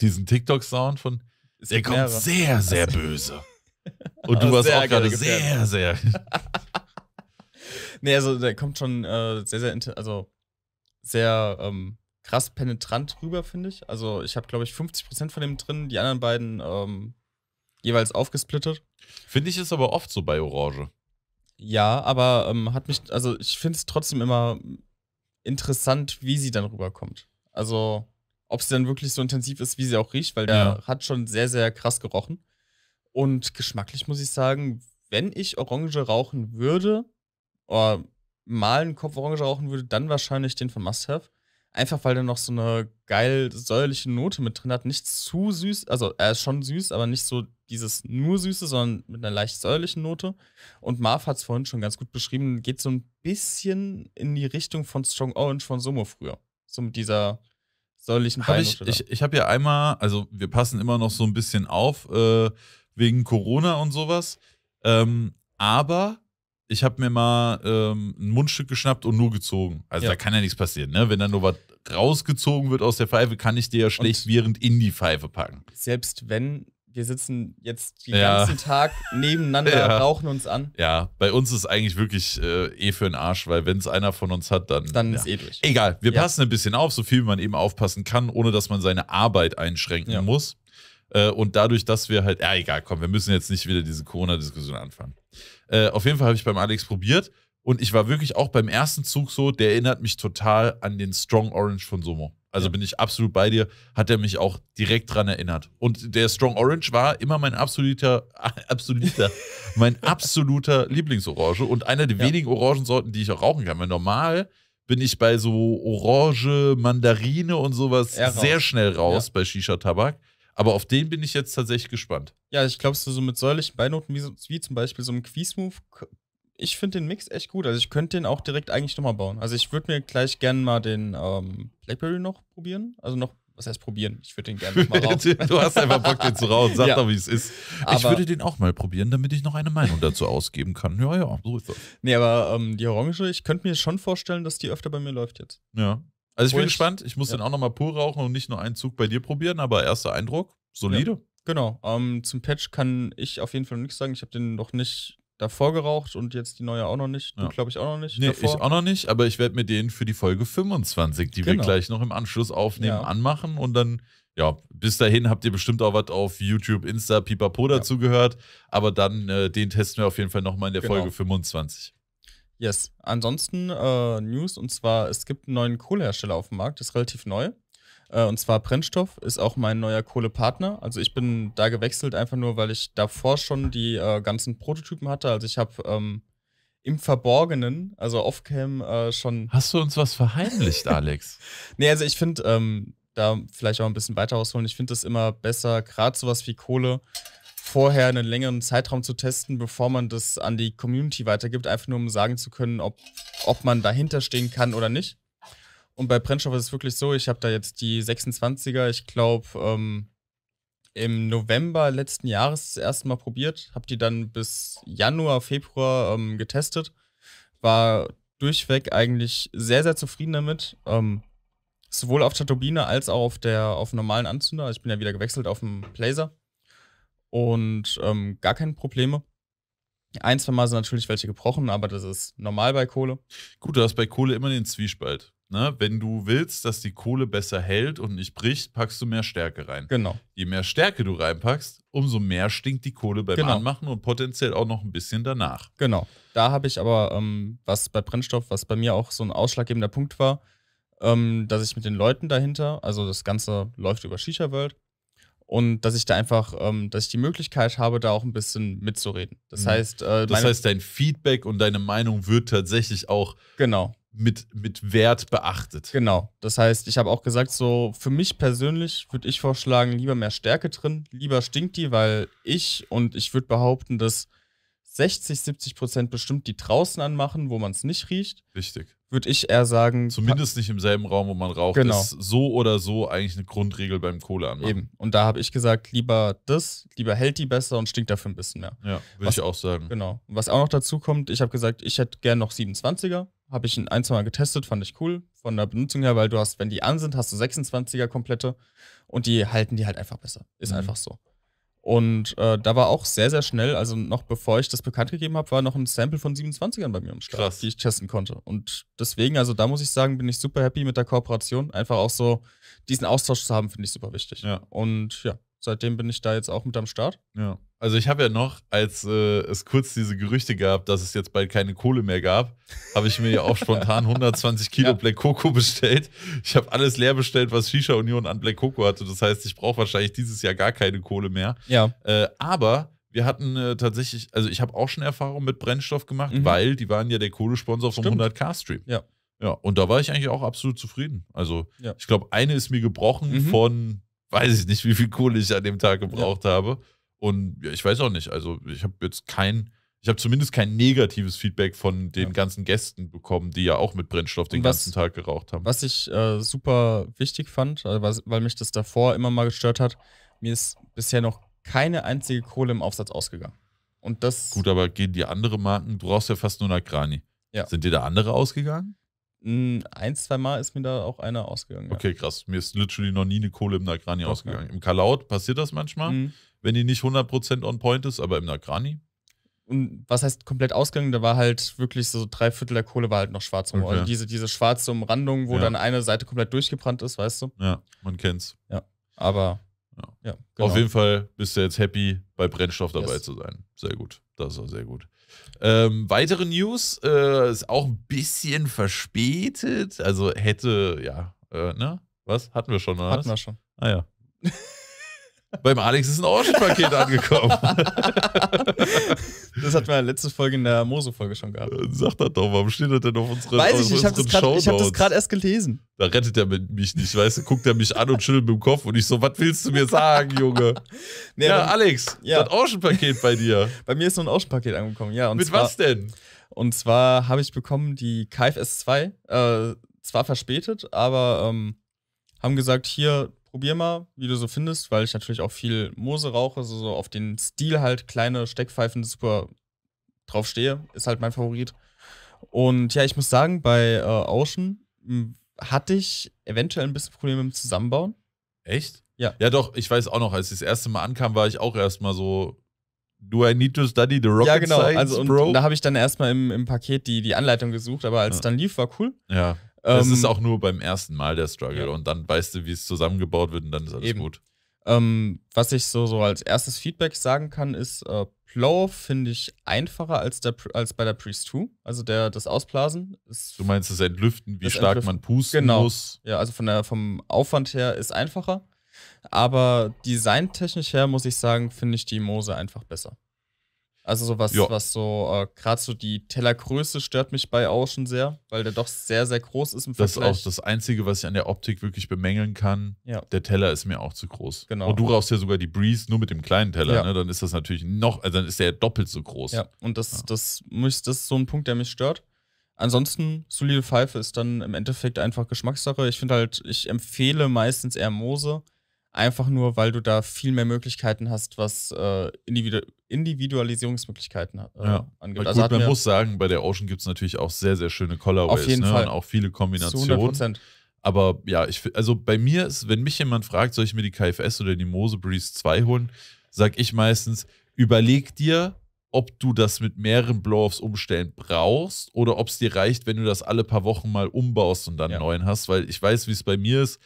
Diesen TikTok-Sound von. Der kommt sehr, sehr also böse. Und du äh, warst auch gerade sehr, sehr. nee, also der kommt schon äh, sehr, sehr, also sehr ähm, krass penetrant rüber, finde ich. Also ich habe, glaube ich, 50% von dem drin, die anderen beiden ähm, jeweils aufgesplittet. Finde ich es aber oft so bei Orange. Ja, aber ähm, hat mich, also ich finde es trotzdem immer interessant, wie sie dann rüberkommt. Also ob sie dann wirklich so intensiv ist, wie sie auch riecht, weil ja. der hat schon sehr, sehr krass gerochen. Und geschmacklich muss ich sagen, wenn ich Orange rauchen würde, oder mal einen Kopf Orange rauchen würde, dann wahrscheinlich den von Must Have. Einfach weil der noch so eine geil säuerliche Note mit drin hat. Nicht zu süß, also er ist schon süß, aber nicht so dieses nur süße, sondern mit einer leicht säuerlichen Note. Und Marv hat es vorhin schon ganz gut beschrieben, geht so ein bisschen in die Richtung von Strong Orange von Somo früher. So mit dieser säuerlichen hab Ich, da. ich, ich habe ja einmal, also wir passen immer noch so ein bisschen auf, äh, wegen Corona und sowas. Ähm, aber ich habe mir mal ähm, ein Mundstück geschnappt und nur gezogen. Also ja. da kann ja nichts passieren, ne? Wenn da nur was rausgezogen wird aus der Pfeife, kann ich dir ja schlecht und während in die Pfeife packen. Selbst wenn wir sitzen jetzt den ja. ganzen Tag nebeneinander, ja. rauchen uns an. Ja, bei uns ist eigentlich wirklich äh, eh für den Arsch, weil wenn es einer von uns hat, dann. Dann ja. ist eh durch. Egal, wir passen ein bisschen auf, so viel wie man eben aufpassen kann, ohne dass man seine Arbeit einschränken muss. Äh, und dadurch, dass wir halt, ja, egal, komm, wir müssen jetzt nicht wieder diese Corona-Diskussion anfangen. Äh, auf jeden Fall habe ich beim Alex probiert und ich war wirklich auch beim ersten Zug so, der erinnert mich total an den Strong Orange von Somo. Also bin ich absolut bei dir, hat er mich auch direkt dran erinnert. Und der Strong Orange war immer mein absoluter, absoluter, mein absoluter Lieblingsorange und einer der ja. wenigen Orangensorten, die ich auch rauchen kann. Weil normal bin ich bei so Orange, Mandarine und sowas sehr schnell raus ja. bei Shisha-Tabak. Aber auf den bin ich jetzt tatsächlich gespannt. Ja, ich glaube, so mit solchen Beinoten wie, wie zum Beispiel so einem Quiz-Move, ich finde den Mix echt gut. Also ich könnte den auch direkt eigentlich nochmal bauen. Also ich würde mir gleich gerne mal den ähm, Blackberry noch probieren. Also noch was heißt probieren? Ich würde den gerne nochmal raus. du hast einfach Bock, den zu rauchen. Sag ja. doch, wie es ist. Aber ich würde den auch mal probieren, damit ich noch eine Meinung dazu ausgeben kann. Ja, ja, so ist das. Nee, aber ähm, die Orange, ich könnte mir schon vorstellen, dass die öfter bei mir läuft jetzt. Ja. Also ich bin ich, gespannt. Ich muss ja. den auch nochmal pur rauchen und nicht nur einen Zug bei dir probieren, aber erster Eindruck, solide. Ja, genau. Ähm, zum Patch kann ich auf jeden Fall nichts sagen. Ich habe den noch nicht davor geraucht und jetzt die neue auch noch nicht. Ja. glaube ich auch noch nicht. Nee, davor. ich auch noch nicht, aber ich werde mir den für die Folge 25, die genau. wir gleich noch im Anschluss aufnehmen, ja. anmachen und dann. Ja, bis dahin habt ihr bestimmt auch was auf YouTube, Insta, Pipapo dazugehört. gehört. Aber dann, äh, den testen wir auf jeden Fall nochmal in der genau. Folge 25. Yes. Ansonsten äh, News und zwar, es gibt einen neuen Kohlehersteller auf dem Markt, ist relativ neu. Äh, und zwar Brennstoff ist auch mein neuer Kohlepartner. Also ich bin da gewechselt, einfach nur, weil ich davor schon die äh, ganzen Prototypen hatte. Also ich habe ähm, im Verborgenen, also Offcam cam äh, schon. Hast du uns was verheimlicht, Alex? nee, also ich finde, ähm, da vielleicht auch ein bisschen weiter ausholen, ich finde das immer besser, gerade sowas wie Kohle vorher einen längeren Zeitraum zu testen, bevor man das an die Community weitergibt, einfach nur um sagen zu können, ob, ob man dahinter stehen kann oder nicht. Und bei Brennstoff ist es wirklich so, ich habe da jetzt die 26er, ich glaube, ähm, im November letzten Jahres das erste Mal probiert, habe die dann bis Januar, Februar ähm, getestet, war durchweg eigentlich sehr, sehr zufrieden damit. Ähm, sowohl auf der Turbine als auch auf der auf normalen Anzünder. Ich bin ja wieder gewechselt auf dem Blazer und ähm, gar keine Probleme. Ein, zwei Mal sind natürlich welche gebrochen, aber das ist normal bei Kohle. Gut, du hast bei Kohle immer den Zwiespalt. Ne? Wenn du willst, dass die Kohle besser hält und nicht bricht, packst du mehr Stärke rein. Genau. Je mehr Stärke du reinpackst, umso mehr stinkt die Kohle beim genau. Anmachen und potenziell auch noch ein bisschen danach. Genau. Da habe ich aber, ähm, was bei Brennstoff, was bei mir auch so ein ausschlaggebender Punkt war, ähm, dass ich mit den Leuten dahinter, also das Ganze läuft über Shisha World, und dass ich da einfach, ähm, dass ich die Möglichkeit habe, da auch ein bisschen mitzureden. Das mhm. heißt, äh, das heißt, dein Feedback und deine Meinung wird tatsächlich auch genau. mit, mit Wert beachtet. Genau. Das heißt, ich habe auch gesagt, so für mich persönlich würde ich vorschlagen, lieber mehr Stärke drin, lieber stinkt die, weil ich und ich würde behaupten, dass 60, 70 Prozent bestimmt die draußen anmachen, wo man es nicht riecht. Richtig würde ich eher sagen. Zumindest nicht im selben Raum, wo man raucht. Genau. Ist so oder so eigentlich eine Grundregel beim Kohle anmachen. Eben. Und da habe ich gesagt, lieber das, lieber hält die besser und stinkt dafür ein bisschen mehr. Ja, würde ich auch sagen. Genau. Was auch noch dazu kommt, ich habe gesagt, ich hätte gern noch 27er. Habe ich ihn ein, zwei Mal getestet, fand ich cool. Von der Benutzung her, weil du hast, wenn die an sind, hast du 26er komplette und die halten die halt einfach besser. Ist mhm. einfach so. Und äh, da war auch sehr, sehr schnell, also noch bevor ich das bekannt gegeben habe, war noch ein Sample von 27ern bei mir im Start, Krass. die ich testen konnte. Und deswegen, also da muss ich sagen, bin ich super happy mit der Kooperation. Einfach auch so diesen Austausch zu haben, finde ich super wichtig. Ja. Und ja, Seitdem bin ich da jetzt auch mit am Start. Ja. Also ich habe ja noch, als äh, es kurz diese Gerüchte gab, dass es jetzt bald keine Kohle mehr gab, habe ich mir ja auch spontan 120 Kilo ja. Black Coco bestellt. Ich habe alles leer bestellt, was Shisha Union an Black Coco hatte. Das heißt, ich brauche wahrscheinlich dieses Jahr gar keine Kohle mehr. Ja. Äh, aber wir hatten äh, tatsächlich, also ich habe auch schon Erfahrung mit Brennstoff gemacht, mhm. weil die waren ja der Kohlesponsor vom 100K-Stream. Ja. Ja, und da war ich eigentlich auch absolut zufrieden. Also ja. ich glaube, eine ist mir gebrochen mhm. von weiß ich nicht, wie viel Kohle ich an dem Tag gebraucht ja. habe. Und ja, ich weiß auch nicht. Also ich habe jetzt kein, ich habe zumindest kein negatives Feedback von den ja. ganzen Gästen bekommen, die ja auch mit Brennstoff den was, ganzen Tag geraucht haben. Was ich äh, super wichtig fand, also, weil mich das davor immer mal gestört hat, mir ist bisher noch keine einzige Kohle im Aufsatz ausgegangen. Und das. Gut, aber gehen die anderen Marken, du brauchst ja fast nur Nagrani. Ja. Sind dir da andere ausgegangen? Ein, zwei Mal ist mir da auch einer ausgegangen. Ja. Okay, krass. Mir ist literally noch nie eine Kohle im Nagrani okay. ausgegangen. Im Kalaut passiert das manchmal, mhm. wenn die nicht 100% on point ist, aber im Nagrani. Und was heißt komplett ausgegangen? Da war halt wirklich so drei Viertel der Kohle war halt noch schwarz. Okay. Also diese, diese schwarze Umrandung, wo ja. dann eine Seite komplett durchgebrannt ist, weißt du? Ja, man kennt's. Ja, aber ja. Ja, genau. Auf jeden Fall bist du jetzt happy, bei Brennstoff dabei yes. zu sein. Sehr gut. Das ist auch sehr gut. Ähm, weitere News äh, ist auch ein bisschen verspätet. Also hätte, ja, äh, ne? Was? Hatten wir schon, oder? Hatten was? wir schon. Ah ja. Beim Alex ist ein Orangenpaket angekommen. das hatten wir in der letzten Folge in der Mose-Folge schon gehabt. Sag das doch, warum steht das denn auf unseren Weiß ich nicht, ich hab das gerade erst gelesen. Da rettet er mich nicht, weißt du, guckt er mich an und schüttelt mit dem Kopf und ich so, was willst du mir sagen, Junge? Nee, ja, aber, Alex, ja. das Orangenpaket bei dir. Bei mir ist so ein Orangenpaket angekommen, ja. mit zwar, was denn? Und zwar habe ich bekommen die KFS 2, äh, zwar verspätet, aber ähm, haben gesagt, hier, probier mal, wie du so findest, weil ich natürlich auch viel Mose rauche, also so auf den Stil halt kleine Steckpfeifen super drauf stehe, ist halt mein Favorit. Und ja, ich muss sagen, bei äh, Ocean hm, hatte ich eventuell ein bisschen Probleme mit dem Zusammenbauen. Echt? Ja. Ja, doch, ich weiß auch noch, als ich das erste Mal ankam, war ich auch erstmal so, do I need to study the rocket Ja, genau. Also, science, also, und, Bro? da habe ich dann erstmal im, im Paket die, die Anleitung gesucht, aber als ja. es dann lief, war cool. Ja. Das ist ähm, auch nur beim ersten Mal der Struggle ja. und dann weißt du, wie es zusammengebaut wird und dann ist alles Eben. gut. Ähm, was ich so, so als erstes Feedback sagen kann, ist, äh, Plow finde ich einfacher als, der, als bei der Priest 2. Also der, das Ausblasen ist. Du meinst das Entlüften, wie das stark Entlüften. man pusten genau. muss? Ja, also von der, vom Aufwand her ist einfacher. Aber designtechnisch her muss ich sagen, finde ich die Mose einfach besser. Also so was, jo. was so, äh, gerade so die Tellergröße stört mich bei Ocean sehr, weil der doch sehr, sehr groß ist im Vergleich. Das ist auch das Einzige, was ich an der Optik wirklich bemängeln kann. Ja. Der Teller ist mir auch zu groß. Genau. Und du rauchst ja sogar die Breeze nur mit dem kleinen Teller, ja. ne? Dann ist das natürlich noch, also dann ist der doppelt so groß. Ja, und das, ja. Das, das, das ist so ein Punkt, der mich stört. Ansonsten, solide Pfeife ist dann im Endeffekt einfach Geschmackssache. Ich finde halt, ich empfehle meistens eher Mose Einfach nur, weil du da viel mehr Möglichkeiten hast, was äh, Individu Individualisierungsmöglichkeiten äh, ja. angeht. Also gut, man muss sagen, bei der Ocean gibt es natürlich auch sehr, sehr schöne Colorways. Auf jeden ne? Fall. Und auch viele Kombinationen. 100%. Aber ja, ich, also bei mir ist, wenn mich jemand fragt, soll ich mir die KFS oder die Mose Breeze 2 holen, sag ich meistens, überleg dir, ob du das mit mehreren Blow-Offs umstellen brauchst oder ob es dir reicht, wenn du das alle paar Wochen mal umbaust und dann ja. neuen hast, weil ich weiß, wie es bei mir ist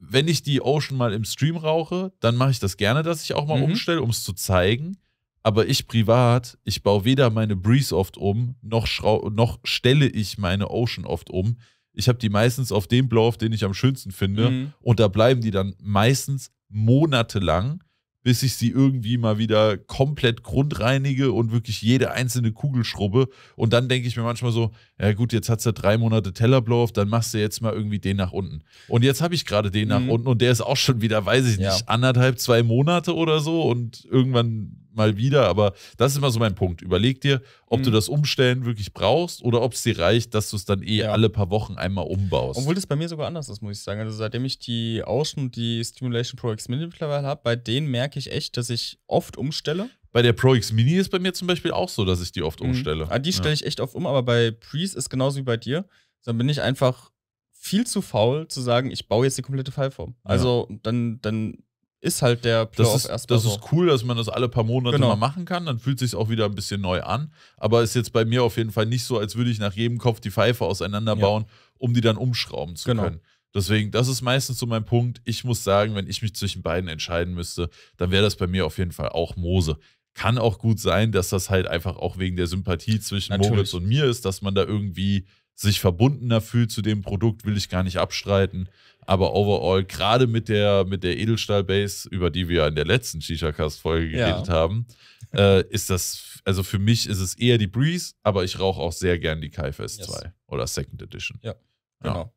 wenn ich die Ocean mal im Stream rauche, dann mache ich das gerne, dass ich auch mal mhm. umstelle, um es zu zeigen. Aber ich privat, ich baue weder meine Breeze oft um, noch, noch stelle ich meine Ocean oft um. Ich habe die meistens auf dem Blow, auf den ich am schönsten finde. Mhm. Und da bleiben die dann meistens monatelang bis ich sie irgendwie mal wieder komplett grundreinige und wirklich jede einzelne Kugel schrubbe. Und dann denke ich mir manchmal so, ja gut, jetzt hat's ja drei Monate Tellerblow-Off, dann machst du jetzt mal irgendwie den nach unten. Und jetzt habe ich gerade den mhm. nach unten und der ist auch schon wieder, weiß ich nicht, anderthalb, zwei Monate oder so und irgendwann mal wieder, aber das ist immer so mein Punkt. Überleg dir, ob mhm. du das Umstellen wirklich brauchst oder ob es dir reicht, dass du es dann eh ja. alle paar Wochen einmal umbaust. Obwohl das bei mir sogar anders ist, muss ich sagen. Also seitdem ich die Ocean und die Stimulation Pro X Mini mittlerweile habe, bei denen merke ich echt, dass ich oft umstelle. Bei der Pro X Mini ist bei mir zum Beispiel auch so, dass ich die oft mhm. umstelle. Mhm. Die stelle ich echt oft um, aber bei Prees ist genauso wie bei dir. Dann bin ich einfach viel zu faul zu sagen, ich baue jetzt die komplette Fallform. Also ja. dann, dann ist halt der Playoff das ist, erstmal. Das so. ist cool, dass man das alle paar Monate genau. mal machen kann. Dann fühlt sich auch wieder ein bisschen neu an. Aber ist jetzt bei mir auf jeden Fall nicht so, als würde ich nach jedem Kopf die Pfeife auseinanderbauen, ja. um die dann umschrauben zu genau. können. Deswegen, das ist meistens so mein Punkt. Ich muss sagen, wenn ich mich zwischen beiden entscheiden müsste, dann wäre das bei mir auf jeden Fall auch Mose. Kann auch gut sein, dass das halt einfach auch wegen der Sympathie zwischen Natürlich. Moritz und mir ist, dass man da irgendwie sich verbundener fühlt zu dem Produkt, will ich gar nicht abstreiten. Aber overall, gerade mit der, mit der Edelstahl-Base, über die wir in der letzten Shisha-Cast-Folge geredet ja. haben, äh, ist das, also für mich ist es eher die Breeze, aber ich rauche auch sehr gern die Kaif S2 yes. oder Second Edition. Ja, genau. Ja.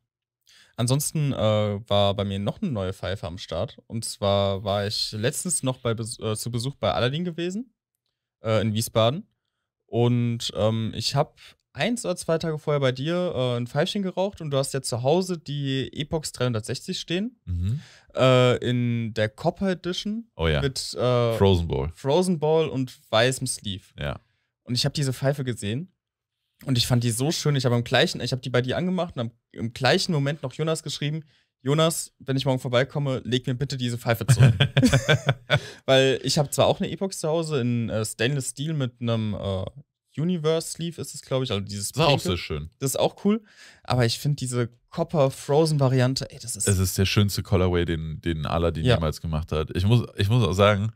Ansonsten äh, war bei mir noch eine neue Pfeife am Start. Und zwar war ich letztens noch bei, äh, zu Besuch bei Aladdin gewesen, äh, in Wiesbaden. Und ähm, ich habe eins oder zwei Tage vorher bei dir äh, ein Pfeifchen geraucht und du hast ja zu Hause die Epox 360 stehen. Mhm. Äh, in der Copper Edition. Oh ja. Mit äh, Frozen Ball. Frozen Ball und weißem Sleeve. Ja. Und ich habe diese Pfeife gesehen und ich fand die so schön. Ich habe im gleichen, ich habe die bei dir angemacht und am, im gleichen Moment noch Jonas geschrieben. Jonas, wenn ich morgen vorbeikomme, leg mir bitte diese Pfeife zu. Weil ich habe zwar auch eine Epox zu Hause in äh, Stainless Steel mit einem äh, Universe Sleeve ist es, glaube ich. Also dieses das ist auch sehr schön. Das ist auch cool. Aber ich finde diese Copper Frozen Variante, ey, das ist. Es ist der schönste Colorway, den, den Aladdin ja. jemals gemacht hat. Ich muss, ich muss auch sagen,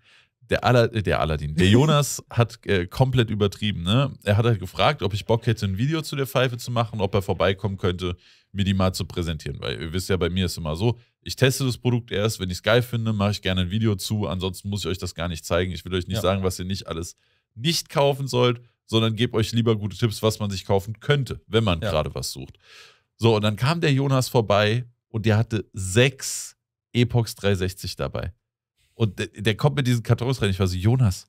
der, Ala, äh, der Aladdin, der Jonas hat äh, komplett übertrieben. Ne? Er hat halt gefragt, ob ich Bock hätte, ein Video zu der Pfeife zu machen, ob er vorbeikommen könnte, mir die mal zu präsentieren. Weil ihr wisst ja, bei mir ist immer so, ich teste das Produkt erst, wenn ich es geil finde, mache ich gerne ein Video zu. Ansonsten muss ich euch das gar nicht zeigen. Ich will euch nicht ja. sagen, was ihr nicht alles nicht kaufen sollt sondern gebt euch lieber gute Tipps, was man sich kaufen könnte, wenn man ja. gerade was sucht. So, und dann kam der Jonas vorbei und der hatte sechs Epox 360 dabei. Und der, der kommt mit diesen Kartons rein. Ich war so, Jonas,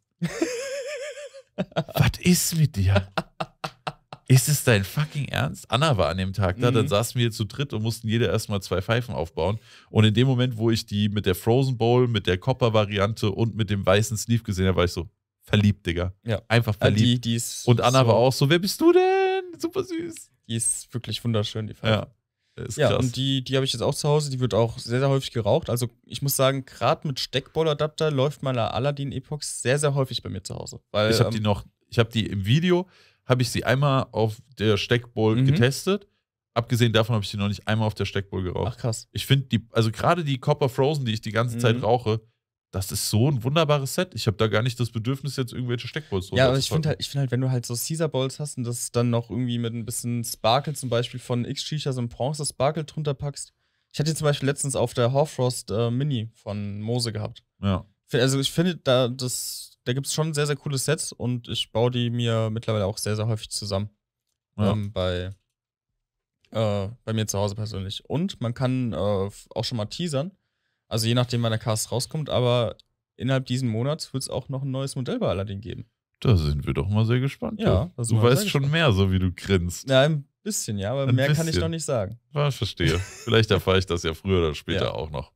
was ist mit dir? Ist es dein fucking Ernst? Anna war an dem Tag da, mhm. dann saßen wir zu dritt und mussten jeder erstmal zwei Pfeifen aufbauen. Und in dem Moment, wo ich die mit der Frozen Bowl, mit der Copper-Variante und mit dem weißen Sleeve gesehen habe, war ich so, verliebt, Digga. Ja. Einfach ah, verliebt. die, die ist und Anna so war auch so, wer bist du denn? Super süß. Die ist wirklich wunderschön, die Pfeife. Ja. Ist ja, krass. und die, die habe ich jetzt auch zu Hause. Die wird auch sehr, sehr häufig geraucht. Also, ich muss sagen, gerade mit Steckballadapter läuft meine Aladdin Epox sehr, sehr häufig bei mir zu Hause. Weil, ich habe ähm, die noch, ich habe die im Video, habe ich sie einmal auf der Steckball mhm. getestet. Abgesehen davon habe ich die noch nicht einmal auf der Steckball geraucht. Ach krass. Ich finde die, also gerade die Copper Frozen, die ich die ganze mhm. Zeit rauche, das ist so ein wunderbares Set. Ich habe da gar nicht das Bedürfnis, jetzt irgendwelche Steckballs Ja, aber ich finde halt, find halt, wenn du halt so Caesar Balls hast und das dann noch irgendwie mit ein bisschen Sparkle zum Beispiel von X-Shisha so ein Bronze-Sparkle drunter packst. Ich hatte zum Beispiel letztens auf der Horfrost äh, Mini von Mose gehabt. Ja. Also ich finde, da, da gibt es schon sehr, sehr coole Sets und ich baue die mir mittlerweile auch sehr, sehr häufig zusammen. Ja. Ähm, bei, äh, bei mir zu Hause persönlich. Und man kann äh, auch schon mal teasern also je nachdem, wann der Cast rauskommt, aber innerhalb diesen Monats wird es auch noch ein neues Modell bei Aladdin geben. Da sind wir doch mal sehr gespannt. Ja, ja. du weißt schon mehr, so wie du grinst. Ja, ein bisschen, ja, aber ein mehr bisschen. kann ich noch nicht sagen. Ja, ah, verstehe. Vielleicht erfahre ich das ja früher oder später ja. auch noch.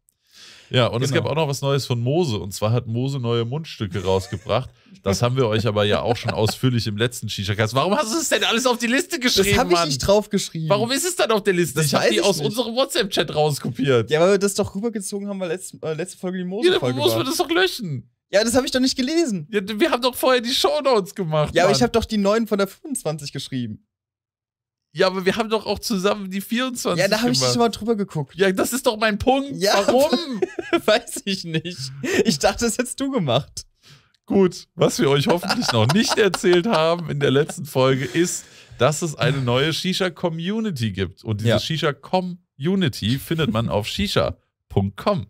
Ja, und genau. es gab auch noch was Neues von Mose. Und zwar hat Mose neue Mundstücke rausgebracht. Das haben wir euch aber ja auch schon ausführlich im letzten Shisha-Cast. Warum hast du es denn alles auf die Liste geschrieben? Das habe ich nicht draufgeschrieben. Warum ist es dann auf der Liste? Das ich habe die aus nicht. unserem WhatsApp-Chat rauskopiert. Ja, weil wir das doch rübergezogen haben, weil letzte, äh, letzte Folge die Mose-Folge war. Ja, dann muss man das doch löschen. Ja, das habe ich doch nicht gelesen. Ja, wir haben doch vorher die Shownotes gemacht. Ja, aber Mann. ich habe doch die 9 von der 25 geschrieben. Ja, aber wir haben doch auch zusammen die 24. Ja, da habe ich schon mal drüber geguckt. Ja, das ist doch mein Punkt. Ja, Warum? Weiß ich nicht. Ich dachte, das hättest du gemacht. Gut, was wir euch hoffentlich noch nicht erzählt haben in der letzten Folge ist, dass es eine neue Shisha-Community gibt. Und diese ja. Shisha-Community findet man auf shisha.com.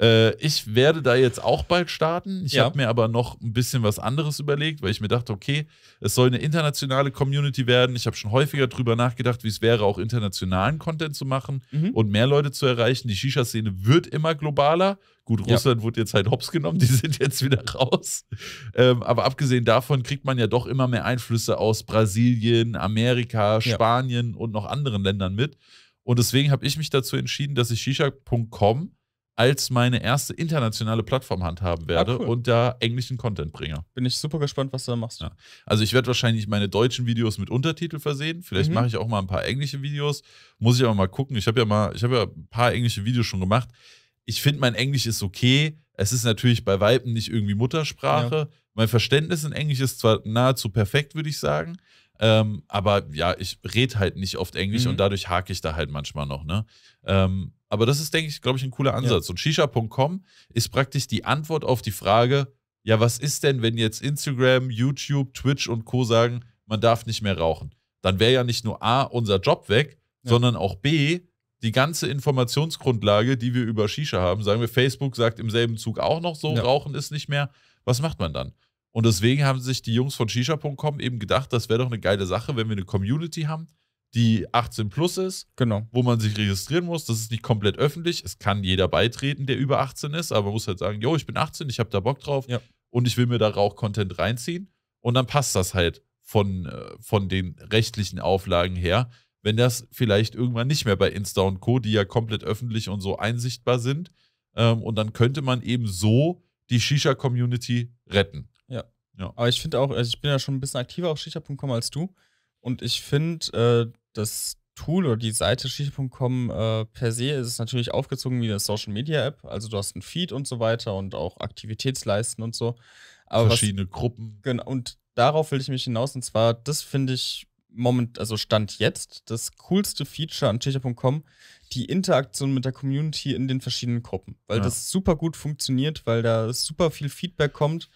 Äh, ich werde da jetzt auch bald starten. Ich ja. habe mir aber noch ein bisschen was anderes überlegt, weil ich mir dachte, okay, es soll eine internationale Community werden. Ich habe schon häufiger drüber nachgedacht, wie es wäre, auch internationalen Content zu machen mhm. und mehr Leute zu erreichen. Die Shisha-Szene wird immer globaler. Gut, Russland ja. wurde jetzt halt hops genommen, die sind jetzt wieder raus. Ähm, aber abgesehen davon kriegt man ja doch immer mehr Einflüsse aus Brasilien, Amerika, Spanien ja. und noch anderen Ländern mit. Und deswegen habe ich mich dazu entschieden, dass ich shisha.com als meine erste internationale Plattform handhaben ah, werde ah, cool. und da englischen Content bringe. Bin ich super gespannt, was du da machst. Ja. Also ich werde wahrscheinlich meine deutschen Videos mit Untertitel versehen. Vielleicht mhm. mache ich auch mal ein paar englische Videos. Muss ich aber mal gucken. Ich habe ja mal, ich habe ja ein paar englische Videos schon gemacht. Ich finde, mein Englisch ist okay. Es ist natürlich bei Weiben nicht irgendwie Muttersprache. Ja. Mein Verständnis in Englisch ist zwar nahezu perfekt, würde ich sagen. Ähm, aber ja, ich rede halt nicht oft Englisch mhm. und dadurch hake ich da halt manchmal noch. Ne? Ähm, aber das ist, denke ich, glaube ich, ein cooler Ansatz. Ja. Und shisha.com ist praktisch die Antwort auf die Frage, ja, was ist denn, wenn jetzt Instagram, YouTube, Twitch und Co sagen, man darf nicht mehr rauchen? Dann wäre ja nicht nur A, unser Job weg, ja. sondern auch B, die ganze Informationsgrundlage, die wir über Shisha haben. Sagen wir, Facebook sagt im selben Zug auch noch so, ja. Rauchen ist nicht mehr. Was macht man dann? Und deswegen haben sich die Jungs von Shisha.com eben gedacht, das wäre doch eine geile Sache, wenn wir eine Community haben, die 18 plus ist, genau. wo man sich registrieren muss. Das ist nicht komplett öffentlich. Es kann jeder beitreten, der über 18 ist, aber man muss halt sagen, yo, ich bin 18, ich habe da Bock drauf ja. und ich will mir da Rauch-Content reinziehen. Und dann passt das halt von, äh, von den rechtlichen Auflagen her. Wenn das vielleicht irgendwann nicht mehr bei Insta und Co., die ja komplett öffentlich und so einsichtbar sind. Ähm, und dann könnte man eben so die Shisha-Community retten. Ja. ja. Aber ich finde auch, also ich bin ja schon ein bisschen aktiver auf Shisha.com als du. Und ich finde, äh, das Tool oder die Seite shisha.com äh, per se ist natürlich aufgezogen wie eine Social Media App. Also du hast einen Feed und so weiter und auch Aktivitätsleisten und so. Aber Verschiedene was, Gruppen. Genau, und darauf will ich mich hinaus. Und zwar, das finde ich moment, also Stand jetzt, das coolste Feature an shisha.com, die Interaktion mit der Community in den verschiedenen Gruppen. Weil ja. das super gut funktioniert, weil da super viel Feedback kommt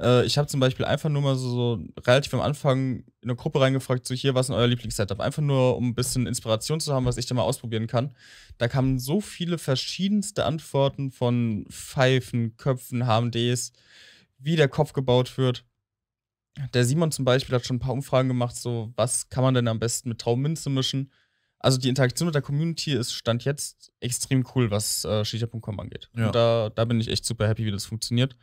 äh, ich habe zum Beispiel einfach nur mal so, so, relativ am Anfang in eine Gruppe reingefragt, so hier, was ist euer Lieblingssetup? Einfach nur, um ein bisschen Inspiration zu haben, was ich da mal ausprobieren kann. Da kamen so viele verschiedenste Antworten von Pfeifen, Köpfen, HMDs, wie der Kopf gebaut wird. Der Simon zum Beispiel hat schon ein paar Umfragen gemacht, so was kann man denn am besten mit Traumminze mischen? Also die Interaktion mit der Community ist Stand jetzt extrem cool, was äh, Shisha.com angeht. Ja. Und da, da bin ich echt super happy, wie das funktioniert.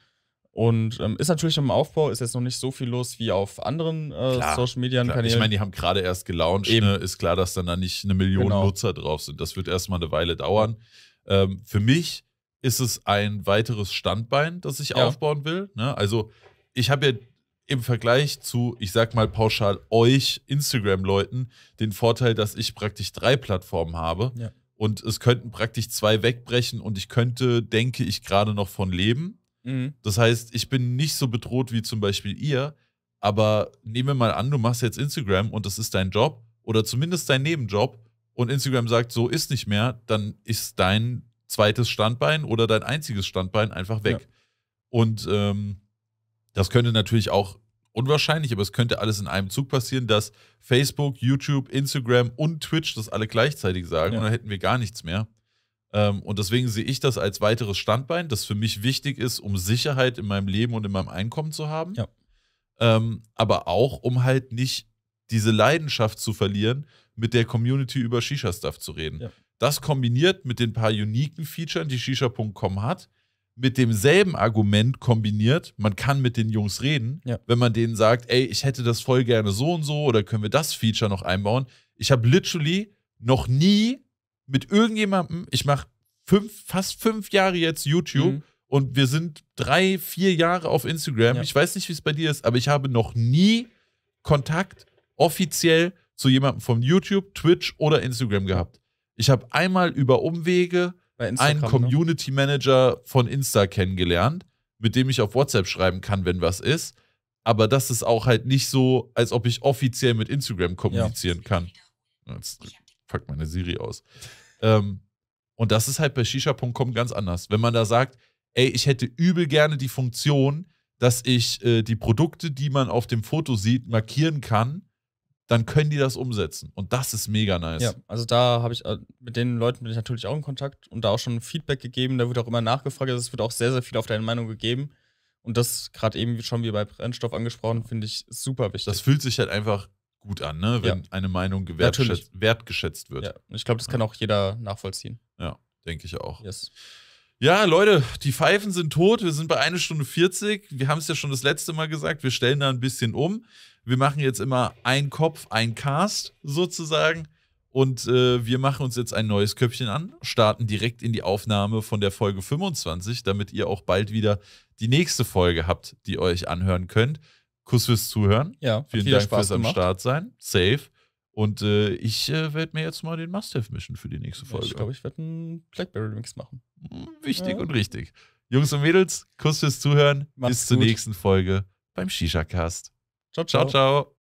Und ähm, ist natürlich im Aufbau, ist jetzt noch nicht so viel los wie auf anderen äh, Social Media Kanälen. Ich meine, die haben gerade erst gelauncht. Ne? Ist klar, dass dann da nicht eine Million genau. Nutzer drauf sind. Das wird erstmal eine Weile dauern. Ähm, für mich ist es ein weiteres Standbein, das ich ja. aufbauen will. Ne? Also, ich habe ja im Vergleich zu, ich sag mal pauschal, euch Instagram-Leuten den Vorteil, dass ich praktisch drei Plattformen habe. Ja. Und es könnten praktisch zwei wegbrechen und ich könnte, denke ich, gerade noch von leben. Mhm. Das heißt, ich bin nicht so bedroht wie zum Beispiel ihr, aber nehmen wir mal an, du machst jetzt Instagram und das ist dein Job oder zumindest dein Nebenjob und Instagram sagt, so ist nicht mehr, dann ist dein zweites Standbein oder dein einziges Standbein einfach weg. Ja. Und ähm, das könnte natürlich auch unwahrscheinlich, aber es könnte alles in einem Zug passieren, dass Facebook, YouTube, Instagram und Twitch das alle gleichzeitig sagen ja. und dann hätten wir gar nichts mehr. Ähm, und deswegen sehe ich das als weiteres Standbein, das für mich wichtig ist, um Sicherheit in meinem Leben und in meinem Einkommen zu haben. Ja. Ähm, aber auch, um halt nicht diese Leidenschaft zu verlieren, mit der Community über Shisha-Stuff zu reden. Ja. Das kombiniert mit den paar uniken Features, die Shisha.com hat, mit demselben Argument kombiniert, man kann mit den Jungs reden, ja. wenn man denen sagt, ey, ich hätte das voll gerne so und so oder können wir das Feature noch einbauen. Ich habe literally noch nie mit irgendjemandem, ich mache fünf, fast fünf Jahre jetzt YouTube mhm. und wir sind drei, vier Jahre auf Instagram. Ja. Ich weiß nicht, wie es bei dir ist, aber ich habe noch nie Kontakt offiziell zu jemandem von YouTube, Twitch oder Instagram gehabt. Ich habe einmal über Umwege einen ne? Community Manager von Insta kennengelernt, mit dem ich auf WhatsApp schreiben kann, wenn was ist. Aber das ist auch halt nicht so, als ob ich offiziell mit Instagram kommunizieren ja. kann. Jetzt fuck meine Siri aus. Ähm, und das ist halt bei shisha.com ganz anders. Wenn man da sagt, ey, ich hätte übel gerne die Funktion, dass ich äh, die Produkte, die man auf dem Foto sieht, markieren kann, dann können die das umsetzen. Und das ist mega nice. Ja, also da habe ich äh, mit den Leuten bin ich natürlich auch in Kontakt und da auch schon Feedback gegeben. Da wird auch immer nachgefragt. Also es wird auch sehr, sehr viel auf deine Meinung gegeben. Und das gerade eben schon wie bei Brennstoff angesprochen, finde ich super wichtig. Das fühlt sich halt einfach gut an, ne? wenn ja. eine Meinung wertgeschätzt, wertgeschätzt wird. Ja. Ich glaube, das kann auch jeder nachvollziehen. Ja, denke ich auch. Yes. Ja, Leute, die Pfeifen sind tot. Wir sind bei 1 Stunde 40. Wir haben es ja schon das letzte Mal gesagt. Wir stellen da ein bisschen um. Wir machen jetzt immer ein Kopf, ein Cast sozusagen. Und äh, wir machen uns jetzt ein neues Köpfchen an, starten direkt in die Aufnahme von der Folge 25, damit ihr auch bald wieder die nächste Folge habt, die ihr euch anhören könnt. Kuss fürs Zuhören. Ja, vielen Dank Spaß fürs gemacht. am Start sein. Safe. Und äh, ich äh, werde mir jetzt mal den Must-Have mischen für die nächste Folge. Ich glaube, ich werde einen Blackberry-Mix machen. Hm, wichtig ja. und richtig. Jungs und Mädels, Kuss fürs Zuhören. Macht's Bis zur gut. nächsten Folge beim Shisha-Cast. ciao, ciao. ciao. ciao.